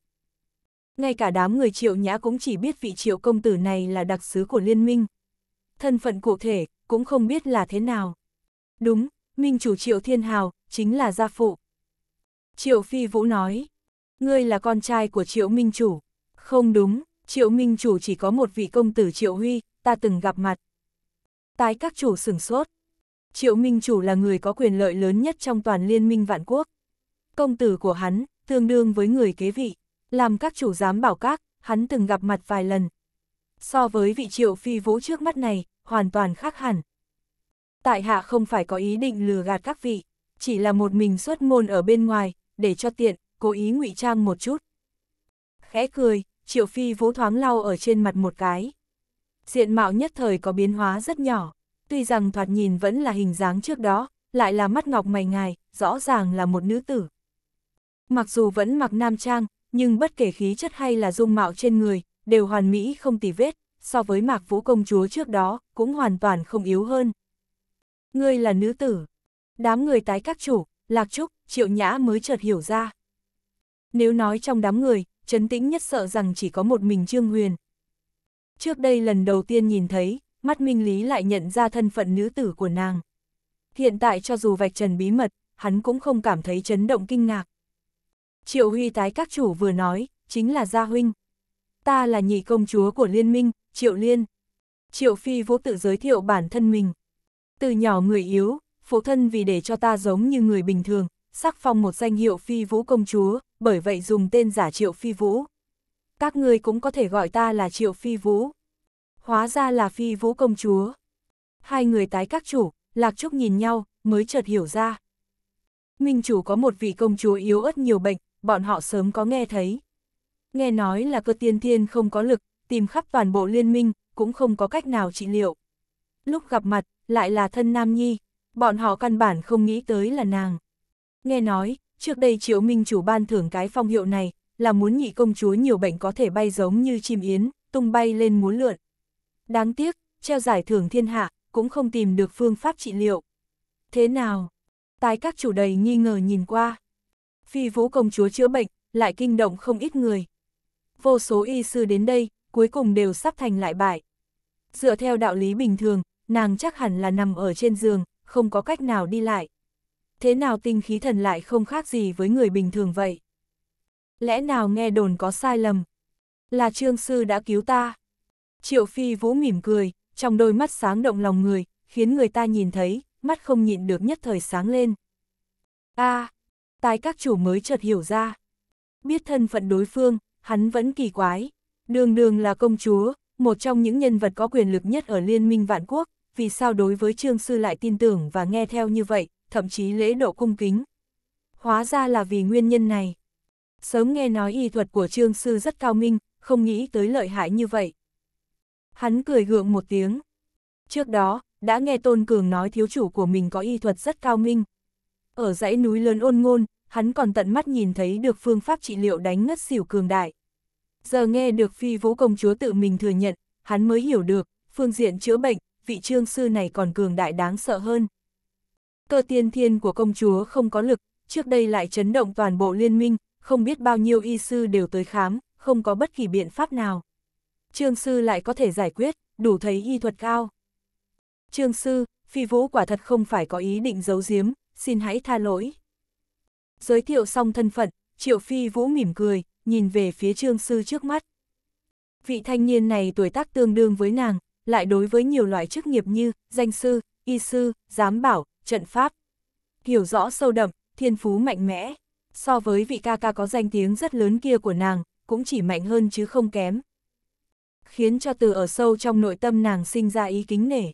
Ngay cả đám người triệu nhã cũng chỉ biết vị triệu công tử này là đặc sứ của liên minh. Thân phận cụ thể, cũng không biết là thế nào đúng, minh chủ Triệu Thiên Hào, chính là gia phụ. Triệu Phi Vũ nói, ngươi là con trai của Triệu Minh Chủ. Không đúng, Triệu Minh Chủ chỉ có một vị công tử Triệu Huy, ta từng gặp mặt. Tái các chủ sửng sốt. Triệu Minh Chủ là người có quyền lợi lớn nhất trong toàn liên minh vạn quốc. Công tử của hắn, tương đương với người kế vị, làm các chủ giám bảo các, hắn từng gặp mặt vài lần. So với vị Triệu Phi Vũ trước mắt này, hoàn toàn khác hẳn tại hạ không phải có ý định lừa gạt các vị, chỉ là một mình xuất môn ở bên ngoài, để cho tiện, cố ý ngụy trang một chút. Khẽ cười, Triệu Phi vỗ thoáng lau ở trên mặt một cái. Diện mạo nhất thời có biến hóa rất nhỏ, tuy rằng thoạt nhìn vẫn là hình dáng trước đó, lại là mắt ngọc mày ngài, rõ ràng là một nữ tử. Mặc dù vẫn mặc nam trang, nhưng bất kể khí chất hay là dung mạo trên người, đều hoàn mỹ không tì vết, so với mạc vũ công chúa trước đó, cũng hoàn toàn không yếu hơn ngươi là nữ tử. Đám người tái các chủ, Lạc Trúc, Triệu Nhã mới chợt hiểu ra. Nếu nói trong đám người, Trấn Tĩnh nhất sợ rằng chỉ có một mình Trương Huyền. Trước đây lần đầu tiên nhìn thấy, mắt Minh Lý lại nhận ra thân phận nữ tử của nàng. Hiện tại cho dù vạch trần bí mật, hắn cũng không cảm thấy chấn động kinh ngạc. Triệu Huy tái các chủ vừa nói, chính là Gia Huynh. Ta là nhị công chúa của liên minh, Triệu Liên. Triệu Phi vô tự giới thiệu bản thân mình. Từ nhỏ người yếu, phụ thân vì để cho ta giống như người bình thường, sắc phong một danh hiệu phi vũ công chúa, bởi vậy dùng tên giả triệu phi vũ. Các người cũng có thể gọi ta là triệu phi vũ. Hóa ra là phi vũ công chúa. Hai người tái các chủ, lạc trúc nhìn nhau, mới chợt hiểu ra. Minh chủ có một vị công chúa yếu ớt nhiều bệnh, bọn họ sớm có nghe thấy. Nghe nói là cơ tiên thiên không có lực, tìm khắp toàn bộ liên minh, cũng không có cách nào trị liệu. Lúc gặp mặt, lại là thân nam nhi, bọn họ căn bản không nghĩ tới là nàng. Nghe nói, trước đây Triệu Minh chủ ban thưởng cái phong hiệu này, là muốn nhị công chúa nhiều bệnh có thể bay giống như chim yến, tung bay lên muốn lượn. Đáng tiếc, treo giải thưởng thiên hạ, cũng không tìm được phương pháp trị liệu. Thế nào? tài các chủ đầy nghi ngờ nhìn qua. Phi vũ công chúa chữa bệnh, lại kinh động không ít người. Vô số y sư đến đây, cuối cùng đều sắp thành lại bại. Dựa theo đạo lý bình thường, nàng chắc hẳn là nằm ở trên giường, không có cách nào đi lại. Thế nào tinh khí thần lại không khác gì với người bình thường vậy? Lẽ nào nghe đồn có sai lầm? Là trương sư đã cứu ta. Triệu phi vũ mỉm cười, trong đôi mắt sáng động lòng người, khiến người ta nhìn thấy, mắt không nhịn được nhất thời sáng lên. a à, tái các chủ mới chợt hiểu ra. Biết thân phận đối phương, hắn vẫn kỳ quái. Đường đường là công chúa, một trong những nhân vật có quyền lực nhất ở Liên minh Vạn Quốc, vì sao đối với Trương Sư lại tin tưởng và nghe theo như vậy, thậm chí lễ độ cung kính. Hóa ra là vì nguyên nhân này. Sớm nghe nói y thuật của Trương Sư rất cao minh, không nghĩ tới lợi hại như vậy. Hắn cười gượng một tiếng. Trước đó, đã nghe Tôn Cường nói thiếu chủ của mình có y thuật rất cao minh. Ở dãy núi lớn ôn ngôn, hắn còn tận mắt nhìn thấy được phương pháp trị liệu đánh ngất xỉu cường đại. Giờ nghe được phi vũ công chúa tự mình thừa nhận, hắn mới hiểu được, phương diện chữa bệnh, vị trương sư này còn cường đại đáng sợ hơn. Cơ tiên thiên của công chúa không có lực, trước đây lại chấn động toàn bộ liên minh, không biết bao nhiêu y sư đều tới khám, không có bất kỳ biện pháp nào. Trương sư lại có thể giải quyết, đủ thấy y thuật cao. Trương sư, phi vũ quả thật không phải có ý định giấu giếm, xin hãy tha lỗi. Giới thiệu xong thân phận, triệu phi vũ mỉm cười, nhìn về phía trương sư trước mắt. Vị thanh niên này tuổi tác tương đương với nàng, lại đối với nhiều loại chức nghiệp như danh sư, y sư, giám bảo, trận pháp. Hiểu rõ sâu đậm, thiên phú mạnh mẽ. So với vị ca ca có danh tiếng rất lớn kia của nàng, cũng chỉ mạnh hơn chứ không kém. Khiến cho từ ở sâu trong nội tâm nàng sinh ra ý kính nể.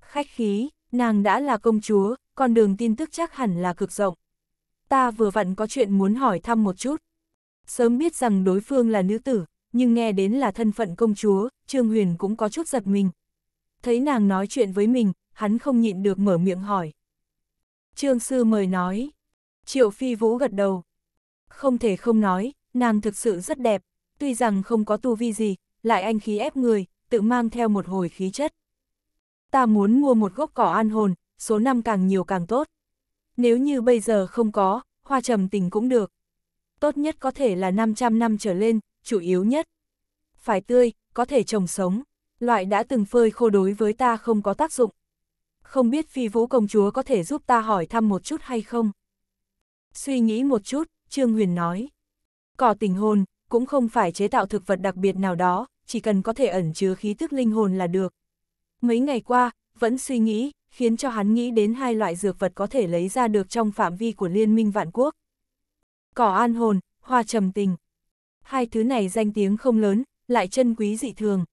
Khách khí, nàng đã là công chúa, con đường tin tức chắc hẳn là cực rộng. Ta vừa vặn có chuyện muốn hỏi thăm một chút. Sớm biết rằng đối phương là nữ tử, nhưng nghe đến là thân phận công chúa, Trương Huyền cũng có chút giật mình. Thấy nàng nói chuyện với mình, hắn không nhịn được mở miệng hỏi. Trương Sư mời nói. Triệu Phi Vũ gật đầu. Không thể không nói, nàng thực sự rất đẹp, tuy rằng không có tu vi gì, lại anh khí ép người, tự mang theo một hồi khí chất. Ta muốn mua một gốc cỏ an hồn, số năm càng nhiều càng tốt. Nếu như bây giờ không có, hoa trầm tình cũng được. Tốt nhất có thể là 500 năm trở lên, chủ yếu nhất. Phải tươi, có thể trồng sống, loại đã từng phơi khô đối với ta không có tác dụng. Không biết phi vũ công chúa có thể giúp ta hỏi thăm một chút hay không? Suy nghĩ một chút, Trương Huyền nói. Cỏ tình hồn, cũng không phải chế tạo thực vật đặc biệt nào đó, chỉ cần có thể ẩn chứa khí tức linh hồn là được. Mấy ngày qua, vẫn suy nghĩ, khiến cho hắn nghĩ đến hai loại dược vật có thể lấy ra được trong phạm vi của liên minh vạn quốc. Cỏ an hồn, hoa trầm tình hai thứ này danh tiếng không lớn, lại chân quý dị thường.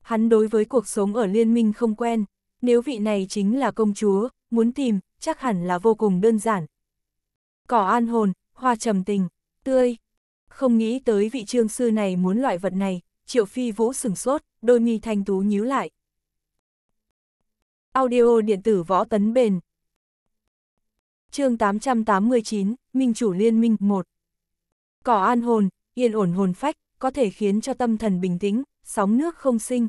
Hắn đối với cuộc sống ở liên minh không quen, nếu vị này chính là công chúa, muốn tìm, chắc hẳn là vô cùng đơn giản. Cỏ an hồn, hoa trầm tình, tươi. Không nghĩ tới vị trương sư này muốn loại vật này, triệu phi vũ sửng sốt, đôi mi thanh tú nhíu lại. Audio điện tử võ tấn bền. chương 889, Minh chủ liên minh 1. Cỏ an hồn, yên ổn hồn phách, có thể khiến cho tâm thần bình tĩnh, sóng nước không sinh.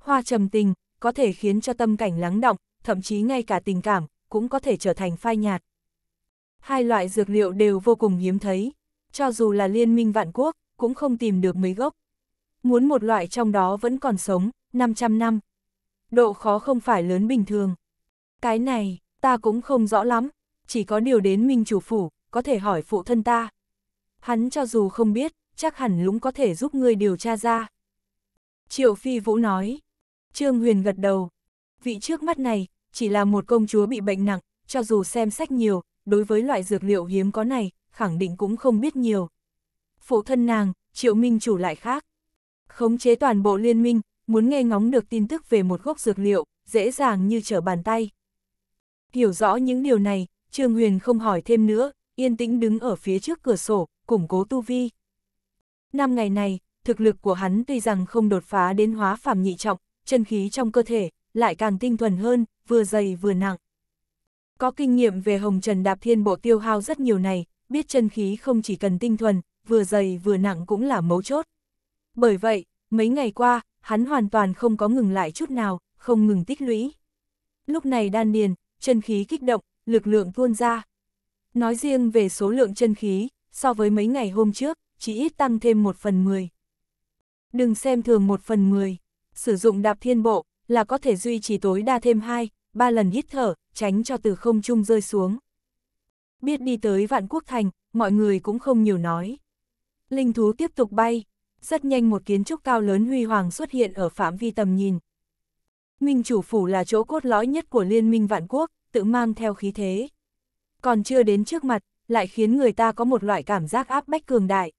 Hoa trầm tình, có thể khiến cho tâm cảnh lắng động, thậm chí ngay cả tình cảm, cũng có thể trở thành phai nhạt. Hai loại dược liệu đều vô cùng hiếm thấy, cho dù là liên minh vạn quốc, cũng không tìm được mấy gốc. Muốn một loại trong đó vẫn còn sống, 500 năm. Độ khó không phải lớn bình thường. Cái này, ta cũng không rõ lắm, chỉ có điều đến minh chủ phủ, có thể hỏi phụ thân ta hắn cho dù không biết, chắc hẳn lũng có thể giúp ngươi điều tra ra. Triệu Phi Vũ nói, Trương Huyền gật đầu, vị trước mắt này, chỉ là một công chúa bị bệnh nặng, cho dù xem sách nhiều, đối với loại dược liệu hiếm có này, khẳng định cũng không biết nhiều. Phụ thân nàng, Triệu Minh chủ lại khác. Khống chế toàn bộ liên minh, muốn nghe ngóng được tin tức về một gốc dược liệu, dễ dàng như trở bàn tay. Hiểu rõ những điều này, Trương Huyền không hỏi thêm nữa, yên tĩnh đứng ở phía trước cửa sổ, củng cố tu vi. Năm ngày này, thực lực của hắn tuy rằng không đột phá đến hóa phàm nhị trọng, chân khí trong cơ thể lại càng tinh thuần hơn, vừa dày vừa nặng. Có kinh nghiệm về hồng trần đạp thiên bộ tiêu hao rất nhiều này, biết chân khí không chỉ cần tinh thuần, vừa dày vừa nặng cũng là mấu chốt. Bởi vậy, mấy ngày qua, hắn hoàn toàn không có ngừng lại chút nào, không ngừng tích lũy. Lúc này đan điền, chân khí kích động, lực lượng tuôn ra. Nói riêng về số lượng chân khí, so với mấy ngày hôm trước, chỉ ít tăng thêm một phần mười. Đừng xem thường một phần mười. sử dụng đạp thiên bộ là có thể duy trì tối đa thêm hai ba lần hít thở, tránh cho từ không trung rơi xuống. Biết đi tới vạn quốc thành, mọi người cũng không nhiều nói. Linh thú tiếp tục bay, rất nhanh một kiến trúc cao lớn huy hoàng xuất hiện ở phạm vi tầm nhìn. Minh chủ phủ là chỗ cốt lõi nhất của liên minh vạn quốc, tự mang theo khí thế. Còn chưa đến trước mặt, lại khiến người ta có một loại cảm giác áp bách cường đại.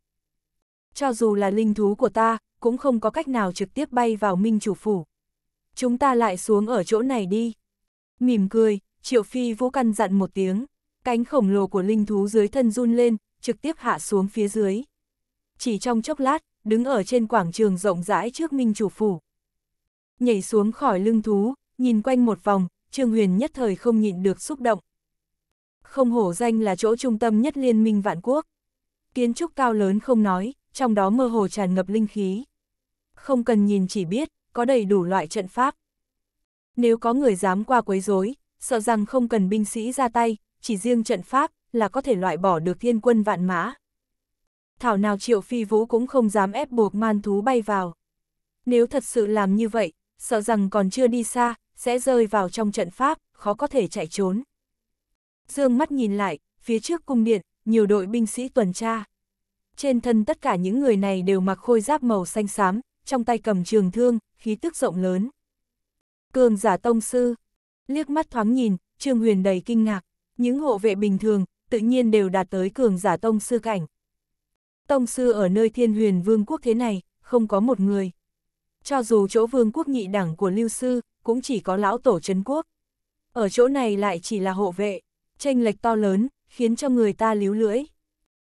Cho dù là linh thú của ta, cũng không có cách nào trực tiếp bay vào minh chủ phủ. Chúng ta lại xuống ở chỗ này đi. Mỉm cười, triệu phi vũ căn dặn một tiếng, cánh khổng lồ của linh thú dưới thân run lên, trực tiếp hạ xuống phía dưới. Chỉ trong chốc lát, đứng ở trên quảng trường rộng rãi trước minh chủ phủ. Nhảy xuống khỏi lưng thú, nhìn quanh một vòng, Trương Huyền nhất thời không nhịn được xúc động, không hổ danh là chỗ trung tâm nhất liên minh vạn quốc. Kiến trúc cao lớn không nói, trong đó mơ hồ tràn ngập linh khí. Không cần nhìn chỉ biết, có đầy đủ loại trận pháp. Nếu có người dám qua quấy rối, sợ rằng không cần binh sĩ ra tay, chỉ riêng trận pháp là có thể loại bỏ được thiên quân vạn mã. Thảo nào Triệu Phi Vũ cũng không dám ép buộc man thú bay vào. Nếu thật sự làm như vậy, sợ rằng còn chưa đi xa, sẽ rơi vào trong trận pháp, khó có thể chạy trốn. Dương mắt nhìn lại, phía trước cung điện, nhiều đội binh sĩ tuần tra. Trên thân tất cả những người này đều mặc khôi giáp màu xanh xám, trong tay cầm trường thương, khí tức rộng lớn. Cường giả tông sư, liếc mắt thoáng nhìn, Trương Huyền đầy kinh ngạc, những hộ vệ bình thường, tự nhiên đều đạt tới cường giả tông sư cảnh. Tông sư ở nơi thiên huyền vương quốc thế này, không có một người. Cho dù chỗ vương quốc nhị đẳng của lưu sư, cũng chỉ có lão tổ Trấn quốc. Ở chỗ này lại chỉ là hộ vệ chênh lệch to lớn, khiến cho người ta líu lưỡi.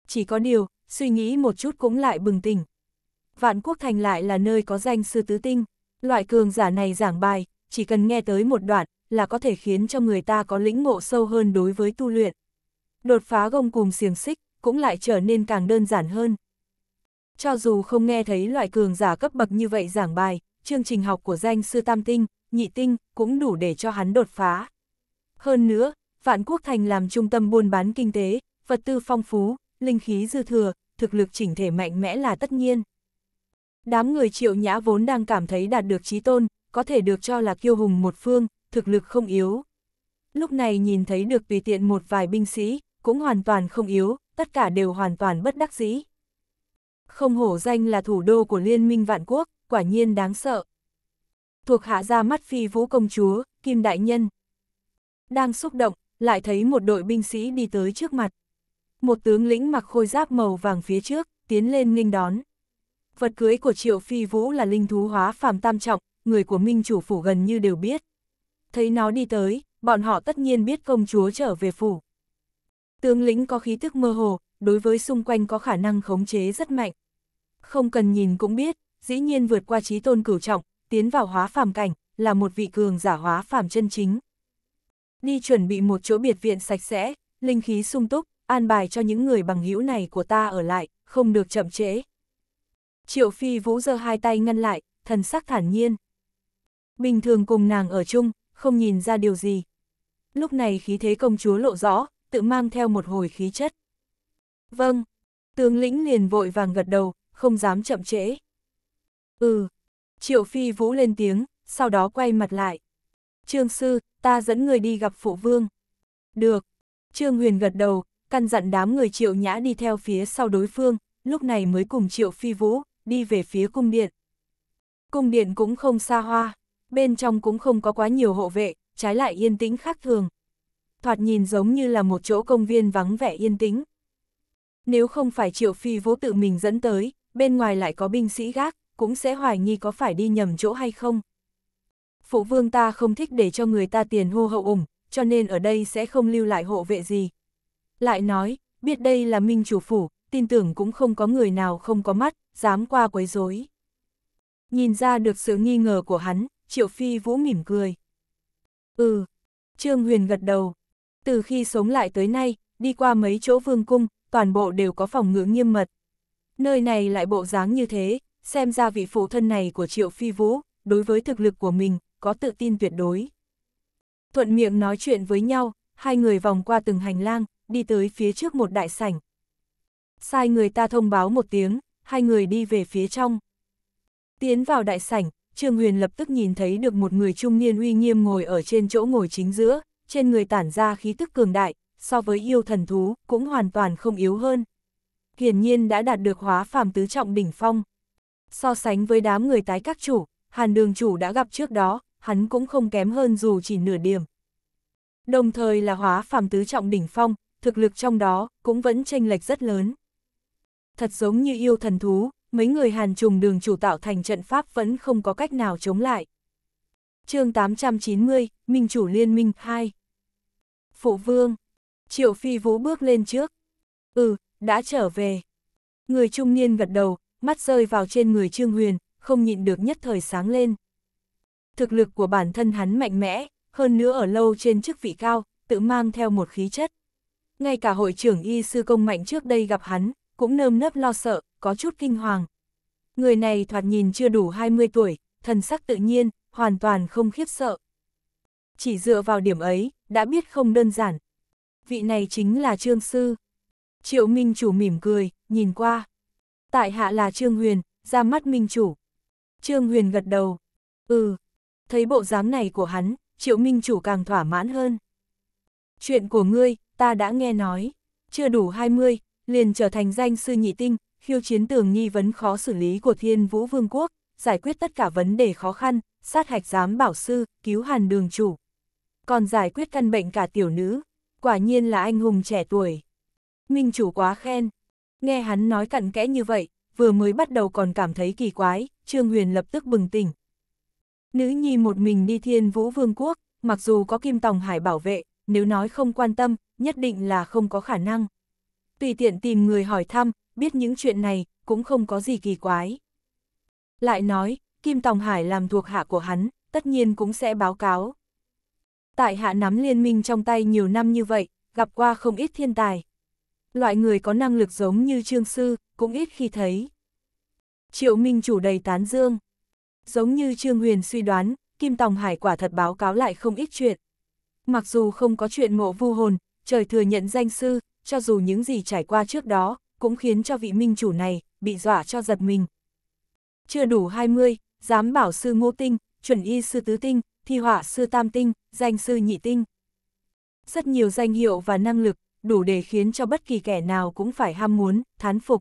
Chỉ có điều, suy nghĩ một chút cũng lại bừng tỉnh. Vạn Quốc Thành lại là nơi có danh sư tứ tinh, loại cường giả này giảng bài, chỉ cần nghe tới một đoạn là có thể khiến cho người ta có lĩnh ngộ sâu hơn đối với tu luyện. Đột phá gông cùng xiềng xích cũng lại trở nên càng đơn giản hơn. Cho dù không nghe thấy loại cường giả cấp bậc như vậy giảng bài, chương trình học của danh sư tam tinh, nhị tinh cũng đủ để cho hắn đột phá. Hơn nữa, vạn quốc thành làm trung tâm buôn bán kinh tế, vật tư phong phú, linh khí dư thừa, thực lực chỉnh thể mạnh mẽ là tất nhiên. Đám người triệu nhã vốn đang cảm thấy đạt được trí tôn, có thể được cho là kiêu hùng một phương, thực lực không yếu. Lúc này nhìn thấy được tùy tiện một vài binh sĩ, cũng hoàn toàn không yếu, tất cả đều hoàn toàn bất đắc dĩ. Không hổ danh là thủ đô của Liên minh Vạn Quốc, quả nhiên đáng sợ. Thuộc hạ ra mắt phi vũ công chúa, Kim Đại Nhân. Đang xúc động, lại thấy một đội binh sĩ đi tới trước mặt. Một tướng lĩnh mặc khôi giáp màu vàng phía trước, tiến lên nghênh đón. Vật cưới của Triệu Phi Vũ là linh thú hóa phàm tam trọng, người của Minh chủ phủ gần như đều biết. Thấy nó đi tới, bọn họ tất nhiên biết công chúa trở về phủ. Tướng lĩnh có khí thức mơ hồ, đối với xung quanh có khả năng khống chế rất mạnh. Không cần nhìn cũng biết, dĩ nhiên vượt qua trí tôn cửu trọng, tiến vào hóa phàm cảnh, là một vị cường giả hóa phàm chân chính đi chuẩn bị một chỗ biệt viện sạch sẽ, linh khí sung túc, an bài cho những người bằng hữu này của ta ở lại, không được chậm trễ. Triệu Phi Vũ giơ hai tay ngăn lại, thần sắc thản nhiên. Bình thường cùng nàng ở chung, không nhìn ra điều gì. Lúc này khí thế công chúa lộ rõ, tự mang theo một hồi khí chất. Vâng, tướng lĩnh liền vội vàng gật đầu, không dám chậm trễ. Ừ, Triệu Phi Vũ lên tiếng, sau đó quay mặt lại. Trương Sư, ta dẫn người đi gặp phụ vương. Được. Trương Huyền gật đầu, căn dặn đám người Triệu Nhã đi theo phía sau đối phương, lúc này mới cùng Triệu Phi Vũ, đi về phía cung điện. Cung điện cũng không xa hoa, bên trong cũng không có quá nhiều hộ vệ, trái lại yên tĩnh khác thường. Thoạt nhìn giống như là một chỗ công viên vắng vẻ yên tĩnh. Nếu không phải Triệu Phi Vũ tự mình dẫn tới, bên ngoài lại có binh sĩ gác, cũng sẽ hoài nghi có phải đi nhầm chỗ hay không phụ vương ta không thích để cho người ta tiền hô hậu ủng, cho nên ở đây sẽ không lưu lại hộ vệ gì. Lại nói, biết đây là minh chủ phủ, tin tưởng cũng không có người nào không có mắt, dám qua quấy rối. Nhìn ra được sự nghi ngờ của hắn, Triệu Phi Vũ mỉm cười. Ừ, Trương Huyền gật đầu. Từ khi sống lại tới nay, đi qua mấy chỗ vương cung, toàn bộ đều có phòng ngự nghiêm mật. Nơi này lại bộ dáng như thế, xem ra vị phụ thân này của Triệu Phi Vũ, đối với thực lực của mình, có tự tin tuyệt đối. Thuận miệng nói chuyện với nhau, hai người vòng qua từng hành lang, đi tới phía trước một đại sảnh. Sai người ta thông báo một tiếng, hai người đi về phía trong. Tiến vào đại sảnh, Trương Huyền lập tức nhìn thấy được một người trung niên uy nghiêm ngồi ở trên chỗ ngồi chính giữa, trên người tản ra khí tức cường đại, so với yêu thần thú, cũng hoàn toàn không yếu hơn. Hiển nhiên đã đạt được hóa phàm tứ trọng đỉnh phong. So sánh với đám người tái các chủ, Hàn đường chủ đã gặp trước đó, hắn cũng không kém hơn dù chỉ nửa điểm. Đồng thời là hóa phàm tứ trọng đỉnh phong, thực lực trong đó cũng vẫn tranh lệch rất lớn. Thật giống như yêu thần thú, mấy người Hàn trùng đường chủ tạo thành trận pháp vẫn không có cách nào chống lại. chương 890, Minh chủ liên minh 2 Phụ vương, Triệu Phi Vũ bước lên trước. Ừ, đã trở về. Người trung niên gật đầu, mắt rơi vào trên người Trương Huyền, không nhịn được nhất thời sáng lên. Thực lực của bản thân hắn mạnh mẽ, hơn nữa ở lâu trên chức vị cao, tự mang theo một khí chất. Ngay cả hội trưởng y sư công mạnh trước đây gặp hắn, cũng nơm nớp lo sợ, có chút kinh hoàng. Người này thoạt nhìn chưa đủ 20 tuổi, thần sắc tự nhiên, hoàn toàn không khiếp sợ. Chỉ dựa vào điểm ấy, đã biết không đơn giản. Vị này chính là Trương Sư. Triệu Minh Chủ mỉm cười, nhìn qua. Tại hạ là Trương Huyền, ra mắt Minh Chủ. Trương Huyền gật đầu. Ừ, thấy bộ dáng này của hắn, Triệu Minh Chủ càng thỏa mãn hơn. Chuyện của ngươi, ta đã nghe nói, chưa đủ 20, liền trở thành danh sư nhị tinh, khiêu chiến tường nghi vấn khó xử lý của Thiên Vũ Vương quốc, giải quyết tất cả vấn đề khó khăn, sát hạch giám bảo sư, cứu hàn đường chủ. Còn giải quyết căn bệnh cả tiểu nữ, quả nhiên là anh hùng trẻ tuổi. Minh chủ quá khen. Nghe hắn nói cặn kẽ như vậy, vừa mới bắt đầu còn cảm thấy kỳ quái, Trương Huyền lập tức bừng tỉnh. Nữ nhi một mình đi thiên vũ vương quốc, mặc dù có kim tòng hải bảo vệ, nếu nói không quan tâm, nhất định là không có khả năng. Tùy tiện tìm người hỏi thăm, biết những chuyện này, cũng không có gì kỳ quái. Lại nói, Kim Tòng Hải làm thuộc hạ của hắn, tất nhiên cũng sẽ báo cáo. Tại hạ nắm liên minh trong tay nhiều năm như vậy, gặp qua không ít thiên tài. Loại người có năng lực giống như trương sư, cũng ít khi thấy. Triệu Minh chủ đầy tán dương. Giống như Trương Huyền suy đoán, Kim Tòng Hải quả thật báo cáo lại không ít chuyện. Mặc dù không có chuyện mộ vu hồn, trời thừa nhận danh sư, cho dù những gì trải qua trước đó, cũng khiến cho vị minh chủ này bị dọa cho giật mình. Chưa đủ 20, dám bảo sư ngô tinh, chuẩn y sư tứ tinh, thi họa sư tam tinh, danh sư nhị tinh. Rất nhiều danh hiệu và năng lực, đủ để khiến cho bất kỳ kẻ nào cũng phải ham muốn, thán phục.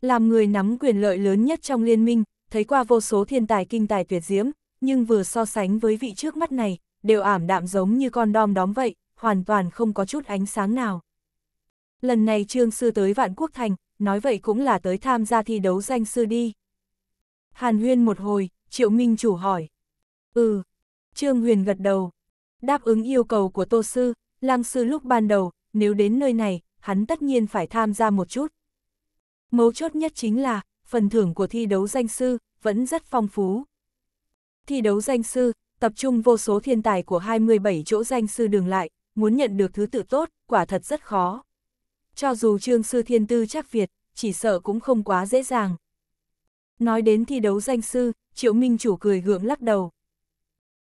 Làm người nắm quyền lợi lớn nhất trong liên minh, thấy qua vô số thiên tài kinh tài tuyệt diễm, nhưng vừa so sánh với vị trước mắt này, đều ảm đạm giống như con đom đóm vậy, hoàn toàn không có chút ánh sáng nào. Lần này Trương Sư tới Vạn Quốc Thành, nói vậy cũng là tới tham gia thi đấu danh sư đi. Hàn Huyên một hồi, Triệu Minh chủ hỏi. Ừ, Trương Huyền gật đầu. Đáp ứng yêu cầu của Tô Sư, Lang Sư lúc ban đầu, nếu đến nơi này, hắn tất nhiên phải tham gia một chút, Mấu chốt nhất chính là, phần thưởng của thi đấu danh sư vẫn rất phong phú. Thi đấu danh sư, tập trung vô số thiên tài của 27 chỗ danh sư đường lại, muốn nhận được thứ tự tốt, quả thật rất khó. Cho dù trương sư thiên tư chắc Việt, chỉ sợ cũng không quá dễ dàng. Nói đến thi đấu danh sư, Triệu Minh chủ cười gượng lắc đầu.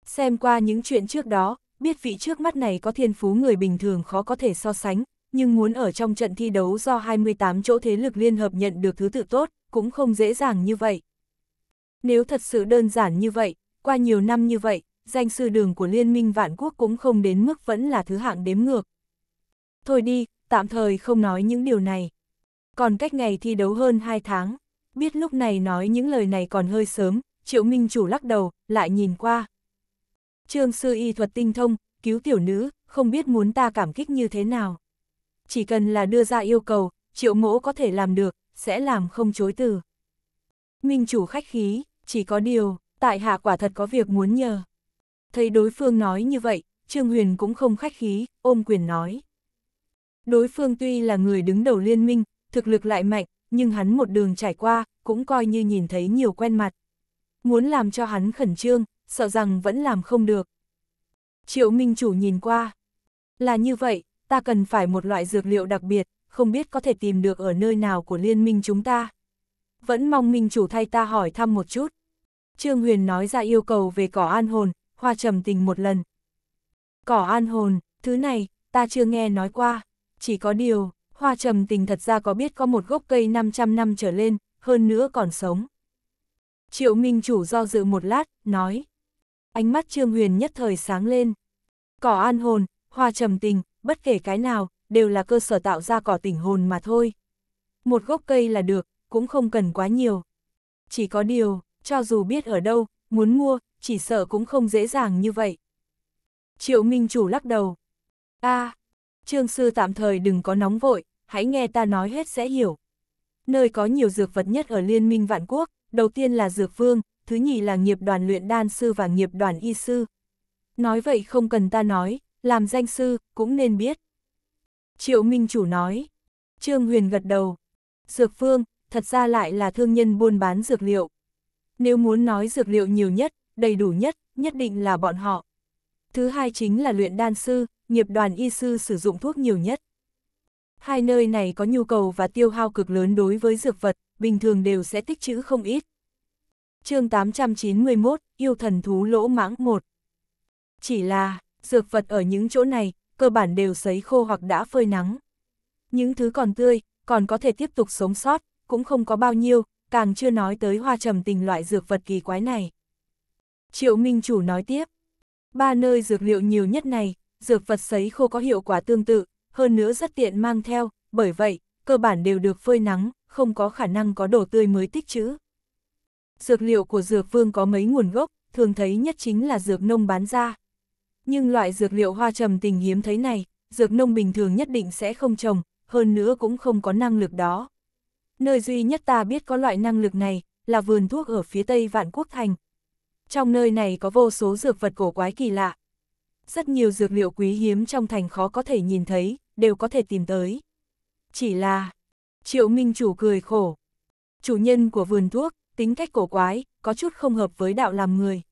Xem qua những chuyện trước đó, biết vị trước mắt này có thiên phú người bình thường khó có thể so sánh, nhưng muốn ở trong trận thi đấu do 28 chỗ thế lực liên hợp nhận được thứ tự tốt, cũng không dễ dàng như vậy. Nếu thật sự đơn giản như vậy, qua nhiều năm như vậy, danh sư đường của Liên minh Vạn Quốc cũng không đến mức vẫn là thứ hạng đếm ngược. Thôi đi, tạm thời không nói những điều này. Còn cách ngày thi đấu hơn 2 tháng, biết lúc này nói những lời này còn hơi sớm, Triệu Minh chủ lắc đầu, lại nhìn qua. Trương sư y thuật tinh thông, cứu tiểu nữ, không biết muốn ta cảm kích như thế nào chỉ cần là đưa ra yêu cầu, triệu mỗ có thể làm được, sẽ làm không chối từ. Minh chủ khách khí, chỉ có điều, tại hạ quả thật có việc muốn nhờ. Thấy đối phương nói như vậy, Trương Huyền cũng không khách khí, ôm quyền nói. Đối phương tuy là người đứng đầu liên minh, thực lực lại mạnh, nhưng hắn một đường trải qua, cũng coi như nhìn thấy nhiều quen mặt. Muốn làm cho hắn khẩn trương, sợ rằng vẫn làm không được. Triệu Minh Chủ nhìn qua. Là như vậy, ta cần phải một loại dược liệu đặc biệt, không biết có thể tìm được ở nơi nào của liên minh chúng ta. Vẫn mong minh chủ thay ta hỏi thăm một chút. Trương Huyền nói ra yêu cầu về cỏ an hồn, hoa trầm tình một lần. Cỏ an hồn, thứ này, ta chưa nghe nói qua, chỉ có điều, hoa trầm tình thật ra có biết có một gốc cây 500 năm trở lên, hơn nữa còn sống. Triệu Minh chủ do dự một lát, nói. Ánh mắt Trương Huyền nhất thời sáng lên. Cỏ an hồn, hoa trầm tình, bất kể cái nào, đều là cơ sở tạo ra cỏ tỉnh hồn mà thôi. Một gốc cây là được, cũng không cần quá nhiều. Chỉ có điều, cho dù biết ở đâu, muốn mua, chỉ sợ cũng không dễ dàng như vậy. Triệu Minh Chủ lắc đầu. a à, Trương Sư tạm thời đừng có nóng vội, hãy nghe ta nói hết sẽ hiểu. Nơi có nhiều dược vật nhất ở Liên minh Vạn Quốc, đầu tiên là Dược Vương, thứ nhì là nghiệp đoàn luyện đan sư và nghiệp đoàn y sư. Nói vậy không cần ta nói, làm danh sư, cũng nên biết. Triệu Minh Chủ nói, Trương Huyền gật đầu, Dược Phương, thật ra lại là thương nhân buôn bán dược liệu. Nếu muốn nói dược liệu nhiều nhất, đầy đủ nhất, nhất định là bọn họ. Thứ hai chính là luyện đan sư, nghiệp đoàn y sư sử dụng thuốc nhiều nhất. Hai nơi này có nhu cầu và tiêu hao cực lớn đối với dược vật, bình thường đều sẽ tích trữ không ít. chương 891, Yêu Thần Thú Lỗ Mãng 1 Chỉ là, dược vật ở những chỗ này, cơ bản đều sấy khô hoặc đã phơi nắng. Những thứ còn tươi, còn có thể tiếp tục sống sót, cũng không có bao nhiêu, càng chưa nói tới hoa trầm tình loại dược vật kỳ quái này. Triệu Minh Chủ nói tiếp, ba nơi dược liệu nhiều nhất này, dược vật sấy khô có hiệu quả tương tự, hơn nữa rất tiện mang theo, bởi vậy, cơ bản đều được phơi nắng, không có khả năng có đồ tươi mới tích trữ. Dược liệu của dược vương có mấy nguồn gốc, thường thấy nhất chính là dược nông bán ra, nhưng loại dược liệu hoa trầm tình hiếm thấy này, dược nông bình thường nhất định sẽ không trồng, hơn nữa cũng không có năng lực đó. Nơi duy nhất ta biết có loại năng lực này, là vườn thuốc ở phía tây Vạn Quốc Thành. Trong nơi này có vô số dược vật cổ quái kỳ lạ. Rất nhiều dược liệu quý hiếm trong thành khó có thể nhìn thấy, đều có thể tìm tới. Chỉ là... Triệu Minh Chủ cười khổ. Chủ nhân của vườn thuốc, tính cách cổ quái, có chút không hợp với đạo làm người.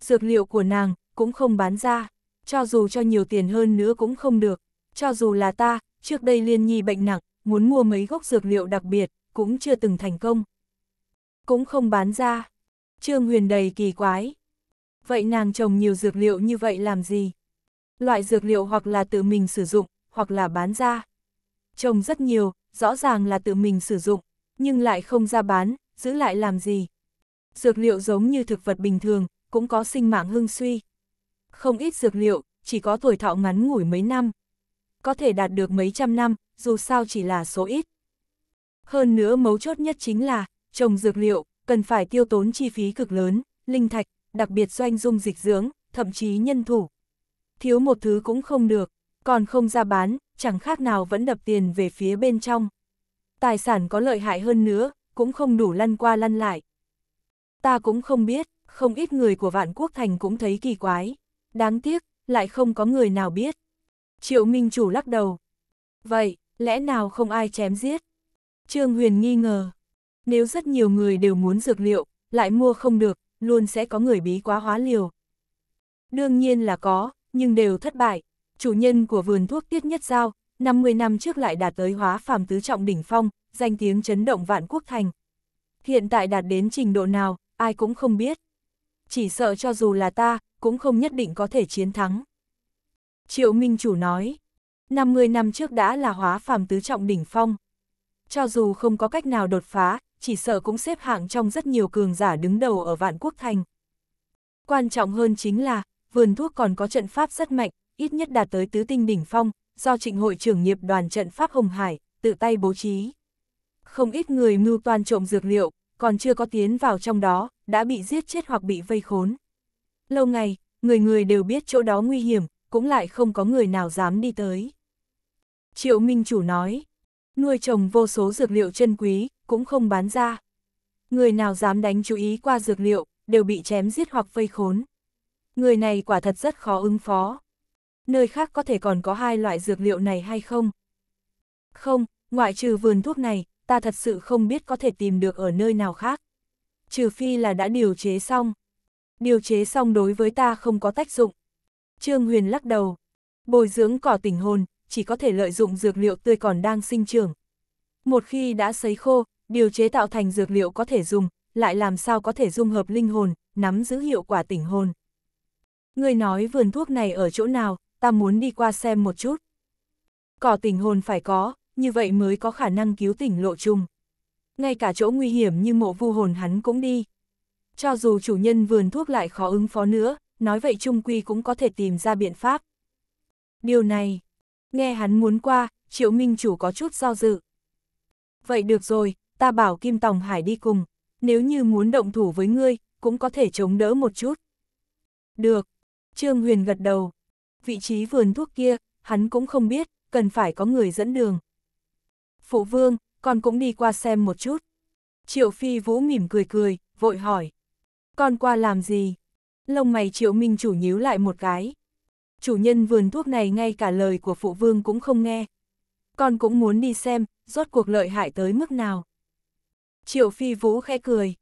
Dược liệu của nàng, cũng không bán ra, cho dù cho nhiều tiền hơn nữa cũng không được, cho dù là ta, trước đây liên nhi bệnh nặng, muốn mua mấy gốc dược liệu đặc biệt, cũng chưa từng thành công. Cũng không bán ra. Trương Huyền đầy kỳ quái. Vậy nàng trồng nhiều dược liệu như vậy làm gì? Loại dược liệu hoặc là tự mình sử dụng, hoặc là bán ra. Trồng rất nhiều, rõ ràng là tự mình sử dụng, nhưng lại không ra bán, giữ lại làm gì? Dược liệu giống như thực vật bình thường, cũng có sinh mạng hưng suy không ít dược liệu, chỉ có tuổi thọ ngắn ngủi mấy năm. Có thể đạt được mấy trăm năm, dù sao chỉ là số ít. Hơn nữa mấu chốt nhất chính là, trồng dược liệu, cần phải tiêu tốn chi phí cực lớn, linh thạch, đặc biệt doanh dung dịch dưỡng, thậm chí nhân thủ. Thiếu một thứ cũng không được, còn không ra bán, chẳng khác nào vẫn đập tiền về phía bên trong. Tài sản có lợi hại hơn nữa, cũng không đủ lăn qua lăn lại. Ta cũng không biết, không ít người của vạn quốc thành cũng thấy kỳ quái. Đáng tiếc, lại không có người nào biết. Triệu Minh Chủ lắc đầu. Vậy, lẽ nào không ai chém giết? Trương Huyền nghi ngờ. Nếu rất nhiều người đều muốn dược liệu, lại mua không được, luôn sẽ có người bí quá hóa liều. Đương nhiên là có, nhưng đều thất bại. Chủ nhân của vườn thuốc tiết nhất giao, 50 năm trước lại đạt tới hóa phàm tứ trọng đỉnh phong, danh tiếng chấn động vạn quốc thành. Hiện tại đạt đến trình độ nào, ai cũng không biết. Chỉ sợ cho dù là ta, cũng không nhất định có thể chiến thắng. Triệu Minh Chủ nói, 50 năm trước đã là hóa phàm tứ trọng đỉnh phong. Cho dù không có cách nào đột phá, chỉ sợ cũng xếp hạng trong rất nhiều cường giả đứng đầu ở vạn quốc thành. Quan trọng hơn chính là, vườn thuốc còn có trận pháp rất mạnh, ít nhất đạt tới tứ tinh đỉnh phong, do trịnh hội trưởng nghiệp đoàn trận pháp Hồng Hải, tự tay bố trí. Không ít người mưu toan trộm dược liệu, còn chưa có tiến vào trong đó, đã bị giết chết hoặc bị vây khốn. Lâu ngày, người người đều biết chỗ đó nguy hiểm, cũng lại không có người nào dám đi tới. Triệu Minh Chủ nói, nuôi trồng vô số dược liệu chân quý, cũng không bán ra. Người nào dám đánh chú ý qua dược liệu, đều bị chém giết hoặc vây khốn. Người này quả thật rất khó ứng phó. Nơi khác có thể còn có hai loại dược liệu này hay không? Không, ngoại trừ vườn thuốc này, ta thật sự không biết có thể tìm được ở nơi nào khác. Trừ phi là đã điều chế xong. Điều chế xong đối với ta không có tác dụng. Trương Huyền lắc đầu. Bồi dưỡng cỏ tỉnh hồn, chỉ có thể lợi dụng dược liệu tươi còn đang sinh trưởng. Một khi đã sấy khô, điều chế tạo thành dược liệu có thể dùng, lại làm sao có thể dung hợp linh hồn, nắm giữ hiệu quả tỉnh hồn. Người nói vườn thuốc này ở chỗ nào, ta muốn đi qua xem một chút. Cỏ tỉnh hồn phải có, như vậy mới có khả năng cứu tỉnh lộ trùng. Ngay cả chỗ nguy hiểm như mộ vu hồn hắn cũng đi. Cho dù chủ nhân vườn thuốc lại khó ứng phó nữa, nói vậy Trung Quy cũng có thể tìm ra biện pháp. Điều này, nghe hắn muốn qua, Triệu Minh Chủ có chút do dự. Vậy được rồi, ta bảo Kim Tòng Hải đi cùng, nếu như muốn động thủ với ngươi, cũng có thể chống đỡ một chút. Được, Trương Huyền gật đầu. Vị trí vườn thuốc kia, hắn cũng không biết, cần phải có người dẫn đường. Phụ vương, con cũng đi qua xem một chút. Triệu Phi Vũ mỉm cười cười, vội hỏi. Con qua làm gì? Lông mày triệu minh chủ nhíu lại một cái. Chủ nhân vườn thuốc này ngay cả lời của phụ vương cũng không nghe. Con cũng muốn đi xem, rốt cuộc lợi hại tới mức nào. Triệu phi vũ khẽ cười.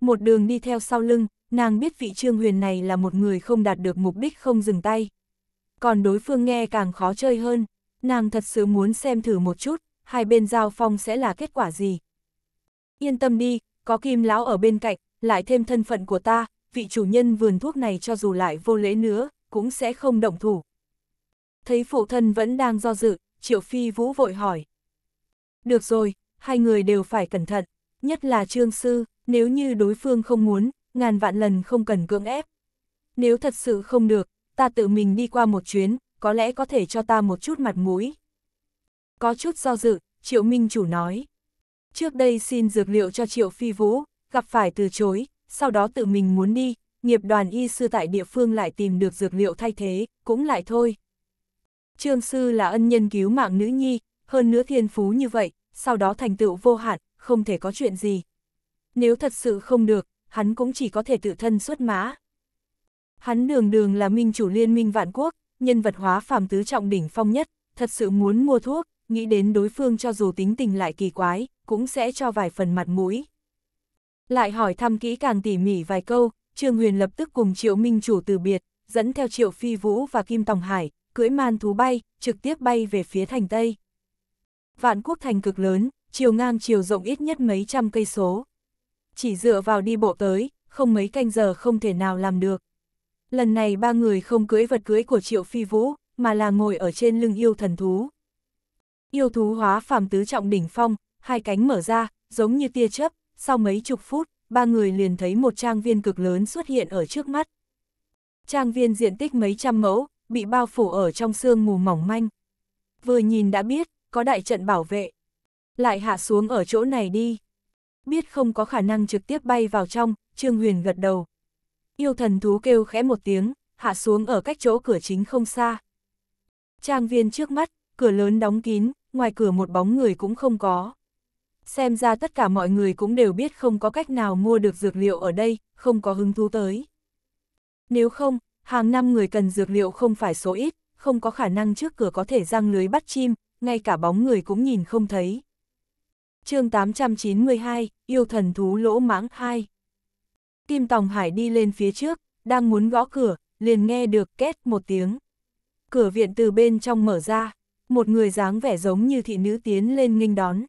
Một đường đi theo sau lưng, nàng biết vị trương huyền này là một người không đạt được mục đích không dừng tay. Còn đối phương nghe càng khó chơi hơn, nàng thật sự muốn xem thử một chút, hai bên giao phong sẽ là kết quả gì. Yên tâm đi, có kim lão ở bên cạnh, lại thêm thân phận của ta, vị chủ nhân vườn thuốc này cho dù lại vô lễ nữa, cũng sẽ không động thủ. Thấy phụ thân vẫn đang do dự, Triệu Phi Vũ vội hỏi. Được rồi, hai người đều phải cẩn thận, nhất là Trương Sư, nếu như đối phương không muốn, ngàn vạn lần không cần cưỡng ép. Nếu thật sự không được, ta tự mình đi qua một chuyến, có lẽ có thể cho ta một chút mặt mũi. Có chút do dự, Triệu Minh Chủ nói. Trước đây xin dược liệu cho Triệu Phi Vũ, gặp phải từ chối, sau đó tự mình muốn đi, nghiệp đoàn y sư tại địa phương lại tìm được dược liệu thay thế, cũng lại thôi. Trương sư là ân nhân cứu mạng nữ nhi, hơn nữa thiên phú như vậy, sau đó thành tựu vô hạn, không thể có chuyện gì. Nếu thật sự không được, hắn cũng chỉ có thể tự thân xuất mã. Hắn đường đường là minh chủ liên minh vạn quốc, nhân vật hóa phàm tứ trọng đỉnh phong nhất, thật sự muốn mua thuốc, nghĩ đến đối phương cho dù tính tình lại kỳ quái, cũng sẽ cho vài phần mặt mũi. Lại hỏi thăm kỹ càng tỉ mỉ vài câu, Trương Huyền lập tức cùng Triệu Minh Chủ từ biệt, dẫn theo Triệu Phi Vũ và Kim Tòng Hải, cưỡi man thú bay, trực tiếp bay về phía thành Tây. Vạn quốc thành cực lớn, chiều ngang chiều rộng ít nhất mấy trăm cây số. Chỉ dựa vào đi bộ tới, không mấy canh giờ không thể nào làm được. Lần này ba người không cưỡi vật cưỡi của Triệu Phi Vũ, mà là ngồi ở trên lưng yêu thần thú. Yêu thú hóa phàm tứ trọng đỉnh phong, hai cánh mở ra, giống như tia chớp, sau mấy chục phút, ba người liền thấy một trang viên cực lớn xuất hiện ở trước mắt. Trang viên diện tích mấy trăm mẫu, bị bao phủ ở trong sương mù mỏng manh. Vừa nhìn đã biết, có đại trận bảo vệ. Lại hạ xuống ở chỗ này đi. Biết không có khả năng trực tiếp bay vào trong, Trương Huyền gật đầu. Yêu thần thú kêu khẽ một tiếng, hạ xuống ở cách chỗ cửa chính không xa. Trang viên trước mắt, cửa lớn đóng kín, ngoài cửa một bóng người cũng không có xem ra tất cả mọi người cũng đều biết không có cách nào mua được dược liệu ở đây, không có hứng thú tới. Nếu không, hàng năm người cần dược liệu không phải số ít, không có khả năng trước cửa có thể răng lưới bắt chim, ngay cả bóng người cũng nhìn không thấy. chương 892, Yêu thần thú lỗ mãng 2 Kim Tòng Hải đi lên phía trước, đang muốn gõ cửa, liền nghe được két một tiếng. Cửa viện từ bên trong mở ra, một người dáng vẻ giống như thị nữ tiến lên nghênh đón.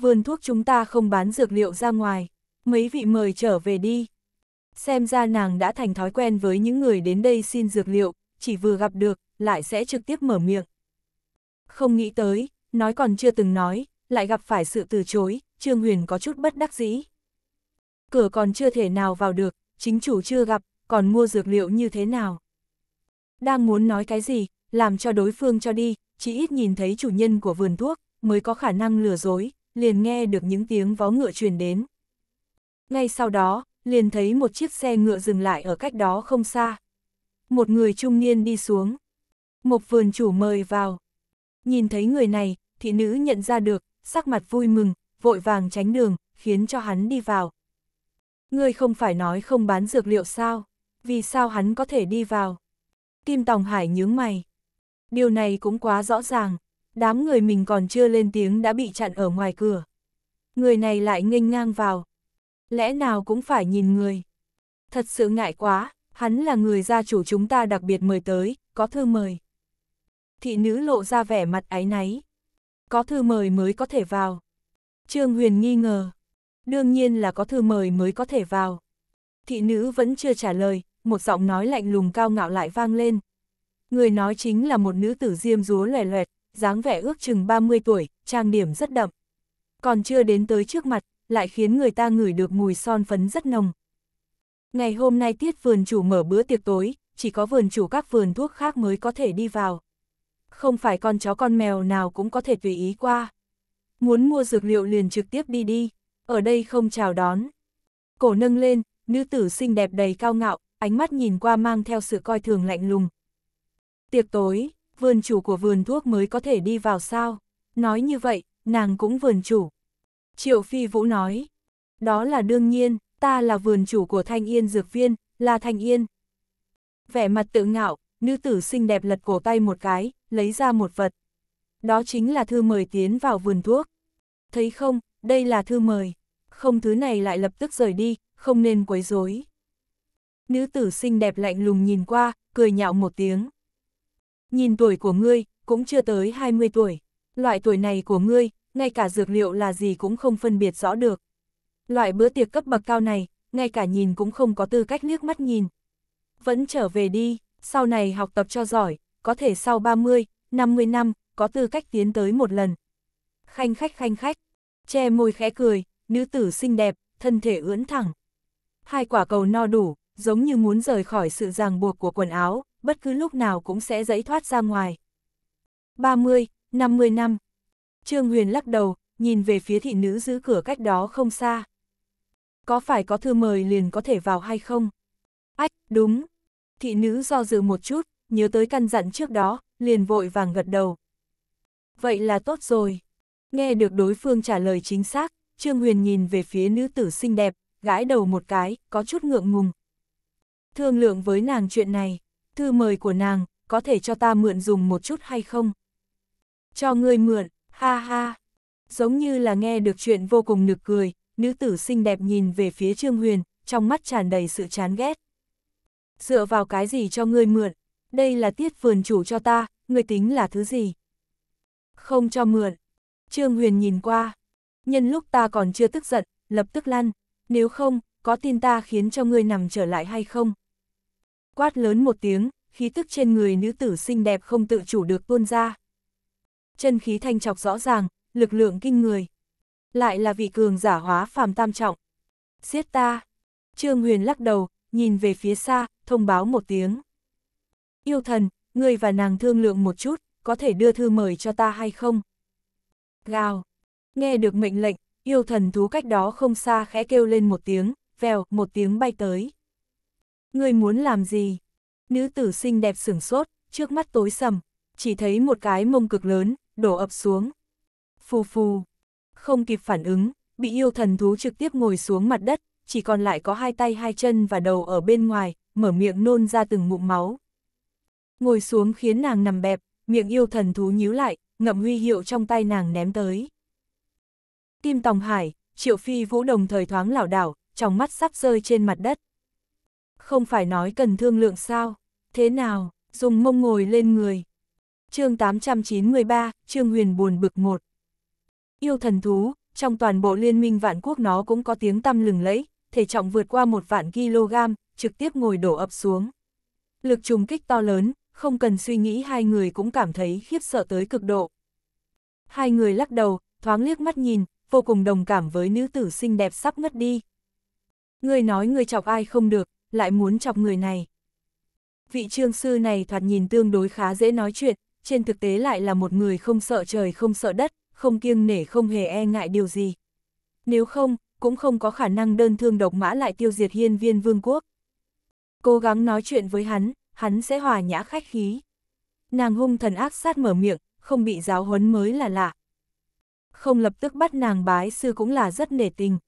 Vườn thuốc chúng ta không bán dược liệu ra ngoài, mấy vị mời trở về đi. Xem ra nàng đã thành thói quen với những người đến đây xin dược liệu, chỉ vừa gặp được, lại sẽ trực tiếp mở miệng. Không nghĩ tới, nói còn chưa từng nói, lại gặp phải sự từ chối, Trương Huyền có chút bất đắc dĩ. Cửa còn chưa thể nào vào được, chính chủ chưa gặp, còn mua dược liệu như thế nào. Đang muốn nói cái gì, làm cho đối phương cho đi, chỉ ít nhìn thấy chủ nhân của vườn thuốc, mới có khả năng lừa dối, liền nghe được những tiếng vó ngựa truyền đến. Ngay sau đó, liền thấy một chiếc xe ngựa dừng lại ở cách đó không xa. Một người trung niên đi xuống. Một vườn chủ mời vào. Nhìn thấy người này, thị nữ nhận ra được, sắc mặt vui mừng, vội vàng tránh đường, khiến cho hắn đi vào. Ngươi không phải nói không bán dược liệu sao? Vì sao hắn có thể đi vào? Kim Tòng Hải nhướng mày. Điều này cũng quá rõ ràng, đám người mình còn chưa lên tiếng đã bị chặn ở ngoài cửa. Người này lại nghênh ngang vào. Lẽ nào cũng phải nhìn người. Thật sự ngại quá, hắn là người gia chủ chúng ta đặc biệt mời tới, có thư mời. Thị nữ lộ ra vẻ mặt áy náy. Có thư mời mới có thể vào. Trương Huyền nghi ngờ. Đương nhiên là có thư mời mới có thể vào. Thị nữ vẫn chưa trả lời, một giọng nói lạnh lùng cao ngạo lại vang lên. Người nói chính là một nữ tử diêm rúa lòe loẹt, dáng vẻ ước chừng 30 tuổi, trang điểm rất đậm. Còn chưa đến tới trước mặt, lại khiến người ta ngửi được mùi son phấn rất nồng. Ngày hôm nay tiết vườn chủ mở bữa tiệc tối, chỉ có vườn chủ các vườn thuốc khác mới có thể đi vào. Không phải con chó con mèo nào cũng có thể tùy ý qua. Muốn mua dược liệu liền trực tiếp đi đi, ở đây không chào đón. Cổ nâng lên, nữ tử xinh đẹp đầy cao ngạo, ánh mắt nhìn qua mang theo sự coi thường lạnh lùng. Tiệc tối, vườn chủ của vườn thuốc mới có thể đi vào sao? Nói như vậy, nàng cũng vườn chủ. Triệu Phi Vũ nói, đó là đương nhiên, ta là vườn chủ của Thanh Yên Dược Viên, là Thanh Yên. Vẻ mặt tự ngạo, nữ tử xinh đẹp lật cổ tay một cái, lấy ra một vật. Đó chính là thư mời tiến vào vườn thuốc. Thấy không, đây là thư mời. Không thứ này lại lập tức rời đi, không nên quấy rối. Nữ tử xinh đẹp lạnh lùng nhìn qua, cười nhạo một tiếng. Nhìn tuổi của ngươi, cũng chưa tới 20 tuổi. Loại tuổi này của ngươi, ngay cả dược liệu là gì cũng không phân biệt rõ được. Loại bữa tiệc cấp bậc cao này, ngay cả nhìn cũng không có tư cách liếc mắt nhìn. Vẫn trở về đi, sau này học tập cho giỏi, có thể sau 30, 50 năm, có tư cách tiến tới một lần. Khanh khách khanh khách, che môi khẽ cười, nữ tử xinh đẹp, thân thể ưỡn thẳng. Hai quả cầu no đủ, giống như muốn rời khỏi sự ràng buộc của quần áo, bất cứ lúc nào cũng sẽ dẫy thoát ra ngoài. 30, 50 năm. Trương Huyền lắc đầu, nhìn về phía thị nữ giữ cửa cách đó không xa. Có phải có thư mời liền có thể vào hay không? Ách, đúng. Thị nữ do dự một chút, nhớ tới căn dặn trước đó, liền vội vàng gật đầu. Vậy là tốt rồi. Nghe được đối phương trả lời chính xác, Trương Huyền nhìn về phía nữ tử xinh đẹp, gãi đầu một cái, có chút ngượng ngùng. Thương lượng với nàng chuyện này thư mời của nàng, có thể cho ta mượn dùng một chút hay không? Cho ngươi mượn, ha ha. Giống như là nghe được chuyện vô cùng nực cười, nữ tử xinh đẹp nhìn về phía Trương Huyền, trong mắt tràn đầy sự chán ghét. Dựa vào cái gì cho ngươi mượn? Đây là tiết vườn chủ cho ta, ngươi tính là thứ gì? Không cho mượn. Trương Huyền nhìn qua. Nhân lúc ta còn chưa tức giận, lập tức lăn. Nếu không, có tin ta khiến cho ngươi nằm trở lại hay không? quát lớn một tiếng, khí tức trên người nữ tử xinh đẹp không tự chủ được tuôn ra. Chân khí thanh chọc rõ ràng, lực lượng kinh người. Lại là vị cường giả hóa phàm tam trọng. Giết ta. Trương Huyền lắc đầu, nhìn về phía xa, thông báo một tiếng. Yêu thần, người và nàng thương lượng một chút, có thể đưa thư mời cho ta hay không? Gào. Nghe được mệnh lệnh, yêu thần thú cách đó không xa khẽ kêu lên một tiếng, vèo, một tiếng bay tới. Ngươi muốn làm gì? Nữ tử xinh đẹp sửng sốt, trước mắt tối sầm, chỉ thấy một cái mông cực lớn, đổ ập xuống. Phù phù, không kịp phản ứng, bị yêu thần thú trực tiếp ngồi xuống mặt đất, chỉ còn lại có hai tay hai chân và đầu ở bên ngoài, mở miệng nôn ra từng ngụm máu. Ngồi xuống khiến nàng nằm bẹp, miệng yêu thần thú nhíu lại, ngậm huy hiệu trong tay nàng ném tới. Kim Tòng Hải, Triệu Phi Vũ đồng thời thoáng lảo đảo, trong mắt sắp rơi trên mặt đất không phải nói cần thương lượng sao, thế nào, dùng mông ngồi lên người. chương 893, Trương Huyền buồn bực một. Yêu thần thú, trong toàn bộ liên minh vạn quốc nó cũng có tiếng tăm lừng lẫy, thể trọng vượt qua một vạn kg, trực tiếp ngồi đổ ập xuống. Lực trùng kích to lớn, không cần suy nghĩ hai người cũng cảm thấy khiếp sợ tới cực độ. Hai người lắc đầu, thoáng liếc mắt nhìn, vô cùng đồng cảm với nữ tử xinh đẹp sắp ngất đi. Người nói người chọc ai không được, lại muốn chọc người này. Vị trương sư này thoạt nhìn tương đối khá dễ nói chuyện, trên thực tế lại là một người không sợ trời không sợ đất, không kiêng nể không hề e ngại điều gì. Nếu không, cũng không có khả năng đơn thương độc mã lại tiêu diệt hiên viên vương quốc. Cố gắng nói chuyện với hắn, hắn sẽ hòa nhã khách khí. Nàng hung thần ác sát mở miệng, không bị giáo huấn mới là lạ. Không lập tức bắt nàng bái sư cũng là rất nể tình.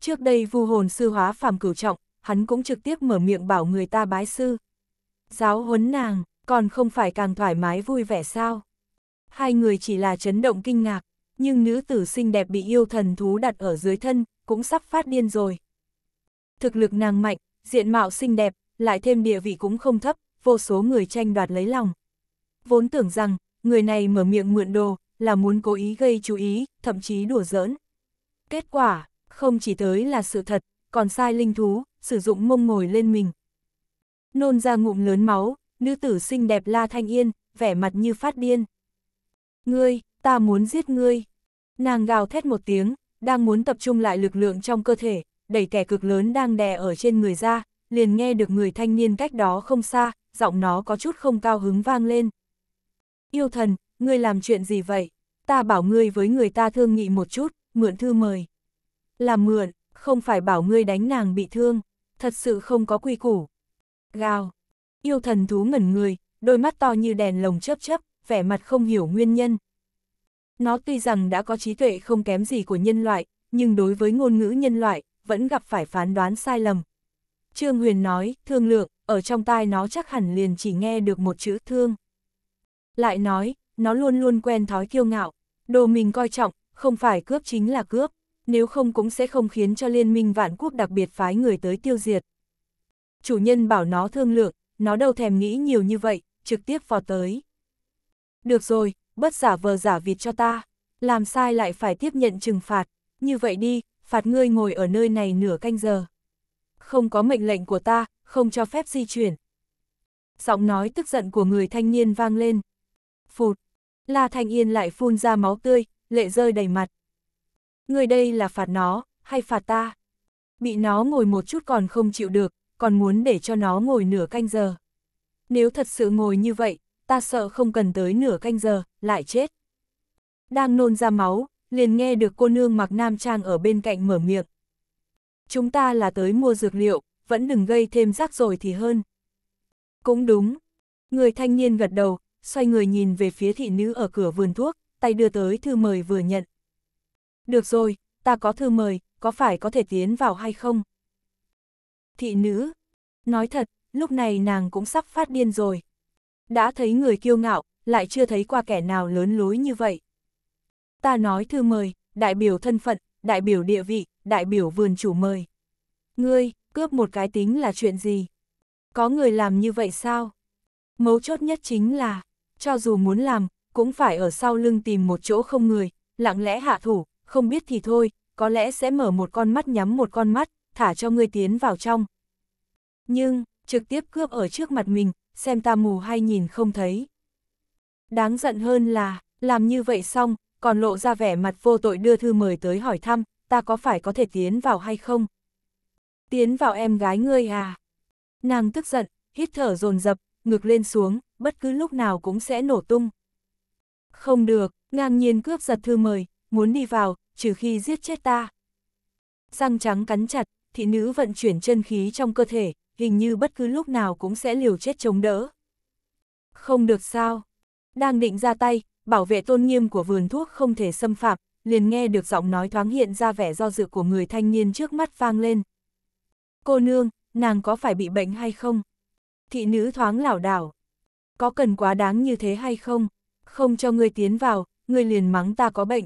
Trước đây vu hồn sư hóa phàm cửu trọng, hắn cũng trực tiếp mở miệng bảo người ta bái sư. Giáo huấn nàng, còn không phải càng thoải mái vui vẻ sao. Hai người chỉ là chấn động kinh ngạc, nhưng nữ tử xinh đẹp bị yêu thần thú đặt ở dưới thân, cũng sắp phát điên rồi. Thực lực nàng mạnh, diện mạo xinh đẹp, lại thêm địa vị cũng không thấp, vô số người tranh đoạt lấy lòng. Vốn tưởng rằng, người này mở miệng mượn đồ, là muốn cố ý gây chú ý, thậm chí đùa giỡn. Kết quả, không chỉ tới là sự thật, còn sai linh thú, sử dụng mông ngồi lên mình. Nôn ra ngụm lớn máu, nữ tử xinh đẹp La Thanh Yên, vẻ mặt như phát điên. Ngươi, ta muốn giết ngươi. Nàng gào thét một tiếng, đang muốn tập trung lại lực lượng trong cơ thể, đẩy kẻ cực lớn đang đè ở trên người ra, liền nghe được người thanh niên cách đó không xa, giọng nó có chút không cao hứng vang lên. Yêu thần, ngươi làm chuyện gì vậy? Ta bảo ngươi với người ta thương nghị một chút, mượn thư mời. Là mượn, không phải bảo ngươi đánh nàng bị thương thật sự không có quy củ. Gào. Yêu thần thú ngẩn người, đôi mắt to như đèn lồng chớp chớp, vẻ mặt không hiểu nguyên nhân. Nó tuy rằng đã có trí tuệ không kém gì của nhân loại, nhưng đối với ngôn ngữ nhân loại, vẫn gặp phải phán đoán sai lầm. Trương Huyền nói, thương lượng, ở trong tai nó chắc hẳn liền chỉ nghe được một chữ thương. Lại nói, nó luôn luôn quen thói kiêu ngạo, đồ mình coi trọng, không phải cướp chính là cướp nếu không cũng sẽ không khiến cho liên minh vạn quốc đặc biệt phái người tới tiêu diệt. Chủ nhân bảo nó thương lượng, nó đâu thèm nghĩ nhiều như vậy, trực tiếp vào tới. Được rồi, bất giả vờ giả vịt cho ta, làm sai lại phải tiếp nhận trừng phạt, như vậy đi, phạt ngươi ngồi ở nơi này nửa canh giờ. Không có mệnh lệnh của ta, không cho phép di chuyển. Giọng nói tức giận của người thanh niên vang lên. Phụt, La Thanh Yên lại phun ra máu tươi, lệ rơi đầy mặt. Người đây là phạt nó, hay phạt ta? Bị nó ngồi một chút còn không chịu được, còn muốn để cho nó ngồi nửa canh giờ. Nếu thật sự ngồi như vậy, ta sợ không cần tới nửa canh giờ, lại chết. Đang nôn ra máu, liền nghe được cô nương mặc nam trang ở bên cạnh mở miệng. Chúng ta là tới mua dược liệu, vẫn đừng gây thêm rắc rồi thì hơn. Cũng đúng. Người thanh niên gật đầu, xoay người nhìn về phía thị nữ ở cửa vườn thuốc, tay đưa tới thư mời vừa nhận. Được rồi, ta có thư mời, có phải có thể tiến vào hay không? Thị nữ, nói thật, lúc này nàng cũng sắp phát điên rồi. Đã thấy người kiêu ngạo, lại chưa thấy qua kẻ nào lớn lối như vậy. Ta nói thư mời, đại biểu thân phận, đại biểu địa vị, đại biểu vườn chủ mời. Ngươi, cướp một cái tính là chuyện gì? Có người làm như vậy sao? Mấu chốt nhất chính là, cho dù muốn làm, cũng phải ở sau lưng tìm một chỗ không người, lặng lẽ hạ thủ, không biết thì thôi, có lẽ sẽ mở một con mắt nhắm một con mắt, thả cho ngươi tiến vào trong. Nhưng, trực tiếp cướp ở trước mặt mình, xem ta mù hay nhìn không thấy. Đáng giận hơn là, làm như vậy xong, còn lộ ra vẻ mặt vô tội đưa thư mời tới hỏi thăm, ta có phải có thể tiến vào hay không? Tiến vào em gái ngươi à? Nàng tức giận, hít thở dồn dập, ngực lên xuống, bất cứ lúc nào cũng sẽ nổ tung. Không được, ngang nhiên cướp giật thư mời, muốn đi vào, trừ khi giết chết ta. Răng trắng cắn chặt, thị nữ vận chuyển chân khí trong cơ thể, hình như bất cứ lúc nào cũng sẽ liều chết chống đỡ. Không được sao. Đang định ra tay, bảo vệ tôn nghiêm của vườn thuốc không thể xâm phạm, liền nghe được giọng nói thoáng hiện ra vẻ do dự của người thanh niên trước mắt vang lên. Cô nương, nàng có phải bị bệnh hay không? Thị nữ thoáng lảo đảo. Có cần quá đáng như thế hay không? Không cho người tiến vào, người liền mắng ta có bệnh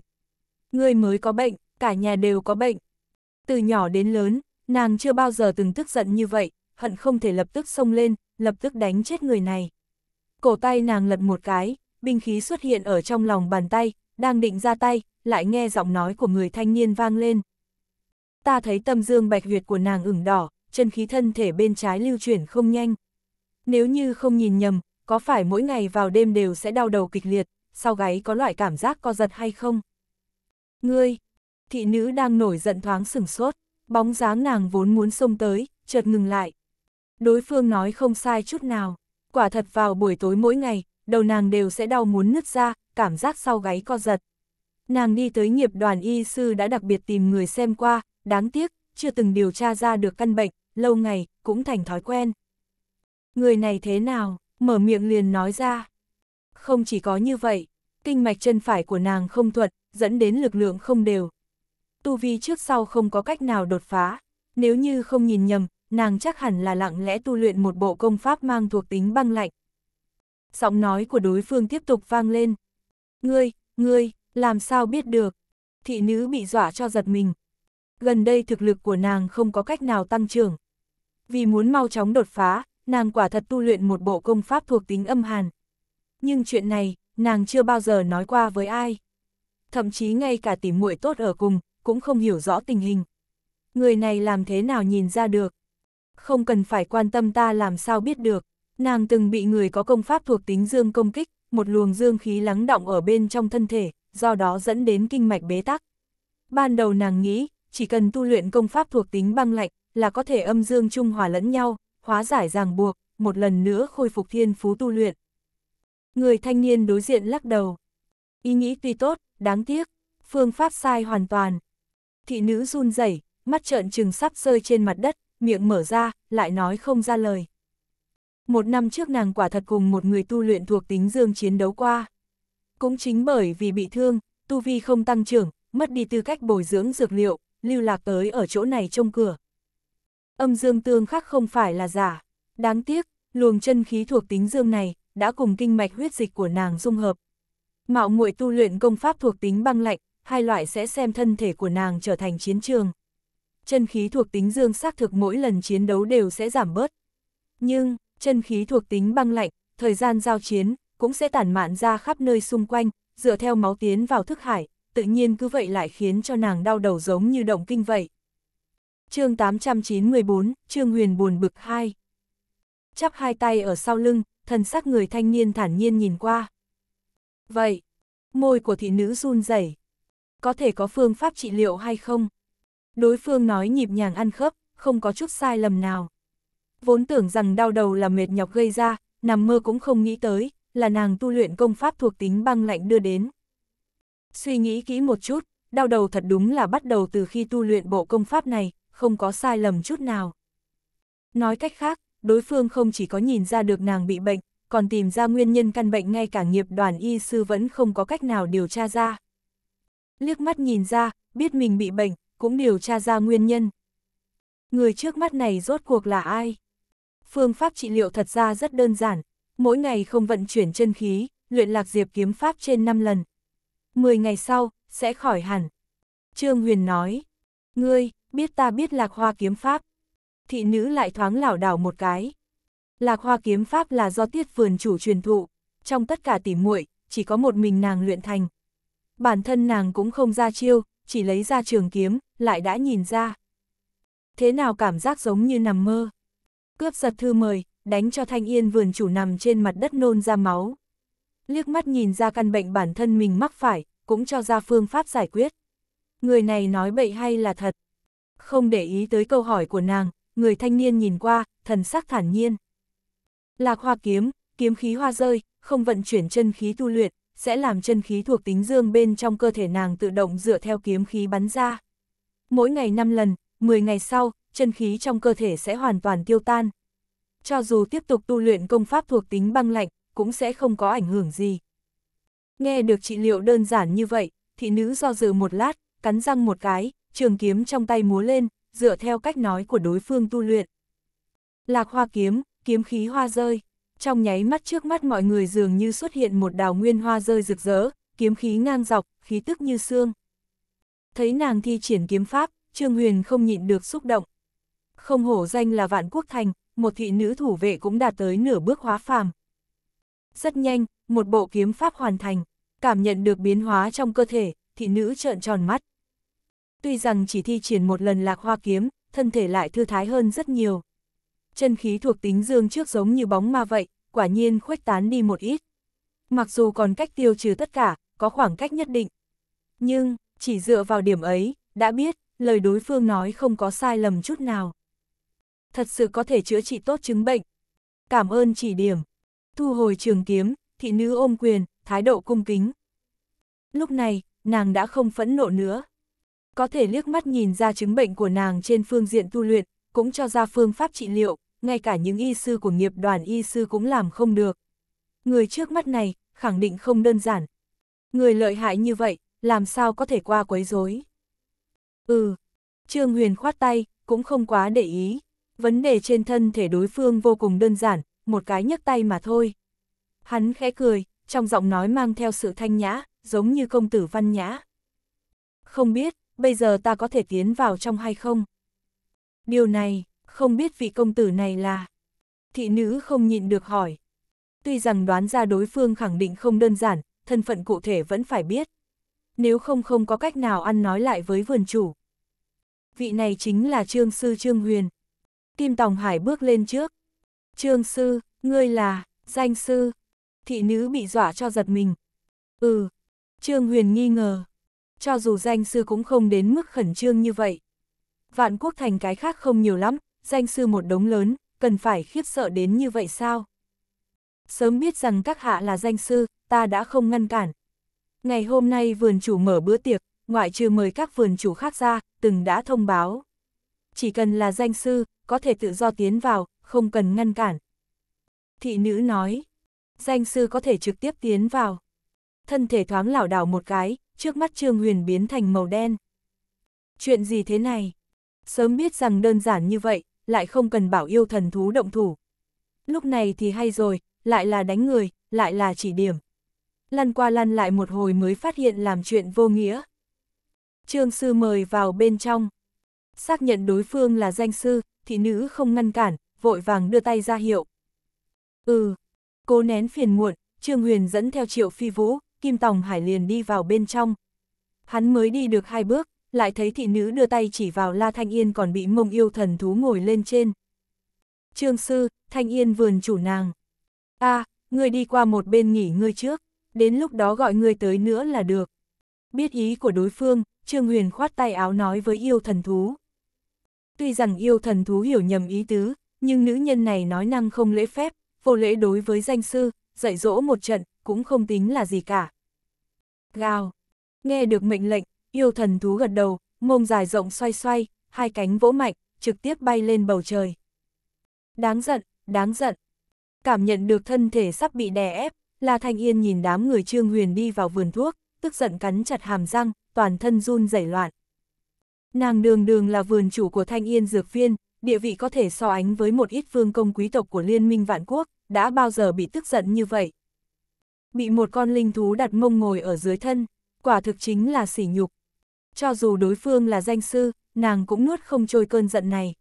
ngươi mới có bệnh, cả nhà đều có bệnh. Từ nhỏ đến lớn, nàng chưa bao giờ từng tức giận như vậy, hận không thể lập tức xông lên, lập tức đánh chết người này. Cổ tay nàng lật một cái, binh khí xuất hiện ở trong lòng bàn tay, đang định ra tay, lại nghe giọng nói của người thanh niên vang lên. Ta thấy tâm dương bạch huyệt của nàng ửng đỏ, chân khí thân thể bên trái lưu chuyển không nhanh. Nếu như không nhìn nhầm, có phải mỗi ngày vào đêm đều sẽ đau đầu kịch liệt, sau gáy có loại cảm giác co giật hay không? Ngươi! Thị nữ đang nổi giận thoáng sừng sốt, bóng dáng nàng vốn muốn xông tới, chợt ngừng lại. Đối phương nói không sai chút nào, quả thật vào buổi tối mỗi ngày, đầu nàng đều sẽ đau muốn nứt ra, cảm giác sau gáy co giật. Nàng đi tới nghiệp đoàn y sư đã đặc biệt tìm người xem qua, đáng tiếc, chưa từng điều tra ra được căn bệnh, lâu ngày, cũng thành thói quen. Người này thế nào, mở miệng liền nói ra. Không chỉ có như vậy, kinh mạch chân phải của nàng không thuận, dẫn đến lực lượng không đều. Tu vi trước sau không có cách nào đột phá, nếu như không nhìn nhầm, nàng chắc hẳn là lặng lẽ tu luyện một bộ công pháp mang thuộc tính băng lạnh. Giọng nói của đối phương tiếp tục vang lên. Ngươi, ngươi, làm sao biết được? Thị nữ bị dọa cho giật mình. Gần đây thực lực của nàng không có cách nào tăng trưởng. Vì muốn mau chóng đột phá, nàng quả thật tu luyện một bộ công pháp thuộc tính âm hàn. Nhưng chuyện này, nàng chưa bao giờ nói qua với ai thậm chí ngay cả tỉ muội tốt ở cùng, cũng không hiểu rõ tình hình. Người này làm thế nào nhìn ra được? Không cần phải quan tâm ta làm sao biết được. Nàng từng bị người có công pháp thuộc tính dương công kích, một luồng dương khí lắng động ở bên trong thân thể, do đó dẫn đến kinh mạch bế tắc. Ban đầu nàng nghĩ, chỉ cần tu luyện công pháp thuộc tính băng lạnh, là có thể âm dương trung hòa lẫn nhau, hóa giải ràng buộc, một lần nữa khôi phục thiên phú tu luyện. Người thanh niên đối diện lắc đầu. Ý nghĩ tuy tốt, đáng tiếc, phương pháp sai hoàn toàn. Thị nữ run rẩy, mắt trợn trừng sắp rơi trên mặt đất, miệng mở ra, lại nói không ra lời. Một năm trước nàng quả thật cùng một người tu luyện thuộc tính dương chiến đấu qua. Cũng chính bởi vì bị thương, tu vi không tăng trưởng, mất đi tư cách bồi dưỡng dược liệu, lưu lạc tới ở chỗ này trông cửa. Âm dương tương khắc không phải là giả. Đáng tiếc, luồng chân khí thuộc tính dương này, đã cùng kinh mạch huyết dịch của nàng dung hợp, Mạo muội tu luyện công pháp thuộc tính băng lạnh, hai loại sẽ xem thân thể của nàng trở thành chiến trường. Chân khí thuộc tính dương xác thực mỗi lần chiến đấu đều sẽ giảm bớt. Nhưng, chân khí thuộc tính băng lạnh, thời gian giao chiến, cũng sẽ tản mạn ra khắp nơi xung quanh, dựa theo máu tiến vào thức hải, tự nhiên cứ vậy lại khiến cho nàng đau đầu giống như động kinh vậy. chương 894, Trương Huyền buồn bực hai Chắp hai tay ở sau lưng, thần sắc người thanh niên thản nhiên nhìn qua. Vậy, môi của thị nữ run rẩy. Có thể có phương pháp trị liệu hay không? Đối phương nói nhịp nhàng ăn khớp, không có chút sai lầm nào. Vốn tưởng rằng đau đầu là mệt nhọc gây ra, nằm mơ cũng không nghĩ tới, là nàng tu luyện công pháp thuộc tính băng lạnh đưa đến. Suy nghĩ kỹ một chút, đau đầu thật đúng là bắt đầu từ khi tu luyện bộ công pháp này, không có sai lầm chút nào. Nói cách khác, đối phương không chỉ có nhìn ra được nàng bị bệnh, còn tìm ra nguyên nhân căn bệnh ngay cả nghiệp đoàn y sư vẫn không có cách nào điều tra ra. Liếc mắt nhìn ra, biết mình bị bệnh, cũng điều tra ra nguyên nhân. Người trước mắt này rốt cuộc là ai? Phương pháp trị liệu thật ra rất đơn giản, mỗi ngày không vận chuyển chân khí, luyện lạc diệp kiếm pháp trên 5 lần. 10 ngày sau, sẽ khỏi hẳn. Trương Huyền nói, ngươi, biết ta biết lạc hoa kiếm pháp. Thị nữ lại thoáng lảo đảo một cái. Lạc Hoa kiếm pháp là do Tiết Vườn chủ truyền thụ, trong tất cả tỉ muội, chỉ có một mình nàng luyện thành. Bản thân nàng cũng không ra chiêu, chỉ lấy ra trường kiếm, lại đã nhìn ra. Thế nào cảm giác giống như nằm mơ. Cướp giật thư mời, đánh cho Thanh Yên vườn chủ nằm trên mặt đất nôn ra máu. Liếc mắt nhìn ra căn bệnh bản thân mình mắc phải, cũng cho ra phương pháp giải quyết. Người này nói bậy hay là thật? Không để ý tới câu hỏi của nàng, người thanh niên nhìn qua, thần sắc thản nhiên. Lạc hoa kiếm, kiếm khí hoa rơi, không vận chuyển chân khí tu luyện, sẽ làm chân khí thuộc tính dương bên trong cơ thể nàng tự động dựa theo kiếm khí bắn ra. Mỗi ngày 5 lần, 10 ngày sau, chân khí trong cơ thể sẽ hoàn toàn tiêu tan. Cho dù tiếp tục tu luyện công pháp thuộc tính băng lạnh, cũng sẽ không có ảnh hưởng gì. Nghe được trị liệu đơn giản như vậy, thị nữ do dự một lát, cắn răng một cái, trường kiếm trong tay múa lên, dựa theo cách nói của đối phương tu luyện. Lạc hoa kiếm, kiếm khí hoa rơi. Trong nháy mắt trước mắt mọi người dường như xuất hiện một đào nguyên hoa rơi rực rỡ, kiếm khí ngang dọc, khí tức như xương. Thấy nàng thi triển kiếm pháp, Trương Huyền không nhịn được xúc động. Không hổ danh là vạn quốc thành, một thị nữ thủ vệ cũng đạt tới nửa bước hóa phàm. Rất nhanh, một bộ kiếm pháp hoàn thành, cảm nhận được biến hóa trong cơ thể, thị nữ trợn tròn mắt. Tuy rằng chỉ thi triển một lần lạc hoa kiếm, thân thể lại thư thái hơn rất nhiều chân khí thuộc tính dương trước giống như bóng ma vậy, quả nhiên khuếch tán đi một ít. Mặc dù còn cách tiêu trừ tất cả, có khoảng cách nhất định. Nhưng, chỉ dựa vào điểm ấy, đã biết, lời đối phương nói không có sai lầm chút nào. Thật sự có thể chữa trị tốt chứng bệnh. Cảm ơn chỉ điểm. Thu hồi trường kiếm, thị nữ ôm quyền, thái độ cung kính. Lúc này, nàng đã không phẫn nộ nữa. Có thể liếc mắt nhìn ra chứng bệnh của nàng trên phương diện tu luyện, cũng cho ra phương pháp trị liệu, ngay cả những y sư của nghiệp đoàn y sư cũng làm không được. Người trước mắt này, khẳng định không đơn giản. Người lợi hại như vậy, làm sao có thể qua quấy rối? Ừ, Trương Huyền khoát tay, cũng không quá để ý. Vấn đề trên thân thể đối phương vô cùng đơn giản, một cái nhấc tay mà thôi. Hắn khẽ cười, trong giọng nói mang theo sự thanh nhã, giống như công tử văn nhã. Không biết, bây giờ ta có thể tiến vào trong hay không? Điều này, không biết vị công tử này là... Thị nữ không nhịn được hỏi. Tuy rằng đoán ra đối phương khẳng định không đơn giản, thân phận cụ thể vẫn phải biết. Nếu không không có cách nào ăn nói lại với vườn chủ. Vị này chính là Trương Sư Trương Huyền. Kim Tòng Hải bước lên trước. Trương Sư, ngươi là, danh sư. Thị nữ bị dọa cho giật mình. Ừ, Trương Huyền nghi ngờ. Cho dù danh sư cũng không đến mức khẩn trương như vậy. Vạn quốc thành cái khác không nhiều lắm, danh sư một đống lớn, cần phải khiếp sợ đến như vậy sao? Sớm biết rằng các hạ là danh sư, ta đã không ngăn cản. Ngày hôm nay vườn chủ mở bữa tiệc, ngoại trừ mời các vườn chủ khác ra, từng đã thông báo. Chỉ cần là danh sư, có thể tự do tiến vào, không cần ngăn cản. Thị nữ nói, danh sư có thể trực tiếp tiến vào. Thân thể thoáng lảo đảo một cái, trước mắt Trương Huyền biến thành màu đen. Chuyện gì thế này? Sớm biết rằng đơn giản như vậy, lại không cần bảo yêu thần thú động thủ. Lúc này thì hay rồi, lại là đánh người, lại là chỉ điểm. Lăn qua lăn lại một hồi mới phát hiện làm chuyện vô nghĩa. Trương sư mời vào bên trong. Xác nhận đối phương là danh sư, thị nữ không ngăn cản, vội vàng đưa tay ra hiệu. Ừ, cố nén phiền muộn, Trương Huyền dẫn theo triệu phi vũ, Kim Tòng Hải liền đi vào bên trong. Hắn mới đi được hai bước, lại thấy thị nữ đưa tay chỉ vào La Thanh Yên còn bị mông yêu thần thú ngồi lên trên. Trương sư, Thanh Yên vườn chủ nàng. a à, ngươi đi qua một bên nghỉ ngươi trước, đến lúc đó gọi ngươi tới nữa là được. Biết ý của đối phương, Trương Huyền khoát tay áo nói với yêu thần thú. Tuy rằng yêu thần thú hiểu nhầm ý tứ, nhưng nữ nhân này nói năng không lễ phép, vô lễ đối với danh sư, dạy dỗ một trận, cũng không tính là gì cả. Gào! Nghe được mệnh lệnh, yêu thần thú gật đầu, mông dài rộng xoay xoay, hai cánh vỗ mạnh, trực tiếp bay lên bầu trời. Đáng giận, đáng giận. Cảm nhận được thân thể sắp bị đè ép, La Thanh Yên nhìn đám người Trương Huyền đi vào vườn thuốc, tức giận cắn chặt hàm răng, toàn thân run rẩy loạn. Nàng đường đường là vườn chủ của Thanh Yên Dược Viên, địa vị có thể so ánh với một ít vương công quý tộc của Liên minh Vạn Quốc, đã bao giờ bị tức giận như vậy. Bị một con linh thú đặt mông ngồi ở dưới thân, quả thực chính là sỉ nhục, cho dù đối phương là danh sư, nàng cũng nuốt không trôi cơn giận này.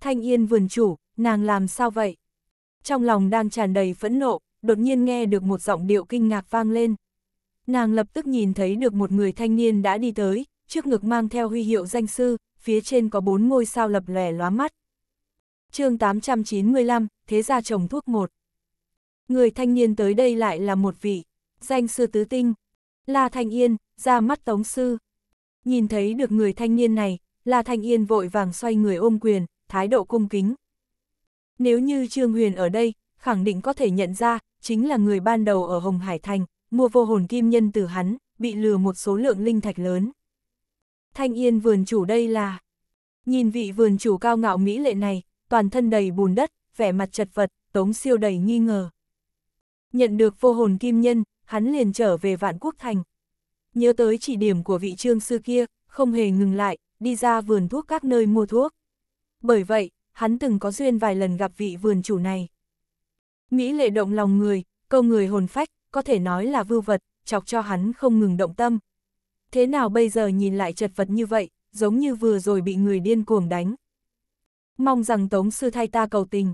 Thanh Yên vườn chủ, nàng làm sao vậy? Trong lòng đang tràn đầy phẫn nộ, đột nhiên nghe được một giọng điệu kinh ngạc vang lên. Nàng lập tức nhìn thấy được một người thanh niên đã đi tới, trước ngực mang theo huy hiệu danh sư, phía trên có bốn ngôi sao lập lẻ lóa mắt. chương 895, Thế gia trồng thuốc một. Người thanh niên tới đây lại là một vị, danh sư tứ tinh, La Thanh Yên, ra mắt tống sư. Nhìn thấy được người thanh niên này, La Thanh Yên vội vàng xoay người ôm quyền, thái độ cung kính. Nếu như Trương Huyền ở đây, khẳng định có thể nhận ra, chính là người ban đầu ở Hồng Hải Thành, mua vô hồn kim nhân từ hắn, bị lừa một số lượng linh thạch lớn. Thanh Yên vườn chủ đây là... Nhìn vị vườn chủ cao ngạo mỹ lệ này, toàn thân đầy bùn đất, vẻ mặt chật vật, tống siêu đầy nghi ngờ. Nhận được vô hồn kim nhân, hắn liền trở về vạn quốc thành, nhớ tới chỉ điểm của vị trương sư kia, không hề ngừng lại, đi ra vườn thuốc các nơi mua thuốc. Bởi vậy, hắn từng có duyên vài lần gặp vị vườn chủ này. Mỹ lệ động lòng người, câu người hồn phách, có thể nói là vưu vật, chọc cho hắn không ngừng động tâm. Thế nào bây giờ nhìn lại chật vật như vậy, giống như vừa rồi bị người điên cuồng đánh. Mong rằng Tống Sư thay ta cầu tình.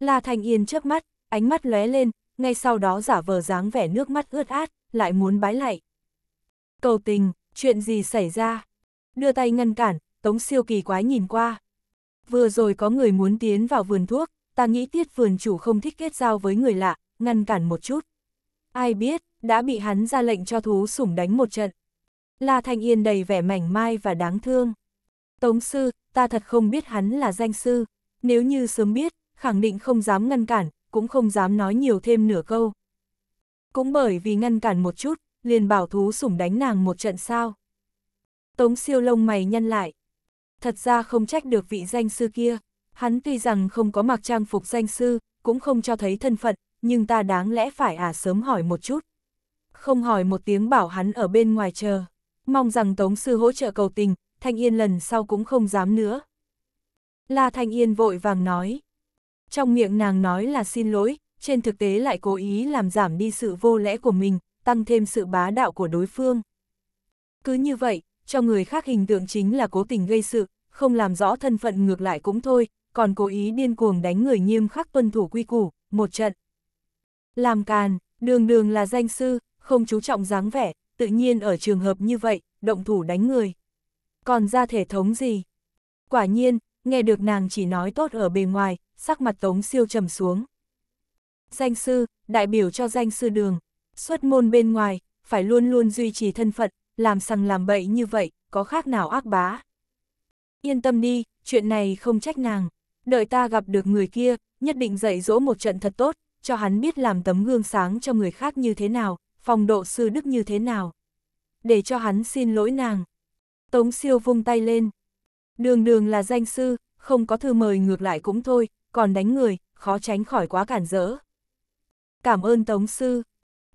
La Thanh Yên chớp mắt, ánh mắt lóe lên, ngay sau đó giả vờ dáng vẻ nước mắt ướt át, lại muốn bái lại. Cầu tình, chuyện gì xảy ra? Đưa tay ngăn cản, Tống siêu kỳ quái nhìn qua. Vừa rồi có người muốn tiến vào vườn thuốc, ta nghĩ tiết vườn chủ không thích kết giao với người lạ, ngăn cản một chút. Ai biết, đã bị hắn ra lệnh cho thú sủng đánh một trận. La Thanh Yên đầy vẻ mảnh mai và đáng thương. Tống sư, ta thật không biết hắn là danh sư, nếu như sớm biết, khẳng định không dám ngăn cản, cũng không dám nói nhiều thêm nửa câu. Cũng bởi vì ngăn cản một chút, liền bảo thú sủng đánh nàng một trận sao. Tống siêu lông mày nhân lại. Thật ra không trách được vị danh sư kia, hắn tuy rằng không có mặc trang phục danh sư, cũng không cho thấy thân phận, nhưng ta đáng lẽ phải à sớm hỏi một chút. Không hỏi một tiếng bảo hắn ở bên ngoài chờ, mong rằng Tống sư hỗ trợ cầu tình, Thanh Yên lần sau cũng không dám nữa. La Thanh Yên vội vàng nói. Trong miệng nàng nói là xin lỗi, trên thực tế lại cố ý làm giảm đi sự vô lẽ của mình, tăng thêm sự bá đạo của đối phương. Cứ như vậy, cho người khác hình tượng chính là cố tình gây sự, không làm rõ thân phận ngược lại cũng thôi, còn cố ý điên cuồng đánh người nghiêm khắc tuân thủ quy củ, một trận. Làm càn, đường đường là danh sư, không chú trọng dáng vẻ, tự nhiên ở trường hợp như vậy, động thủ đánh người. Còn ra thể thống gì? Quả nhiên, nghe được nàng chỉ nói tốt ở bề ngoài, sắc mặt tống siêu trầm xuống. Danh sư, đại biểu cho danh sư đường, Xuất môn bên ngoài, phải luôn luôn duy trì thân phận, làm sằng làm bậy như vậy, có khác nào ác bá. Yên tâm đi, chuyện này không trách nàng. Đợi ta gặp được người kia, nhất định dạy dỗ một trận thật tốt, cho hắn biết làm tấm gương sáng cho người khác như thế nào, phòng độ sư đức như thế nào. Để cho hắn xin lỗi nàng. Tống siêu vung tay lên. Đường đường là danh sư, không có thư mời ngược lại cũng thôi, còn đánh người, khó tránh khỏi quá cản rỡ. Cảm ơn Tống sư,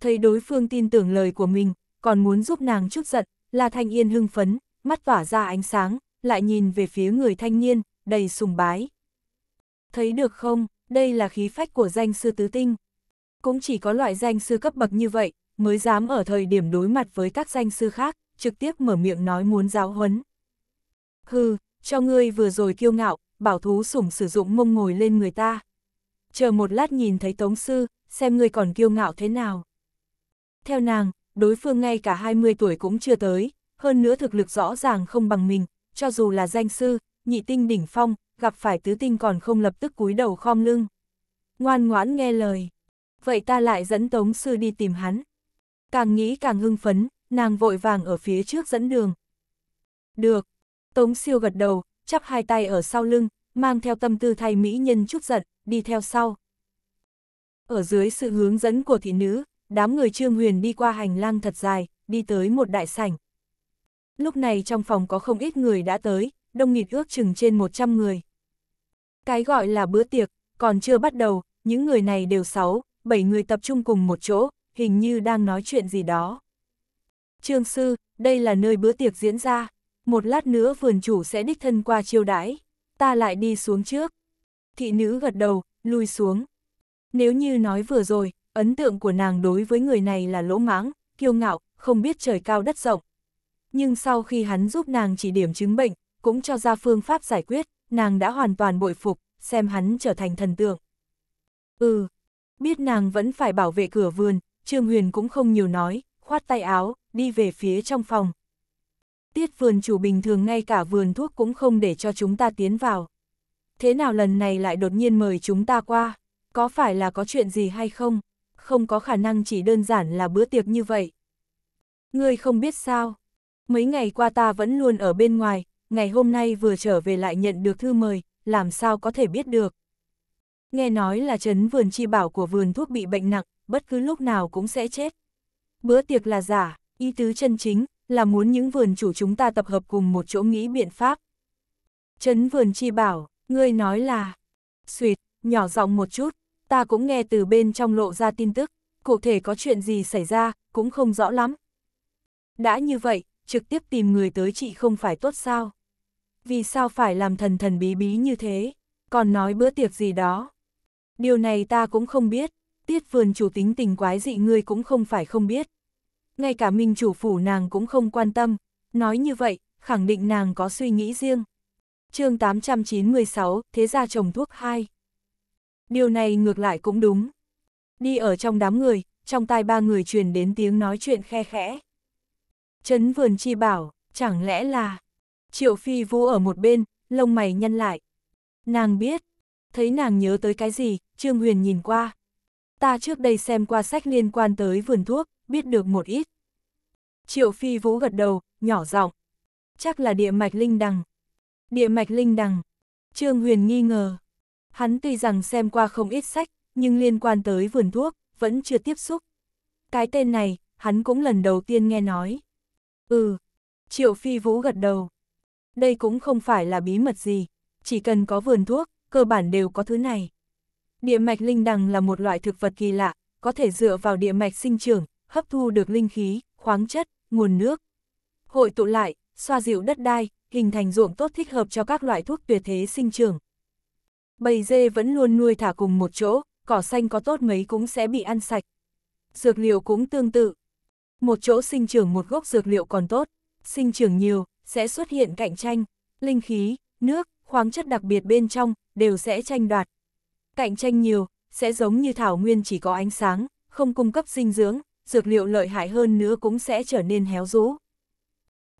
thấy đối phương tin tưởng lời của mình, còn muốn giúp nàng chút giận, là thanh yên hưng phấn, mắt tỏa ra ánh sáng, lại nhìn về phía người thanh niên, đầy sùng bái. Thấy được không, đây là khí phách của danh sư tứ tinh. Cũng chỉ có loại danh sư cấp bậc như vậy, mới dám ở thời điểm đối mặt với các danh sư khác, trực tiếp mở miệng nói muốn giáo huấn. Hừ, cho ngươi vừa rồi kiêu ngạo, bảo thú sủng sử dụng mông ngồi lên người ta. Chờ một lát nhìn thấy tống sư, xem ngươi còn kiêu ngạo thế nào. Theo nàng, đối phương ngay cả 20 tuổi cũng chưa tới, hơn nữa thực lực rõ ràng không bằng mình, cho dù là danh sư, nhị tinh đỉnh phong, gặp phải tứ tinh còn không lập tức cúi đầu khom lưng. Ngoan ngoãn nghe lời. Vậy ta lại dẫn Tống Sư đi tìm hắn. Càng nghĩ càng hưng phấn, nàng vội vàng ở phía trước dẫn đường. Được. Tống Siêu gật đầu, chắp hai tay ở sau lưng, mang theo tâm tư thay mỹ nhân chút giận, đi theo sau. Ở dưới sự hướng dẫn của thị nữ, đám người Trương Huyền đi qua hành lang thật dài, đi tới một đại sảnh. Lúc này trong phòng có không ít người đã tới, đông nghịt ước chừng trên 100 người. Cái gọi là bữa tiệc, còn chưa bắt đầu, những người này đều 6, 7 người tập trung cùng một chỗ, hình như đang nói chuyện gì đó. Trương Sư, đây là nơi bữa tiệc diễn ra, một lát nữa vườn chủ sẽ đích thân qua chiêu đãi, ta lại đi xuống trước. Thị nữ gật đầu, lui xuống. Nếu như nói vừa rồi, ấn tượng của nàng đối với người này là lỗ mãng, kiêu ngạo, không biết trời cao đất rộng. Nhưng sau khi hắn giúp nàng chỉ điểm chứng bệnh, cũng cho ra phương pháp giải quyết, nàng đã hoàn toàn bội phục, xem hắn trở thành thần tượng. Ừ, biết nàng vẫn phải bảo vệ cửa vườn, Trương Huyền cũng không nhiều nói, khoát tay áo, đi về phía trong phòng. Tiết vườn chủ bình thường ngay cả vườn thuốc cũng không để cho chúng ta tiến vào. Thế nào lần này lại đột nhiên mời chúng ta qua? Có phải là có chuyện gì hay không? không có khả năng chỉ đơn giản là bữa tiệc như vậy. Ngươi không biết sao, mấy ngày qua ta vẫn luôn ở bên ngoài, ngày hôm nay vừa trở về lại nhận được thư mời, làm sao có thể biết được. Nghe nói là trấn vườn chi bảo của vườn thuốc bị bệnh nặng, bất cứ lúc nào cũng sẽ chết. Bữa tiệc là giả, ý tứ chân chính, là muốn những vườn chủ chúng ta tập hợp cùng một chỗ nghĩ biện pháp. Trấn vườn chi bảo, ngươi nói là, suyệt, nhỏ giọng một chút, ta cũng nghe từ bên trong lộ ra tin tức, cụ thể có chuyện gì xảy ra, cũng không rõ lắm. Đã như vậy, trực tiếp tìm người tới chị không phải tốt sao? Vì sao phải làm thần thần bí bí như thế, còn nói bữa tiệc gì đó? Điều này ta cũng không biết, tiết vườn chủ tính tình quái dị ngươi cũng không phải không biết. Ngay cả minh chủ phủ nàng cũng không quan tâm, nói như vậy, khẳng định nàng có suy nghĩ riêng. chương 896, Thế gia trồng thuốc 2 Điều này ngược lại cũng đúng. Đi ở trong đám người, trong tai ba người truyền đến tiếng nói chuyện khe khẽ. Trấn vườn chi bảo, chẳng lẽ là... Triệu Phi Vũ ở một bên, lông mày nhăn lại. Nàng biết, thấy nàng nhớ tới cái gì, Trương Huyền nhìn qua. Ta trước đây xem qua sách liên quan tới vườn thuốc, biết được một ít. Triệu Phi Vũ gật đầu, nhỏ giọng. Chắc là địa mạch linh đằng. Địa mạch linh đằng. Trương Huyền nghi ngờ. Hắn tuy rằng xem qua không ít sách, nhưng liên quan tới vườn thuốc, vẫn chưa tiếp xúc. Cái tên này, hắn cũng lần đầu tiên nghe nói. Ừ, Triệu Phi Vũ gật đầu. Đây cũng không phải là bí mật gì, chỉ cần có vườn thuốc, cơ bản đều có thứ này. Địa mạch linh đằng là một loại thực vật kỳ lạ, có thể dựa vào địa mạch sinh trưởng, hấp thu được linh khí, khoáng chất, nguồn nước. Hội tụ lại, xoa dịu đất đai, hình thành ruộng tốt thích hợp cho các loại thuốc tuyệt thế sinh trưởng. Bầy dê vẫn luôn nuôi thả cùng một chỗ, cỏ xanh có tốt mấy cũng sẽ bị ăn sạch. Dược liệu cũng tương tự. Một chỗ sinh trưởng một gốc dược liệu còn tốt, sinh trưởng nhiều, sẽ xuất hiện cạnh tranh, linh khí, nước, khoáng chất đặc biệt bên trong, đều sẽ tranh đoạt. Cạnh tranh nhiều, sẽ giống như thảo nguyên chỉ có ánh sáng, không cung cấp dinh dưỡng, dược liệu lợi hại hơn nữa cũng sẽ trở nên héo rũ.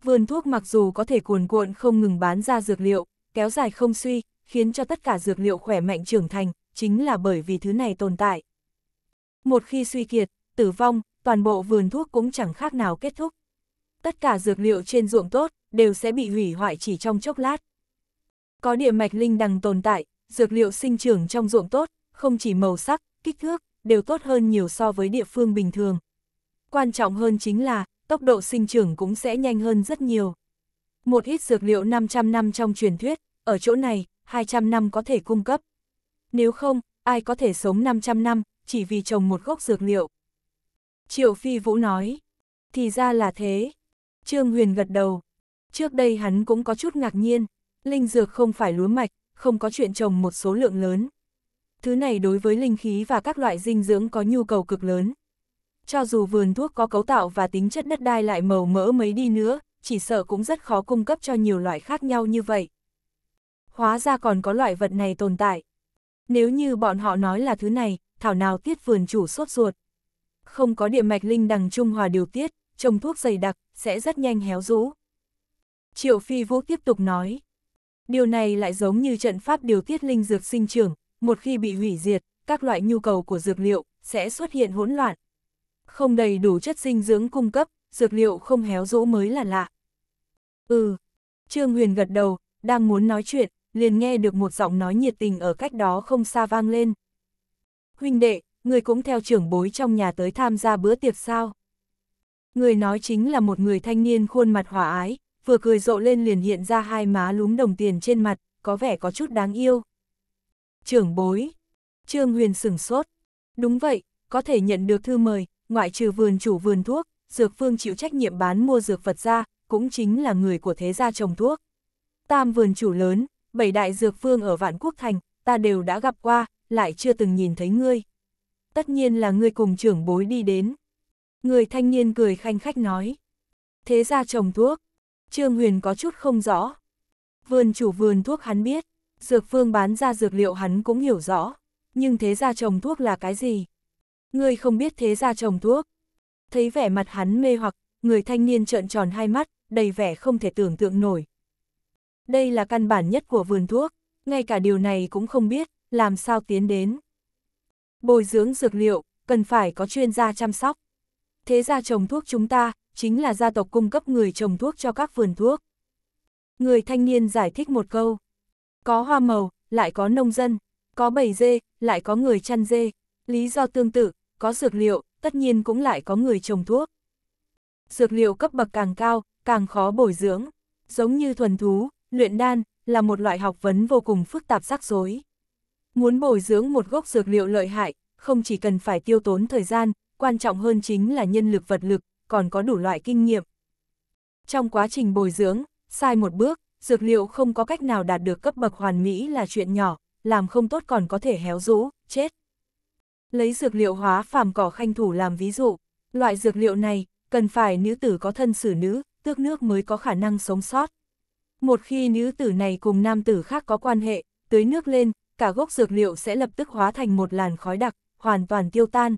Vườn thuốc mặc dù có thể cuồn cuộn không ngừng bán ra dược liệu, kéo dài không suy, khiến cho tất cả dược liệu khỏe mạnh trưởng thành, chính là bởi vì thứ này tồn tại. Một khi suy kiệt, tử vong, toàn bộ vườn thuốc cũng chẳng khác nào kết thúc. Tất cả dược liệu trên ruộng tốt, đều sẽ bị hủy hoại chỉ trong chốc lát. Có địa mạch linh đằng tồn tại, dược liệu sinh trưởng trong ruộng tốt, không chỉ màu sắc, kích thước, đều tốt hơn nhiều so với địa phương bình thường. Quan trọng hơn chính là, tốc độ sinh trưởng cũng sẽ nhanh hơn rất nhiều. Một ít dược liệu 500 năm trong truyền thuyết, ở chỗ này, 200 năm có thể cung cấp. Nếu không, ai có thể sống 500 năm, chỉ vì trồng một gốc dược liệu. Triệu Phi Vũ nói, thì ra là thế. Trương Huyền gật đầu. Trước đây hắn cũng có chút ngạc nhiên, linh dược không phải lúa mạch, không có chuyện trồng một số lượng lớn. Thứ này đối với linh khí và các loại dinh dưỡng có nhu cầu cực lớn. Cho dù vườn thuốc có cấu tạo và tính chất đất đai lại màu mỡ mấy đi nữa, chỉ sợ cũng rất khó cung cấp cho nhiều loại khác nhau như vậy hóa ra còn có loại vật này tồn tại. Nếu như bọn họ nói là thứ này, thảo nào tiết vườn chủ sốt ruột. Không có địa mạch linh đằng trung hòa điều tiết, trồng thuốc dày đặc, sẽ rất nhanh héo rũ. Triệu Phi Vũ tiếp tục nói. Điều này lại giống như trận pháp điều tiết linh dược sinh trưởng, một khi bị hủy diệt, các loại nhu cầu của dược liệu sẽ xuất hiện hỗn loạn. Không đầy đủ chất dinh dưỡng cung cấp, dược liệu không héo rũ mới là lạ. Ừ, Trương Huyền gật đầu, đang muốn nói chuyện, liền nghe được một giọng nói nhiệt tình ở cách đó không xa vang lên. Huynh đệ, người cũng theo trưởng bối trong nhà tới tham gia bữa tiệc sao? Người nói chính là một người thanh niên khuôn mặt hòa ái, vừa cười rộ lên liền hiện ra hai má lúm đồng tiền trên mặt, có vẻ có chút đáng yêu. Trưởng bối, Trương Huyền sửng sốt. Đúng vậy, có thể nhận được thư mời, ngoại trừ vườn chủ vườn thuốc, dược phương chịu trách nhiệm bán mua dược vật ra, cũng chính là người của thế gia trồng thuốc. Tam vườn chủ lớn, bảy đại dược phương ở vạn quốc thành, ta đều đã gặp qua, lại chưa từng nhìn thấy ngươi. Tất nhiên là ngươi cùng trưởng bối đi đến. Người thanh niên cười khanh khách nói. Thế ra trồng thuốc, Trương Huyền có chút không rõ. Vườn chủ vườn thuốc hắn biết, dược phương bán ra dược liệu hắn cũng hiểu rõ, nhưng thế ra trồng thuốc là cái gì? Ngươi không biết thế ra trồng thuốc. Thấy vẻ mặt hắn mê hoặc, người thanh niên trợn tròn hai mắt, đầy vẻ không thể tưởng tượng nổi, đây là căn bản nhất của vườn thuốc, ngay cả điều này cũng không biết, làm sao tiến đến. Bồi dưỡng dược liệu, cần phải có chuyên gia chăm sóc. Thế gia trồng thuốc chúng ta, chính là gia tộc cung cấp người trồng thuốc cho các vườn thuốc. Người thanh niên giải thích một câu. Có hoa màu, lại có nông dân, có bầy dê, lại có người chăn dê. Lý do tương tự, có dược liệu, tất nhiên cũng lại có người trồng thuốc. Dược liệu cấp bậc càng cao, càng khó bồi dưỡng. Giống như thuần thú, luyện đan là một loại học vấn vô cùng phức tạp rắc rối. Muốn bồi dưỡng một gốc dược liệu lợi hại, không chỉ cần phải tiêu tốn thời gian, quan trọng hơn chính là nhân lực vật lực, còn có đủ loại kinh nghiệm. Trong quá trình bồi dưỡng, sai một bước, dược liệu không có cách nào đạt được cấp bậc hoàn mỹ là chuyện nhỏ, làm không tốt còn có thể héo rũ, chết. Lấy dược liệu hóa phàm cỏ khanh thủ làm ví dụ, loại dược liệu này, cần phải nữ tử có thân xử nữ, tước nước mới có khả năng sống sót. Một khi nữ tử này cùng nam tử khác có quan hệ, tưới nước lên, cả gốc dược liệu sẽ lập tức hóa thành một làn khói đặc, hoàn toàn tiêu tan.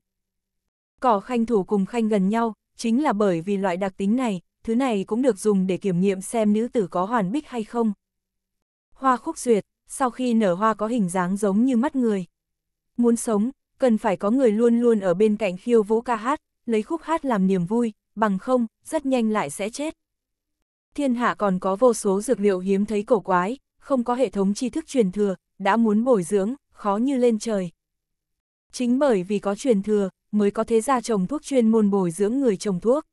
Cỏ khanh thủ cùng khanh gần nhau, chính là bởi vì loại đặc tính này, thứ này cũng được dùng để kiểm nghiệm xem nữ tử có hoàn bích hay không. Hoa khúc duyệt, sau khi nở hoa có hình dáng giống như mắt người. Muốn sống, cần phải có người luôn luôn ở bên cạnh khiêu vũ ca hát, lấy khúc hát làm niềm vui, bằng không, rất nhanh lại sẽ chết thiên hạ còn có vô số dược liệu hiếm thấy cổ quái, không có hệ thống tri thức truyền thừa, đã muốn bồi dưỡng, khó như lên trời. Chính bởi vì có truyền thừa, mới có thế gia trồng thuốc chuyên môn bồi dưỡng người trồng thuốc.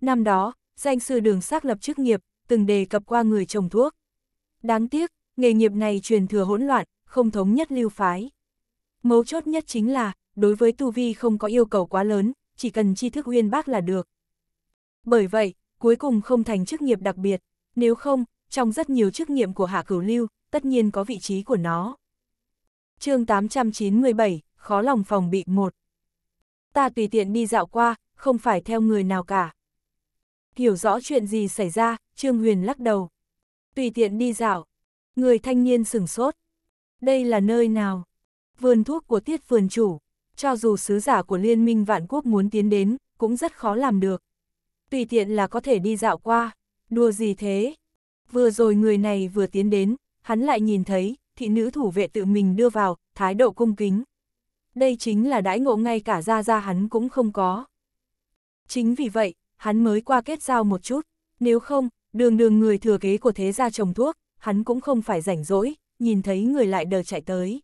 Năm đó, danh sư đường xác lập chức nghiệp, từng đề cập qua người trồng thuốc. Đáng tiếc, nghề nghiệp này truyền thừa hỗn loạn, không thống nhất lưu phái. Mấu chốt nhất chính là, đối với tu vi không có yêu cầu quá lớn, chỉ cần tri thức uyên bác là được. Bởi vậy, cuối cùng không thành chức nghiệp đặc biệt, nếu không, trong rất nhiều chức nghiệm của Hạ Cửu Lưu, tất nhiên có vị trí của nó. chương 897, khó lòng phòng bị một Ta tùy tiện đi dạo qua, không phải theo người nào cả. Hiểu rõ chuyện gì xảy ra, Trương Huyền lắc đầu. Tùy tiện đi dạo. Người thanh niên sửng sốt. Đây là nơi nào? Vườn thuốc của tiết vườn chủ. Cho dù sứ giả của Liên minh Vạn Quốc muốn tiến đến, cũng rất khó làm được tùy tiện là có thể đi dạo qua, đùa gì thế? Vừa rồi người này vừa tiến đến, hắn lại nhìn thấy, thị nữ thủ vệ tự mình đưa vào, thái độ cung kính. Đây chính là đãi ngộ ngay cả ra ra hắn cũng không có. Chính vì vậy, hắn mới qua kết giao một chút, nếu không, đường đường người thừa kế của thế gia trồng thuốc, hắn cũng không phải rảnh rỗi, nhìn thấy người lại đờ chạy tới.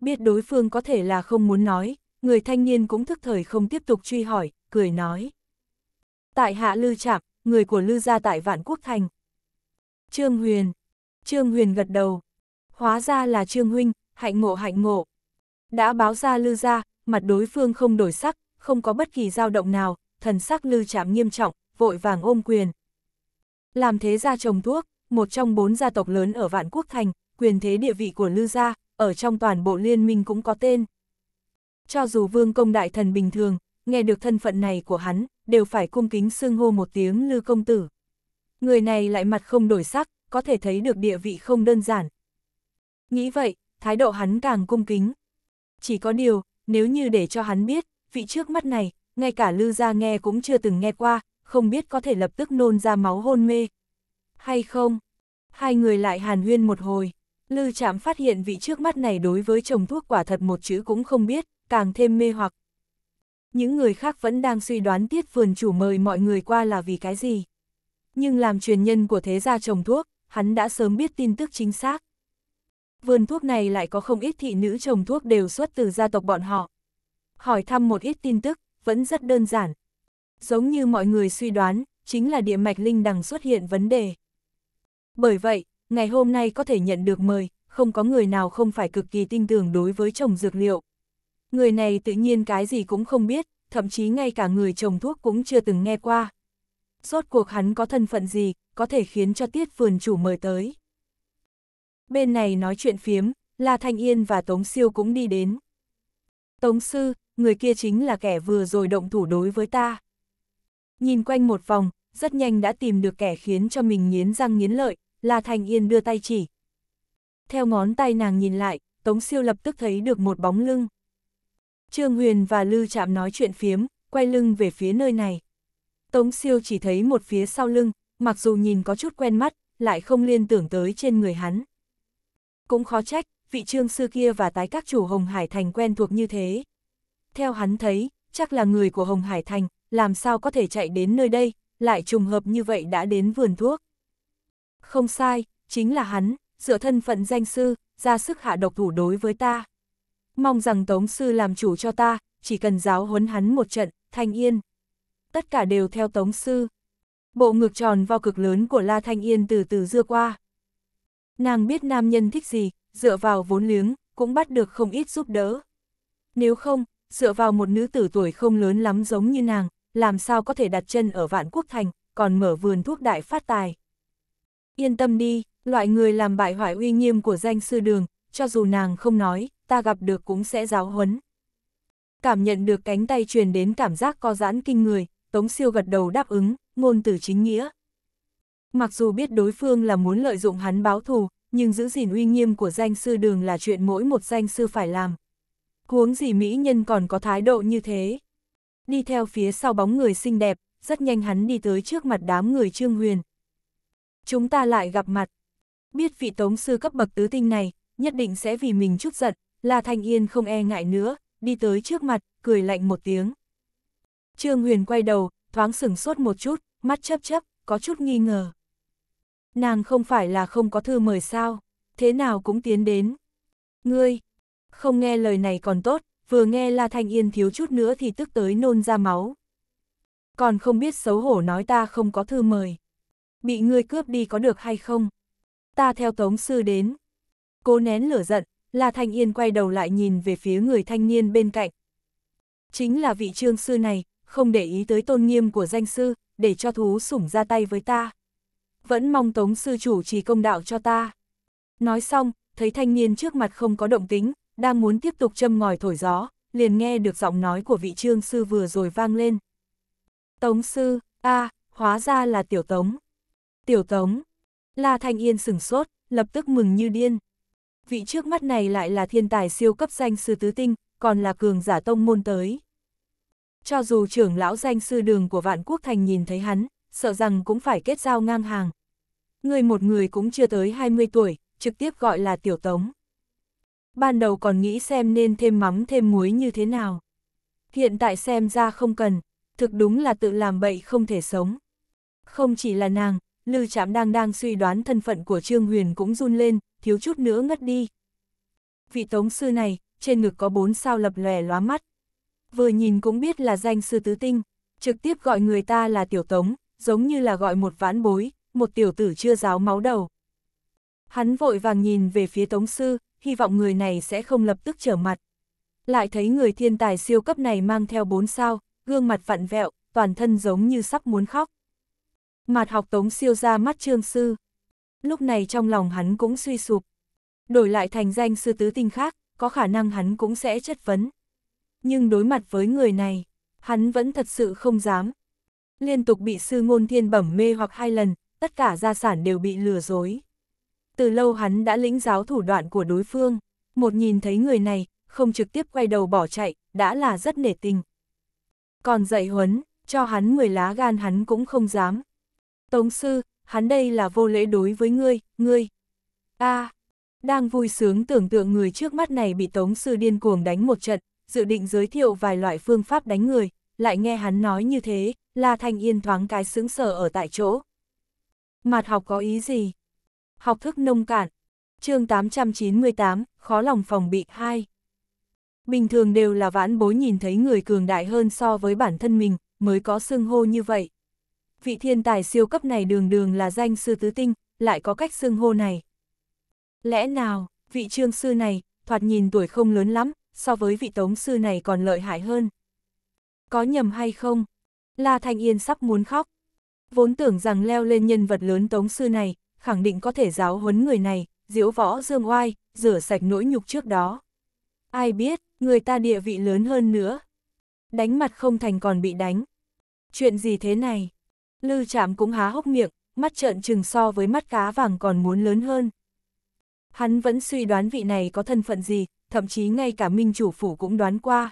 Biết đối phương có thể là không muốn nói, người thanh niên cũng thức thời không tiếp tục truy hỏi, cười nói tại hạ Lư Trạm, người của Lư gia tại Vạn Quốc Thành. Trương Huyền. Trương Huyền gật đầu. Hóa ra là Trương Huynh, hạnh ngộ hạnh ngộ. Đã báo ra Lư gia, mặt đối phương không đổi sắc, không có bất kỳ dao động nào, thần sắc Lư Trạm nghiêm trọng, vội vàng ôm quyền. Làm thế gia trồng thuốc, một trong bốn gia tộc lớn ở Vạn Quốc Thành, quyền thế địa vị của Lư gia, ở trong toàn bộ liên minh cũng có tên. Cho dù vương công đại thần bình thường, nghe được thân phận này của hắn, đều phải cung kính xưng hô một tiếng lư công tử. Người này lại mặt không đổi sắc, có thể thấy được địa vị không đơn giản. Nghĩ vậy, thái độ hắn càng cung kính. Chỉ có điều, nếu như để cho hắn biết, vị trước mắt này, ngay cả lư ra nghe cũng chưa từng nghe qua, không biết có thể lập tức nôn ra máu hôn mê. Hay không? Hai người lại hàn huyên một hồi. Lư chạm phát hiện vị trước mắt này đối với chồng thuốc quả thật một chữ cũng không biết, càng thêm mê hoặc những người khác vẫn đang suy đoán tiết vườn chủ mời mọi người qua là vì cái gì. Nhưng làm truyền nhân của thế gia trồng thuốc, hắn đã sớm biết tin tức chính xác. Vườn thuốc này lại có không ít thị nữ trồng thuốc đều xuất từ gia tộc bọn họ. Hỏi thăm một ít tin tức, vẫn rất đơn giản. Giống như mọi người suy đoán, chính là địa mạch linh đằng xuất hiện vấn đề. Bởi vậy, ngày hôm nay có thể nhận được mời, không có người nào không phải cực kỳ tin tưởng đối với trồng dược liệu người này tự nhiên cái gì cũng không biết, thậm chí ngay cả người trồng thuốc cũng chưa từng nghe qua. Rốt cuộc hắn có thân phận gì, có thể khiến cho tiết vườn chủ mời tới. Bên này nói chuyện phiếm, La Thanh Yên và Tống Siêu cũng đi đến. Tống Sư, người kia chính là kẻ vừa rồi động thủ đối với ta. Nhìn quanh một vòng, rất nhanh đã tìm được kẻ khiến cho mình nghiến răng nghiến lợi, La Thanh Yên đưa tay chỉ. Theo ngón tay nàng nhìn lại, Tống Siêu lập tức thấy được một bóng lưng. Trương Huyền và Lưu Trạm nói chuyện phiếm, quay lưng về phía nơi này. Tống siêu chỉ thấy một phía sau lưng, mặc dù nhìn có chút quen mắt, lại không liên tưởng tới trên người hắn. Cũng khó trách, vị trương sư kia và tái các chủ Hồng Hải Thành quen thuộc như thế. Theo hắn thấy, chắc là người của Hồng Hải Thành, làm sao có thể chạy đến nơi đây, lại trùng hợp như vậy đã đến vườn thuốc. Không sai, chính là hắn, dựa thân phận danh sư, ra sức hạ độc thủ đối với ta mong rằng Tống Sư làm chủ cho ta, chỉ cần giáo huấn hắn một trận, Thanh Yên. Tất cả đều theo Tống Sư. Bộ ngực tròn vào cực lớn của La Thanh Yên từ từ dưa qua. Nàng biết nam nhân thích gì, dựa vào vốn liếng, cũng bắt được không ít giúp đỡ. Nếu không, dựa vào một nữ tử tuổi không lớn lắm giống như nàng, làm sao có thể đặt chân ở vạn quốc thành, còn mở vườn thuốc đại phát tài. Yên tâm đi, loại người làm bại hoại uy nghiêm của danh sư đường, cho dù nàng không nói, ta gặp được cũng sẽ giáo huấn. Cảm nhận được cánh tay truyền đến cảm giác co giãn kinh người, Tống Siêu gật đầu đáp ứng, ngôn từ chính nghĩa. Mặc dù biết đối phương là muốn lợi dụng hắn báo thù, nhưng giữ gìn uy nghiêm của danh sư đường là chuyện mỗi một danh sư phải làm. Huống gì mỹ nhân còn có thái độ như thế. Đi theo phía sau bóng người xinh đẹp, rất nhanh hắn đi tới trước mặt đám người Trương Huyền. Chúng ta lại gặp mặt. Biết vị tống sư cấp bậc tứ tinh này, nhất định sẽ vì mình chút giận, La Thanh Yên không e ngại nữa, đi tới trước mặt, cười lạnh một tiếng. Trương Huyền quay đầu, thoáng sửng sốt một chút, mắt chấp chấp, có chút nghi ngờ. Nàng không phải là không có thư mời sao, thế nào cũng tiến đến. Ngươi, không nghe lời này còn tốt, vừa nghe La Thanh Yên thiếu chút nữa thì tức tới nôn ra máu. Còn không biết xấu hổ nói ta không có thư mời. Bị ngươi cướp đi có được hay không? Ta theo tống sư đến. cố nén lửa giận, La Thanh Yên quay đầu lại nhìn về phía người thanh niên bên cạnh. Chính là vị trương sư này, không để ý tới tôn nghiêm của danh sư, để cho thú sủng ra tay với ta. Vẫn mong tống sư chủ trì công đạo cho ta. Nói xong, thấy thanh niên trước mặt không có động tính, đang muốn tiếp tục châm ngòi thổi gió, liền nghe được giọng nói của vị trương sư vừa rồi vang lên. Tống sư, a hóa ra là tiểu tống. Tiểu tống, La Thanh Yên sửng sốt, lập tức mừng như điên vị trước mắt này lại là thiên tài siêu cấp danh sư tứ tinh, còn là cường giả tông môn tới. Cho dù trưởng lão danh sư đường của vạn quốc thành nhìn thấy hắn, sợ rằng cũng phải kết giao ngang hàng. Người một người cũng chưa tới 20 tuổi, trực tiếp gọi là tiểu tống. Ban đầu còn nghĩ xem nên thêm mắm thêm muối như thế nào. Hiện tại xem ra không cần, thực đúng là tự làm bậy không thể sống. Không chỉ là nàng, Lư Trạm đang đang suy đoán thân phận của Trương Huyền cũng run lên, thiếu chút nữa ngất đi. Vị tống sư này, trên ngực có bốn sao lập lòe lóa mắt. Vừa nhìn cũng biết là danh sư tứ tinh, trực tiếp gọi người ta là tiểu tống, giống như là gọi một vãn bối, một tiểu tử chưa ráo máu đầu. Hắn vội vàng nhìn về phía tống sư, hy vọng người này sẽ không lập tức trở mặt. Lại thấy người thiên tài siêu cấp này mang theo bốn sao, gương mặt vặn vẹo, toàn thân giống như sắp muốn khóc. Mặt học tống siêu ra mắt trương sư lúc này trong lòng hắn cũng suy sụp. Đổi lại thành danh sư tứ tinh khác, có khả năng hắn cũng sẽ chất vấn. Nhưng đối mặt với người này, hắn vẫn thật sự không dám. Liên tục bị sư ngôn thiên bẩm mê hoặc hai lần, tất cả gia sản đều bị lừa dối. Từ lâu hắn đã lĩnh giáo thủ đoạn của đối phương, một nhìn thấy người này, không trực tiếp quay đầu bỏ chạy, đã là rất nể tình. Còn dạy huấn, cho hắn 10 lá gan hắn cũng không dám. Tống sư, hắn đây là vô lễ đối với ngươi, ngươi. a à, đang vui sướng tưởng tượng người trước mắt này bị Tống Sư điên cuồng đánh một trận, dự định giới thiệu vài loại phương pháp đánh người, lại nghe hắn nói như thế, là Thanh Yên thoáng cái sững sờ ở tại chỗ. Mặt học có ý gì? Học thức nông cạn. chương 898, khó lòng phòng bị 2. Bình thường đều là vãn bối nhìn thấy người cường đại hơn so với bản thân mình, mới có xưng hô như vậy vị thiên tài siêu cấp này đường đường là danh sư tứ tinh, lại có cách xưng hô này. Lẽ nào, vị trương sư này, thoạt nhìn tuổi không lớn lắm, so với vị tống sư này còn lợi hại hơn. Có nhầm hay không? La Thanh Yên sắp muốn khóc. Vốn tưởng rằng leo lên nhân vật lớn tống sư này, khẳng định có thể giáo huấn người này, diễu võ dương oai, rửa sạch nỗi nhục trước đó. Ai biết, người ta địa vị lớn hơn nữa. Đánh mặt không thành còn bị đánh. Chuyện gì thế này? Lư trạm cũng há hốc miệng, mắt trợn trừng so với mắt cá vàng còn muốn lớn hơn. Hắn vẫn suy đoán vị này có thân phận gì, thậm chí ngay cả minh chủ phủ cũng đoán qua.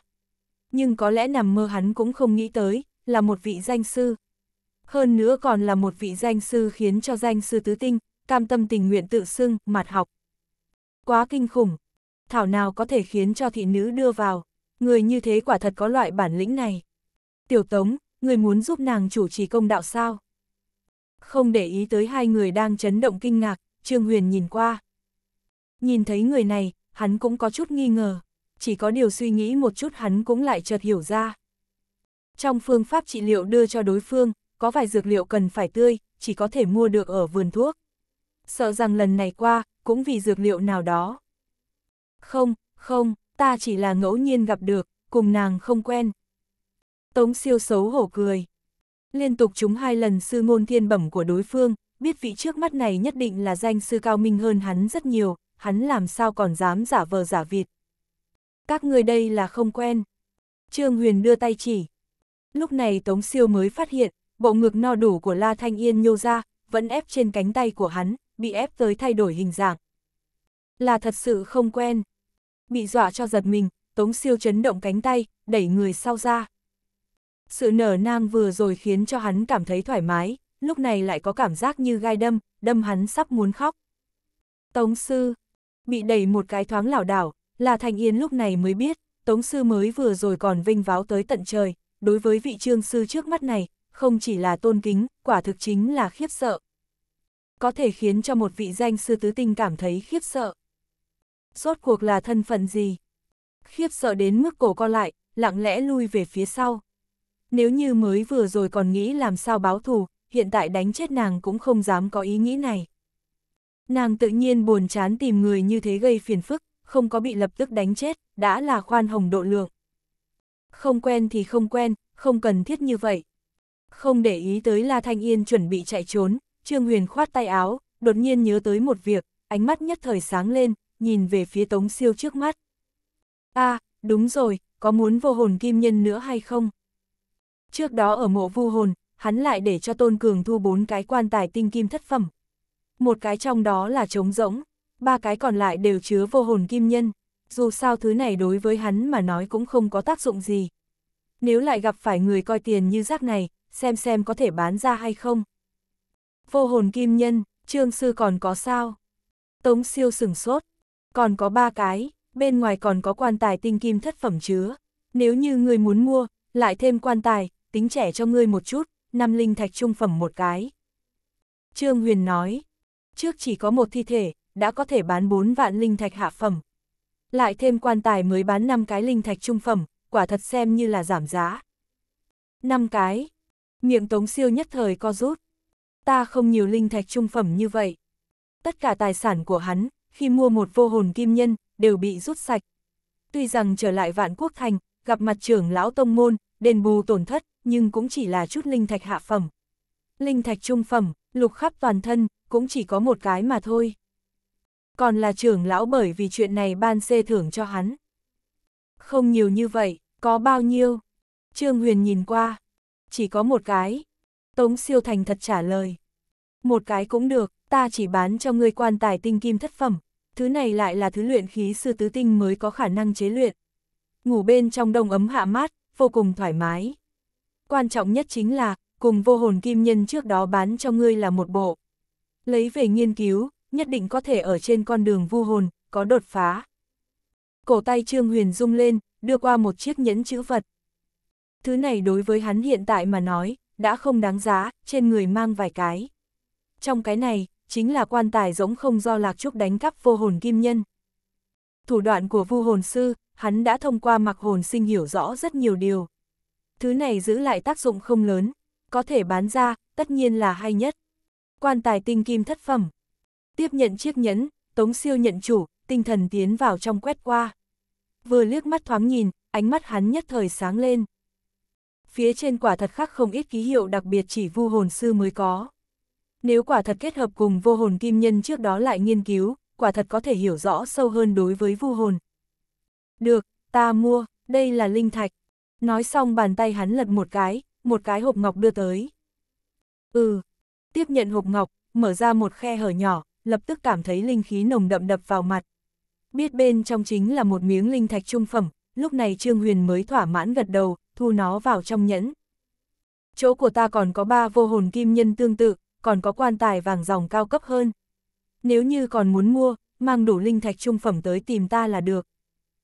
Nhưng có lẽ nằm mơ hắn cũng không nghĩ tới, là một vị danh sư. Hơn nữa còn là một vị danh sư khiến cho danh sư tứ tinh, cam tâm tình nguyện tự xưng, mặt học. Quá kinh khủng, thảo nào có thể khiến cho thị nữ đưa vào, người như thế quả thật có loại bản lĩnh này. Tiểu Tống, người muốn giúp nàng chủ trì công đạo sao? Không để ý tới hai người đang chấn động kinh ngạc, Trương Huyền nhìn qua. Nhìn thấy người này, hắn cũng có chút nghi ngờ, chỉ có điều suy nghĩ một chút hắn cũng lại chợt hiểu ra. Trong phương pháp trị liệu đưa cho đối phương, có vài dược liệu cần phải tươi, chỉ có thể mua được ở vườn thuốc. Sợ rằng lần này qua, cũng vì dược liệu nào đó. Không, không, ta chỉ là ngẫu nhiên gặp được, cùng nàng không quen, Tống siêu xấu hổ cười. Liên tục chúng hai lần sư ngôn thiên bẩm của đối phương, biết vị trước mắt này nhất định là danh sư cao minh hơn hắn rất nhiều, hắn làm sao còn dám giả vờ giả vịt. Các người đây là không quen. Trương Huyền đưa tay chỉ. Lúc này Tống Siêu mới phát hiện, bộ ngực no đủ của La Thanh Yên nhô ra, vẫn ép trên cánh tay của hắn, bị ép tới thay đổi hình dạng. Là thật sự không quen. Bị dọa cho giật mình, Tống Siêu chấn động cánh tay, đẩy người sau ra. Sự nở nang vừa rồi khiến cho hắn cảm thấy thoải mái, lúc này lại có cảm giác như gai đâm, đâm hắn sắp muốn khóc. Tống sư, bị đẩy một cái thoáng lảo đảo, là Thành Yên lúc này mới biết, Tống sư mới vừa rồi còn vinh váo tới tận trời, đối với vị trương sư trước mắt này, không chỉ là tôn kính, quả thực chính là khiếp sợ. Có thể khiến cho một vị danh sư tứ tinh cảm thấy khiếp sợ. Rốt cuộc là thân phận gì? Khiếp sợ đến mức cổ co lại, lặng lẽ lui về phía sau. Nếu như mới vừa rồi còn nghĩ làm sao báo thù, hiện tại đánh chết nàng cũng không dám có ý nghĩ này. Nàng tự nhiên buồn chán tìm người như thế gây phiền phức, không có bị lập tức đánh chết, đã là khoan hồng độ lượng. Không quen thì không quen, không cần thiết như vậy. Không để ý tới La Thanh Yên chuẩn bị chạy trốn, Trương Huyền khoát tay áo, đột nhiên nhớ tới một việc, ánh mắt nhất thời sáng lên, nhìn về phía Tống Siêu trước mắt. a à, đúng rồi, có muốn vô hồn kim nhân nữa hay không? Trước đó ở mộ vu hồn, hắn lại để cho Tôn Cường thu bốn cái quan tài tinh kim thất phẩm. Một cái trong đó là trống rỗng, ba cái còn lại đều chứa vô hồn kim nhân, dù sao thứ này đối với hắn mà nói cũng không có tác dụng gì. Nếu lại gặp phải người coi tiền như rác này, xem xem có thể bán ra hay không. Vô hồn kim nhân, trương sư còn có sao? Tống siêu sửng sốt, còn có ba cái, bên ngoài còn có quan tài tinh kim thất phẩm chứa. Nếu như người muốn mua, lại thêm quan tài, tính trẻ cho ngươi một chút, năm linh thạch trung phẩm một cái. Trương Huyền nói, trước chỉ có một thi thể, đã có thể bán 4 vạn linh thạch hạ phẩm. Lại thêm quan tài mới bán 5 cái linh thạch trung phẩm, quả thật xem như là giảm giá. 5 cái. Miệng tống siêu nhất thời co rút. Ta không nhiều linh thạch trung phẩm như vậy. Tất cả tài sản của hắn, khi mua một vô hồn kim nhân, đều bị rút sạch. Tuy rằng trở lại vạn quốc thành, gặp mặt trưởng lão tông môn, đền bù tổn thất, nhưng cũng chỉ là chút linh thạch hạ phẩm. Linh thạch trung phẩm, lục khắp toàn thân, cũng chỉ có một cái mà thôi. Còn là trưởng lão bởi vì chuyện này ban xê thưởng cho hắn. Không nhiều như vậy, có bao nhiêu? Trương Huyền nhìn qua. Chỉ có một cái. Tống siêu thành thật trả lời. Một cái cũng được, ta chỉ bán cho ngươi quan tài tinh kim thất phẩm. Thứ này lại là thứ luyện khí sư tứ tinh mới có khả năng chế luyện. Ngủ bên trong đông ấm hạ mát, vô cùng thoải mái quan trọng nhất chính là, cùng vô hồn kim nhân trước đó bán cho ngươi là một bộ. Lấy về nghiên cứu, nhất định có thể ở trên con đường vu hồn, có đột phá. Cổ tay Trương Huyền rung lên, đưa qua một chiếc nhẫn chữ vật. Thứ này đối với hắn hiện tại mà nói, đã không đáng giá, trên người mang vài cái. Trong cái này, chính là quan tài giống không do lạc trúc đánh cắp vô hồn kim nhân. Thủ đoạn của vu hồn sư, hắn đã thông qua mặc hồn sinh hiểu rõ rất nhiều điều. Thứ này giữ lại tác dụng không lớn, có thể bán ra, tất nhiên là hay nhất. Quan tài tinh kim thất phẩm. Tiếp nhận chiếc nhẫn, Tống Siêu nhận chủ, tinh thần tiến vào trong quét qua. Vừa liếc mắt thoáng nhìn, ánh mắt hắn nhất thời sáng lên. Phía trên quả thật khác không ít ký hiệu đặc biệt chỉ vu hồn sư mới có. Nếu quả thật kết hợp cùng vô hồn kim nhân trước đó lại nghiên cứu, quả thật có thể hiểu rõ sâu hơn đối với vu hồn. Được, ta mua, đây là linh thạch. Nói xong bàn tay hắn lật một cái, một cái hộp ngọc đưa tới. Ừ, tiếp nhận hộp ngọc, mở ra một khe hở nhỏ, lập tức cảm thấy linh khí nồng đậm đập vào mặt. Biết bên trong chính là một miếng linh thạch trung phẩm, lúc này Trương Huyền mới thỏa mãn gật đầu, thu nó vào trong nhẫn. Chỗ của ta còn có ba vô hồn kim nhân tương tự, còn có quan tài vàng dòng cao cấp hơn. Nếu như còn muốn mua, mang đủ linh thạch trung phẩm tới tìm ta là được.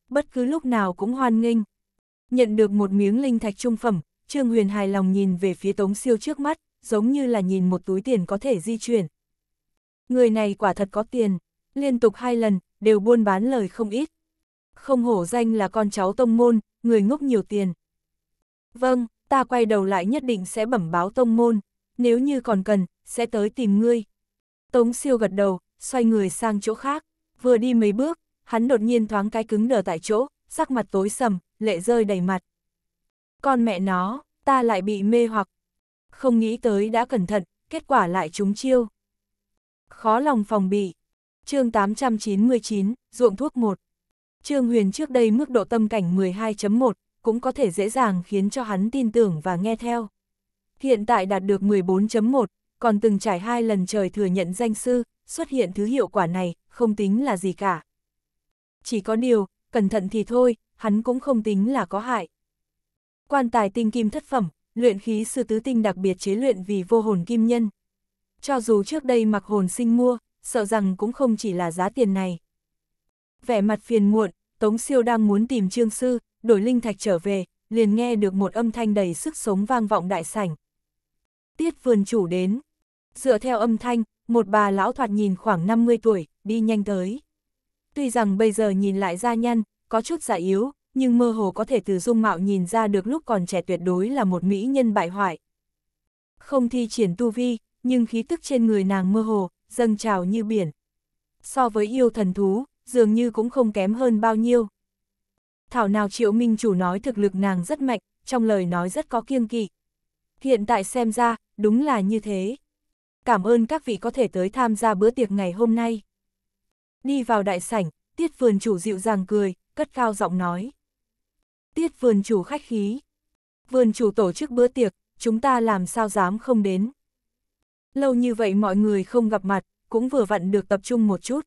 Bất cứ lúc nào cũng hoan nghênh. Nhận được một miếng linh thạch trung phẩm, Trương Huyền hài lòng nhìn về phía Tống Siêu trước mắt, giống như là nhìn một túi tiền có thể di chuyển. Người này quả thật có tiền, liên tục hai lần, đều buôn bán lời không ít. Không hổ danh là con cháu tông môn, người ngốc nhiều tiền. Vâng, ta quay đầu lại nhất định sẽ bẩm báo tông môn, nếu như còn cần, sẽ tới tìm ngươi. Tống siêu gật đầu, xoay người sang chỗ khác, vừa đi mấy bước, hắn đột nhiên thoáng cái cứng đờ tại chỗ, sắc mặt tối sầm, lệ rơi đầy mặt. Con mẹ nó, ta lại bị mê hoặc. Không nghĩ tới đã cẩn thận, kết quả lại trúng chiêu. Khó lòng phòng bị. chương 899, ruộng thuốc 1. Trương Huyền trước đây mức độ tâm cảnh 12.1, cũng có thể dễ dàng khiến cho hắn tin tưởng và nghe theo. Hiện tại đạt được 14.1, còn từng trải hai lần trời thừa nhận danh sư, xuất hiện thứ hiệu quả này, không tính là gì cả. Chỉ có điều, cẩn thận thì thôi, hắn cũng không tính là có hại. Quan tài tinh kim thất phẩm, luyện khí sư tứ tinh đặc biệt chế luyện vì vô hồn kim nhân. Cho dù trước đây mặc hồn sinh mua, sợ rằng cũng không chỉ là giá tiền này. Vẻ mặt phiền muộn, Tống Siêu đang muốn tìm trương sư, đổi linh thạch trở về, liền nghe được một âm thanh đầy sức sống vang vọng đại sảnh. Tiết vườn chủ đến. Dựa theo âm thanh, một bà lão thoạt nhìn khoảng 50 tuổi, đi nhanh tới. Tuy rằng bây giờ nhìn lại da nhăn, có chút giả yếu, nhưng mơ hồ có thể từ dung mạo nhìn ra được lúc còn trẻ tuyệt đối là một mỹ nhân bại hoại. Không thi triển tu vi, nhưng khí tức trên người nàng mơ hồ, dâng trào như biển. So với yêu thần thú, dường như cũng không kém hơn bao nhiêu. Thảo nào triệu minh chủ nói thực lực nàng rất mạnh, trong lời nói rất có kiêng kỵ. Hiện tại xem ra, đúng là như thế. Cảm ơn các vị có thể tới tham gia bữa tiệc ngày hôm nay. Đi vào đại sảnh, tiết vườn chủ dịu dàng cười, cất cao giọng nói. Tiết vườn chủ khách khí. Vườn chủ tổ chức bữa tiệc, chúng ta làm sao dám không đến. Lâu như vậy mọi người không gặp mặt, cũng vừa vặn được tập trung một chút.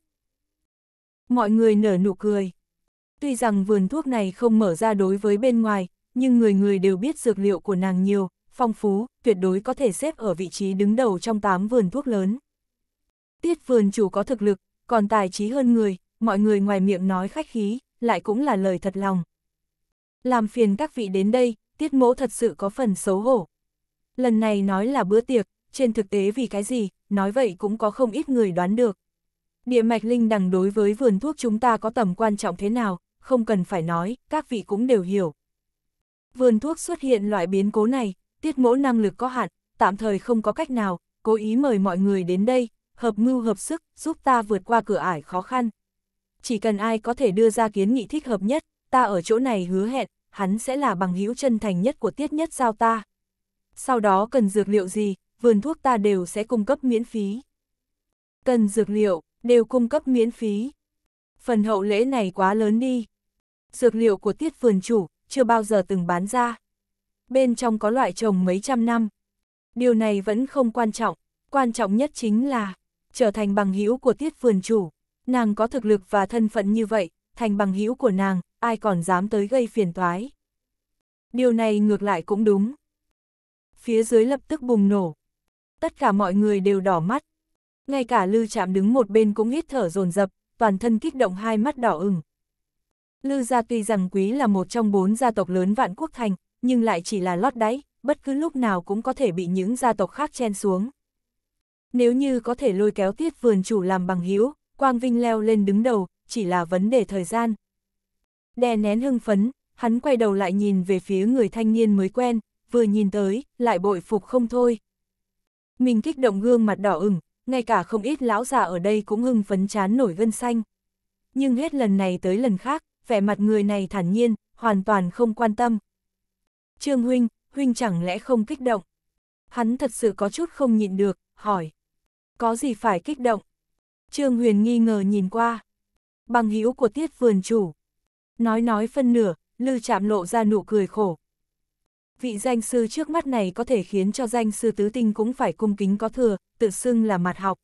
Mọi người nở nụ cười. Tuy rằng vườn thuốc này không mở ra đối với bên ngoài, nhưng người người đều biết dược liệu của nàng nhiều, phong phú, tuyệt đối có thể xếp ở vị trí đứng đầu trong 8 vườn thuốc lớn. Tiết vườn chủ có thực lực, còn tài trí hơn người, mọi người ngoài miệng nói khách khí, lại cũng là lời thật lòng. Làm phiền các vị đến đây, tiết mỗ thật sự có phần xấu hổ. Lần này nói là bữa tiệc, trên thực tế vì cái gì, nói vậy cũng có không ít người đoán được. Địa mạch linh đằng đối với vườn thuốc chúng ta có tầm quan trọng thế nào, không cần phải nói, các vị cũng đều hiểu. Vườn thuốc xuất hiện loại biến cố này, tiết mỗ năng lực có hạn, tạm thời không có cách nào, cố ý mời mọi người đến đây, hợp mưu hợp sức, giúp ta vượt qua cửa ải khó khăn. Chỉ cần ai có thể đưa ra kiến nghị thích hợp nhất, ta ở chỗ này hứa hẹn, hắn sẽ là bằng hữu chân thành nhất của tiết nhất giao ta. Sau đó cần dược liệu gì, vườn thuốc ta đều sẽ cung cấp miễn phí. Cần dược liệu, đều cung cấp miễn phí. Phần hậu lễ này quá lớn đi. Dược liệu của tiết vườn chủ, chưa bao giờ từng bán ra. Bên trong có loại trồng mấy trăm năm. Điều này vẫn không quan trọng, quan trọng nhất chính là trở thành bằng hữu của tiết vườn chủ. Nàng có thực lực và thân phận như vậy, thành bằng hữu của nàng, ai còn dám tới gây phiền toái. Điều này ngược lại cũng đúng. Phía dưới lập tức bùng nổ. Tất cả mọi người đều đỏ mắt. Ngay cả Lư Chạm đứng một bên cũng hít thở dồn dập, toàn thân kích động hai mắt đỏ ửng. Lư gia tuy rằng quý là một trong bốn gia tộc lớn vạn quốc thành, nhưng lại chỉ là lót đáy, bất cứ lúc nào cũng có thể bị những gia tộc khác chen xuống. Nếu như có thể lôi kéo tiết vườn chủ làm bằng hữu Quang Vinh leo lên đứng đầu, chỉ là vấn đề thời gian. Đè nén hưng phấn, hắn quay đầu lại nhìn về phía người thanh niên mới quen, vừa nhìn tới, lại bội phục không thôi. Mình kích động gương mặt đỏ ửng, ngay cả không ít lão già ở đây cũng hưng phấn chán nổi gân xanh. Nhưng hết lần này tới lần khác, vẻ mặt người này thản nhiên, hoàn toàn không quan tâm. Trương Huynh, Huynh chẳng lẽ không kích động? Hắn thật sự có chút không nhịn được, hỏi có gì phải kích động. Trương Huyền nghi ngờ nhìn qua. Bằng hữu của tiết vườn chủ. Nói nói phân nửa, lư chạm lộ ra nụ cười khổ. Vị danh sư trước mắt này có thể khiến cho danh sư tứ tinh cũng phải cung kính có thừa, tự xưng là mặt học.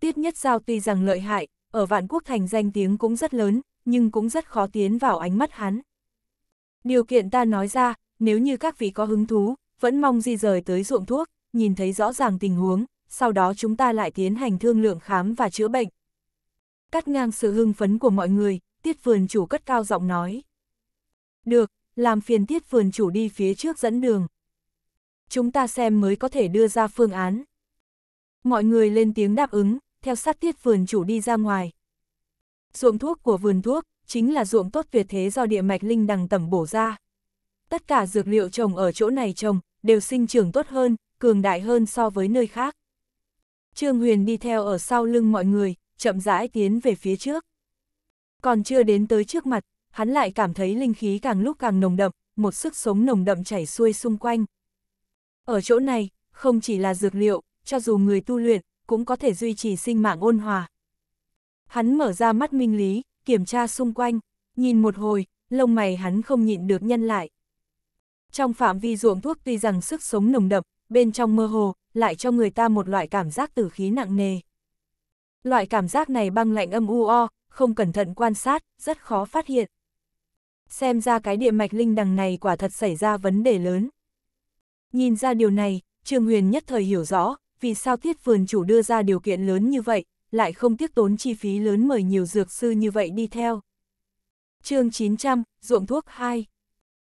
Tiết nhất giao tuy rằng lợi hại, ở vạn quốc thành danh tiếng cũng rất lớn, nhưng cũng rất khó tiến vào ánh mắt hắn. Điều kiện ta nói ra, nếu như các vị có hứng thú, vẫn mong di rời tới ruộng thuốc, nhìn thấy rõ ràng tình huống, sau đó chúng ta lại tiến hành thương lượng khám và chữa bệnh. Cắt ngang sự hưng phấn của mọi người, tiết vườn chủ cất cao giọng nói. Được, làm phiền tiết vườn chủ đi phía trước dẫn đường. Chúng ta xem mới có thể đưa ra phương án. Mọi người lên tiếng đáp ứng, theo sát tiết vườn chủ đi ra ngoài. Ruộng thuốc của vườn thuốc, chính là ruộng tốt tuyệt thế do địa mạch linh đằng tẩm bổ ra. Tất cả dược liệu trồng ở chỗ này trồng, đều sinh trưởng tốt hơn, cường đại hơn so với nơi khác. Trương Huyền đi theo ở sau lưng mọi người, chậm rãi tiến về phía trước. Còn chưa đến tới trước mặt, hắn lại cảm thấy linh khí càng lúc càng nồng đậm, một sức sống nồng đậm chảy xuôi xung quanh. Ở chỗ này, không chỉ là dược liệu, cho dù người tu luyện, cũng có thể duy trì sinh mạng ôn hòa. Hắn mở ra mắt minh lý, kiểm tra xung quanh, nhìn một hồi, lông mày hắn không nhịn được nhân lại. Trong phạm vi ruộng thuốc tuy rằng sức sống nồng đậm, bên trong mơ hồ, lại cho người ta một loại cảm giác tử khí nặng nề. Loại cảm giác này băng lạnh âm u o, không cẩn thận quan sát, rất khó phát hiện. Xem ra cái địa mạch linh đằng này quả thật xảy ra vấn đề lớn. Nhìn ra điều này, Trương Huyền nhất thời hiểu rõ, vì sao tiết vườn chủ đưa ra điều kiện lớn như vậy, lại không tiếc tốn chi phí lớn mời nhiều dược sư như vậy đi theo. chương 900, ruộng thuốc 2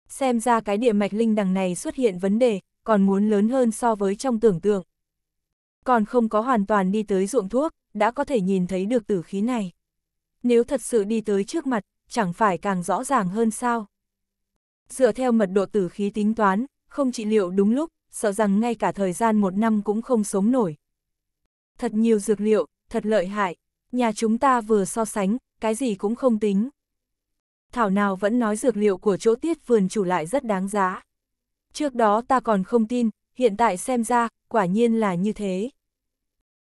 Xem ra cái địa mạch linh đằng này xuất hiện vấn đề, còn muốn lớn hơn so với trong tưởng tượng. Còn không có hoàn toàn đi tới ruộng thuốc, đã có thể nhìn thấy được tử khí này. Nếu thật sự đi tới trước mặt, chẳng phải càng rõ ràng hơn sao. Dựa theo mật độ tử khí tính toán, không trị liệu đúng lúc, sợ rằng ngay cả thời gian một năm cũng không sống nổi. Thật nhiều dược liệu, thật lợi hại, nhà chúng ta vừa so sánh, cái gì cũng không tính. Thảo nào vẫn nói dược liệu của chỗ tiết vườn chủ lại rất đáng giá. Trước đó ta còn không tin, hiện tại xem ra, quả nhiên là như thế.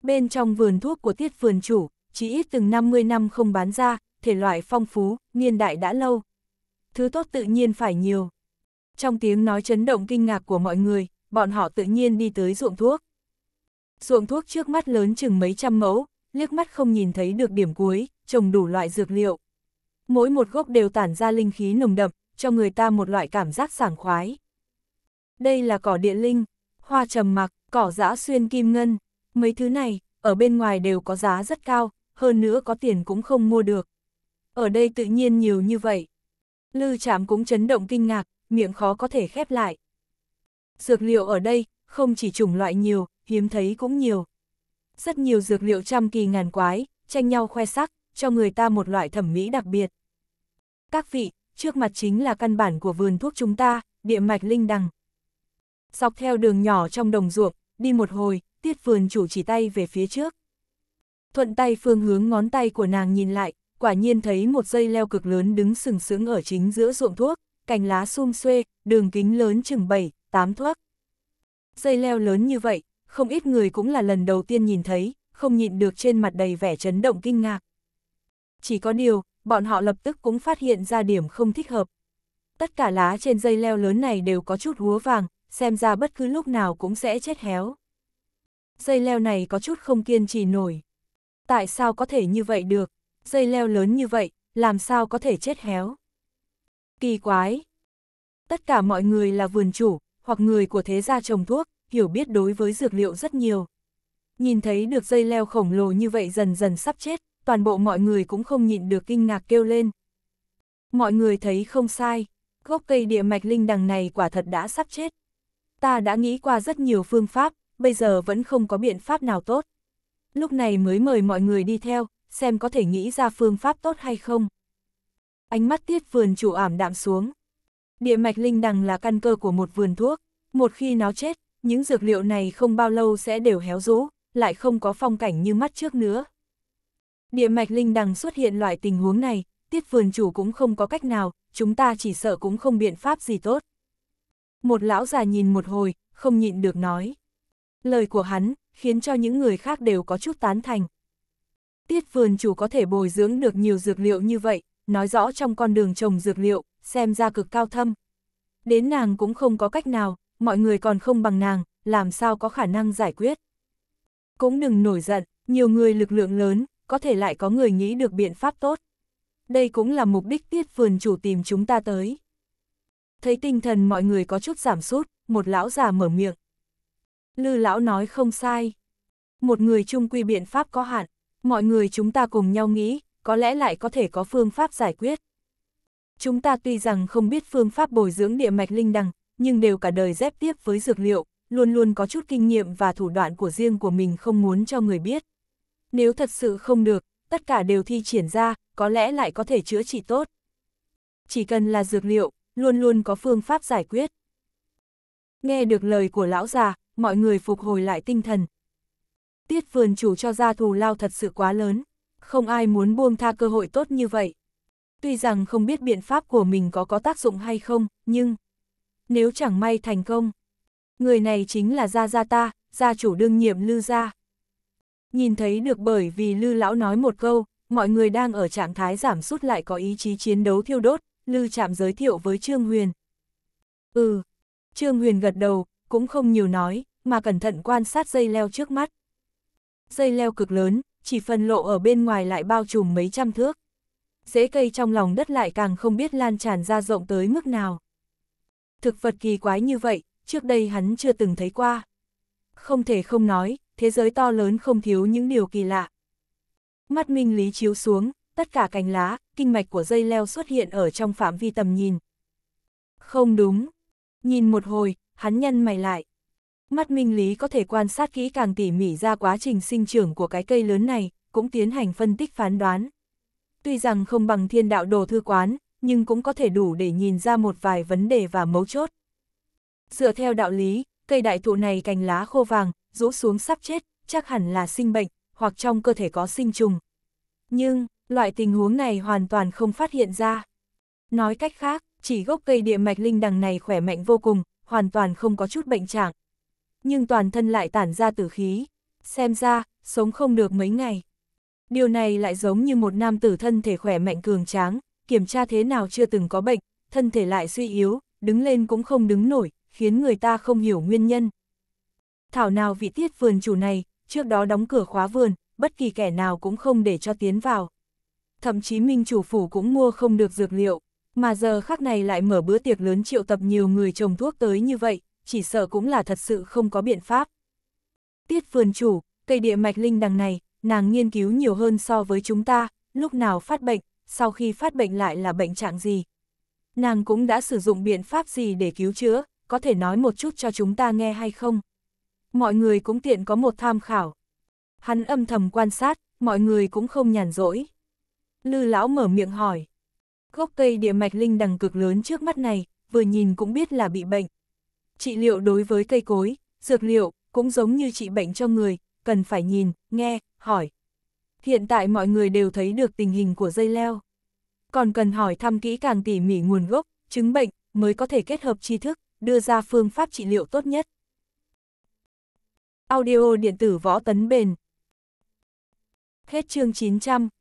Bên trong vườn thuốc của tiết vườn chủ, chỉ ít từng 50 năm không bán ra, thể loại phong phú, niên đại đã lâu. Thứ tốt tự nhiên phải nhiều. Trong tiếng nói chấn động kinh ngạc của mọi người, bọn họ tự nhiên đi tới ruộng thuốc. Ruộng thuốc trước mắt lớn chừng mấy trăm mẫu, liếc mắt không nhìn thấy được điểm cuối, trồng đủ loại dược liệu. Mỗi một gốc đều tản ra linh khí nồng đậm, cho người ta một loại cảm giác sảng khoái đây là cỏ địa linh, hoa trầm mặc, cỏ dã xuyên kim ngân, mấy thứ này, ở bên ngoài đều có giá rất cao, hơn nữa có tiền cũng không mua được. Ở đây tự nhiên nhiều như vậy. Lư chạm cũng chấn động kinh ngạc, miệng khó có thể khép lại. Dược liệu ở đây, không chỉ chủng loại nhiều, hiếm thấy cũng nhiều. Rất nhiều dược liệu trăm kỳ ngàn quái, tranh nhau khoe sắc, cho người ta một loại thẩm mỹ đặc biệt. Các vị, trước mặt chính là căn bản của vườn thuốc chúng ta, địa mạch linh đằng. Dọc theo đường nhỏ trong đồng ruộng, đi một hồi, tiết vườn chủ chỉ tay về phía trước. Thuận tay phương hướng ngón tay của nàng nhìn lại, quả nhiên thấy một dây leo cực lớn đứng sừng sững ở chính giữa ruộng thuốc, cành lá sum xuê, đường kính lớn chừng 7, 8 thuốc. Dây leo lớn như vậy, không ít người cũng là lần đầu tiên nhìn thấy, không nhịn được trên mặt đầy vẻ chấn động kinh ngạc. Chỉ có điều, bọn họ lập tức cũng phát hiện ra điểm không thích hợp. Tất cả lá trên dây leo lớn này đều có chút húa vàng, xem ra bất cứ lúc nào cũng sẽ chết héo. Dây leo này có chút không kiên trì nổi. Tại sao có thể như vậy được? Dây leo lớn như vậy, làm sao có thể chết héo? Kỳ quái! Tất cả mọi người là vườn chủ, hoặc người của thế gia trồng thuốc, hiểu biết đối với dược liệu rất nhiều. Nhìn thấy được dây leo khổng lồ như vậy dần dần sắp chết, toàn bộ mọi người cũng không nhịn được kinh ngạc kêu lên. Mọi người thấy không sai, gốc cây địa mạch linh đằng này quả thật đã sắp chết ta đã nghĩ qua rất nhiều phương pháp, bây giờ vẫn không có biện pháp nào tốt. Lúc này mới mời mọi người đi theo, xem có thể nghĩ ra phương pháp tốt hay không. Ánh mắt tiết vườn chủ ảm đạm xuống. Địa mạch linh đằng là căn cơ của một vườn thuốc. Một khi nó chết, những dược liệu này không bao lâu sẽ đều héo rũ, lại không có phong cảnh như mắt trước nữa. Địa mạch linh đằng xuất hiện loại tình huống này, tiết vườn chủ cũng không có cách nào, chúng ta chỉ sợ cũng không biện pháp gì tốt. Một lão già nhìn một hồi, không nhịn được nói. Lời của hắn, khiến cho những người khác đều có chút tán thành. Tiết vườn chủ có thể bồi dưỡng được nhiều dược liệu như vậy, nói rõ trong con đường trồng dược liệu, xem ra cực cao thâm. Đến nàng cũng không có cách nào, mọi người còn không bằng nàng, làm sao có khả năng giải quyết. Cũng đừng nổi giận, nhiều người lực lượng lớn, có thể lại có người nghĩ được biện pháp tốt. Đây cũng là mục đích tiết vườn chủ tìm chúng ta tới thấy tinh thần mọi người có chút giảm sút, một lão già mở miệng. Lư lão nói không sai. Một người chung quy biện pháp có hạn, mọi người chúng ta cùng nhau nghĩ, có lẽ lại có thể có phương pháp giải quyết. Chúng ta tuy rằng không biết phương pháp bồi dưỡng địa mạch linh đằng, nhưng đều cả đời dép tiếp với dược liệu, luôn luôn có chút kinh nghiệm và thủ đoạn của riêng của mình không muốn cho người biết. Nếu thật sự không được, tất cả đều thi triển ra, có lẽ lại có thể chữa trị tốt. Chỉ cần là dược liệu, luôn luôn có phương pháp giải quyết. Nghe được lời của lão già, mọi người phục hồi lại tinh thần. Tiết vườn chủ cho ra thù lao thật sự quá lớn, không ai muốn buông tha cơ hội tốt như vậy. Tuy rằng không biết biện pháp của mình có có tác dụng hay không, nhưng nếu chẳng may thành công, người này chính là Gia Gia ta, gia chủ đương nhiệm Lư Gia. Nhìn thấy được bởi vì Lư Lão nói một câu, mọi người đang ở trạng thái giảm sút lại có ý chí chiến đấu thiêu đốt, Lư Trạm giới thiệu với Trương Huyền. Ừ, Trương Huyền gật đầu, cũng không nhiều nói, mà cẩn thận quan sát dây leo trước mắt. Dây leo cực lớn, chỉ phần lộ ở bên ngoài lại bao trùm mấy trăm thước. Rễ cây trong lòng đất lại càng không biết lan tràn ra rộng tới mức nào. Thực vật kỳ quái như vậy, trước đây hắn chưa từng thấy qua. Không thể không nói, thế giới to lớn không thiếu những điều kỳ lạ. Mắt minh lý chiếu xuống, tất cả cành lá, kinh mạch của dây leo xuất hiện ở trong phạm vi tầm nhìn. Không đúng. Nhìn một hồi, hắn nhân mày lại. Mắt minh lý có thể quan sát kỹ càng tỉ mỉ ra quá trình sinh trưởng của cái cây lớn này, cũng tiến hành phân tích phán đoán. Tuy rằng không bằng thiên đạo đồ thư quán, nhưng cũng có thể đủ để nhìn ra một vài vấn đề và mấu chốt. Dựa theo đạo lý, cây đại thụ này cành lá khô vàng, rũ xuống sắp chết, chắc hẳn là sinh bệnh, hoặc trong cơ thể có sinh trùng. Nhưng, loại tình huống này hoàn toàn không phát hiện ra. Nói cách khác, chỉ gốc cây địa mạch linh đằng này khỏe mạnh vô cùng, hoàn toàn không có chút bệnh trạng. Nhưng toàn thân lại tản ra tử khí, xem ra, sống không được mấy ngày. Điều này lại giống như một nam tử thân thể khỏe mạnh cường tráng, kiểm tra thế nào chưa từng có bệnh, thân thể lại suy yếu, đứng lên cũng không đứng nổi, khiến người ta không hiểu nguyên nhân. Thảo nào vị tiết vườn chủ này, trước đó đóng cửa khóa vườn, bất kỳ kẻ nào cũng không để cho tiến vào thậm chí minh chủ phủ cũng mua không được dược liệu, mà giờ khắc này lại mở bữa tiệc lớn triệu tập nhiều người trồng thuốc tới như vậy, chỉ sợ cũng là thật sự không có biện pháp. Tiết vườn chủ, cây địa mạch linh đằng này, nàng nghiên cứu nhiều hơn so với chúng ta, lúc nào phát bệnh, sau khi phát bệnh lại là bệnh trạng gì. Nàng cũng đã sử dụng biện pháp gì để cứu chữa, có thể nói một chút cho chúng ta nghe hay không? Mọi người cũng tiện có một tham khảo. Hắn âm thầm quan sát, mọi người cũng không nhàn rỗi. Lư lão mở miệng hỏi. Gốc cây địa mạch linh đằng cực lớn trước mắt này, vừa nhìn cũng biết là bị bệnh. Trị liệu đối với cây cối, dược liệu, cũng giống như trị bệnh cho người, cần phải nhìn, nghe, hỏi. Hiện tại mọi người đều thấy được tình hình của dây leo. Còn cần hỏi thăm kỹ càng tỉ mỉ nguồn gốc, chứng bệnh, mới có thể kết hợp tri thức, đưa ra phương pháp trị liệu tốt nhất. Audio điện tử võ tấn bền. Hết chương 900.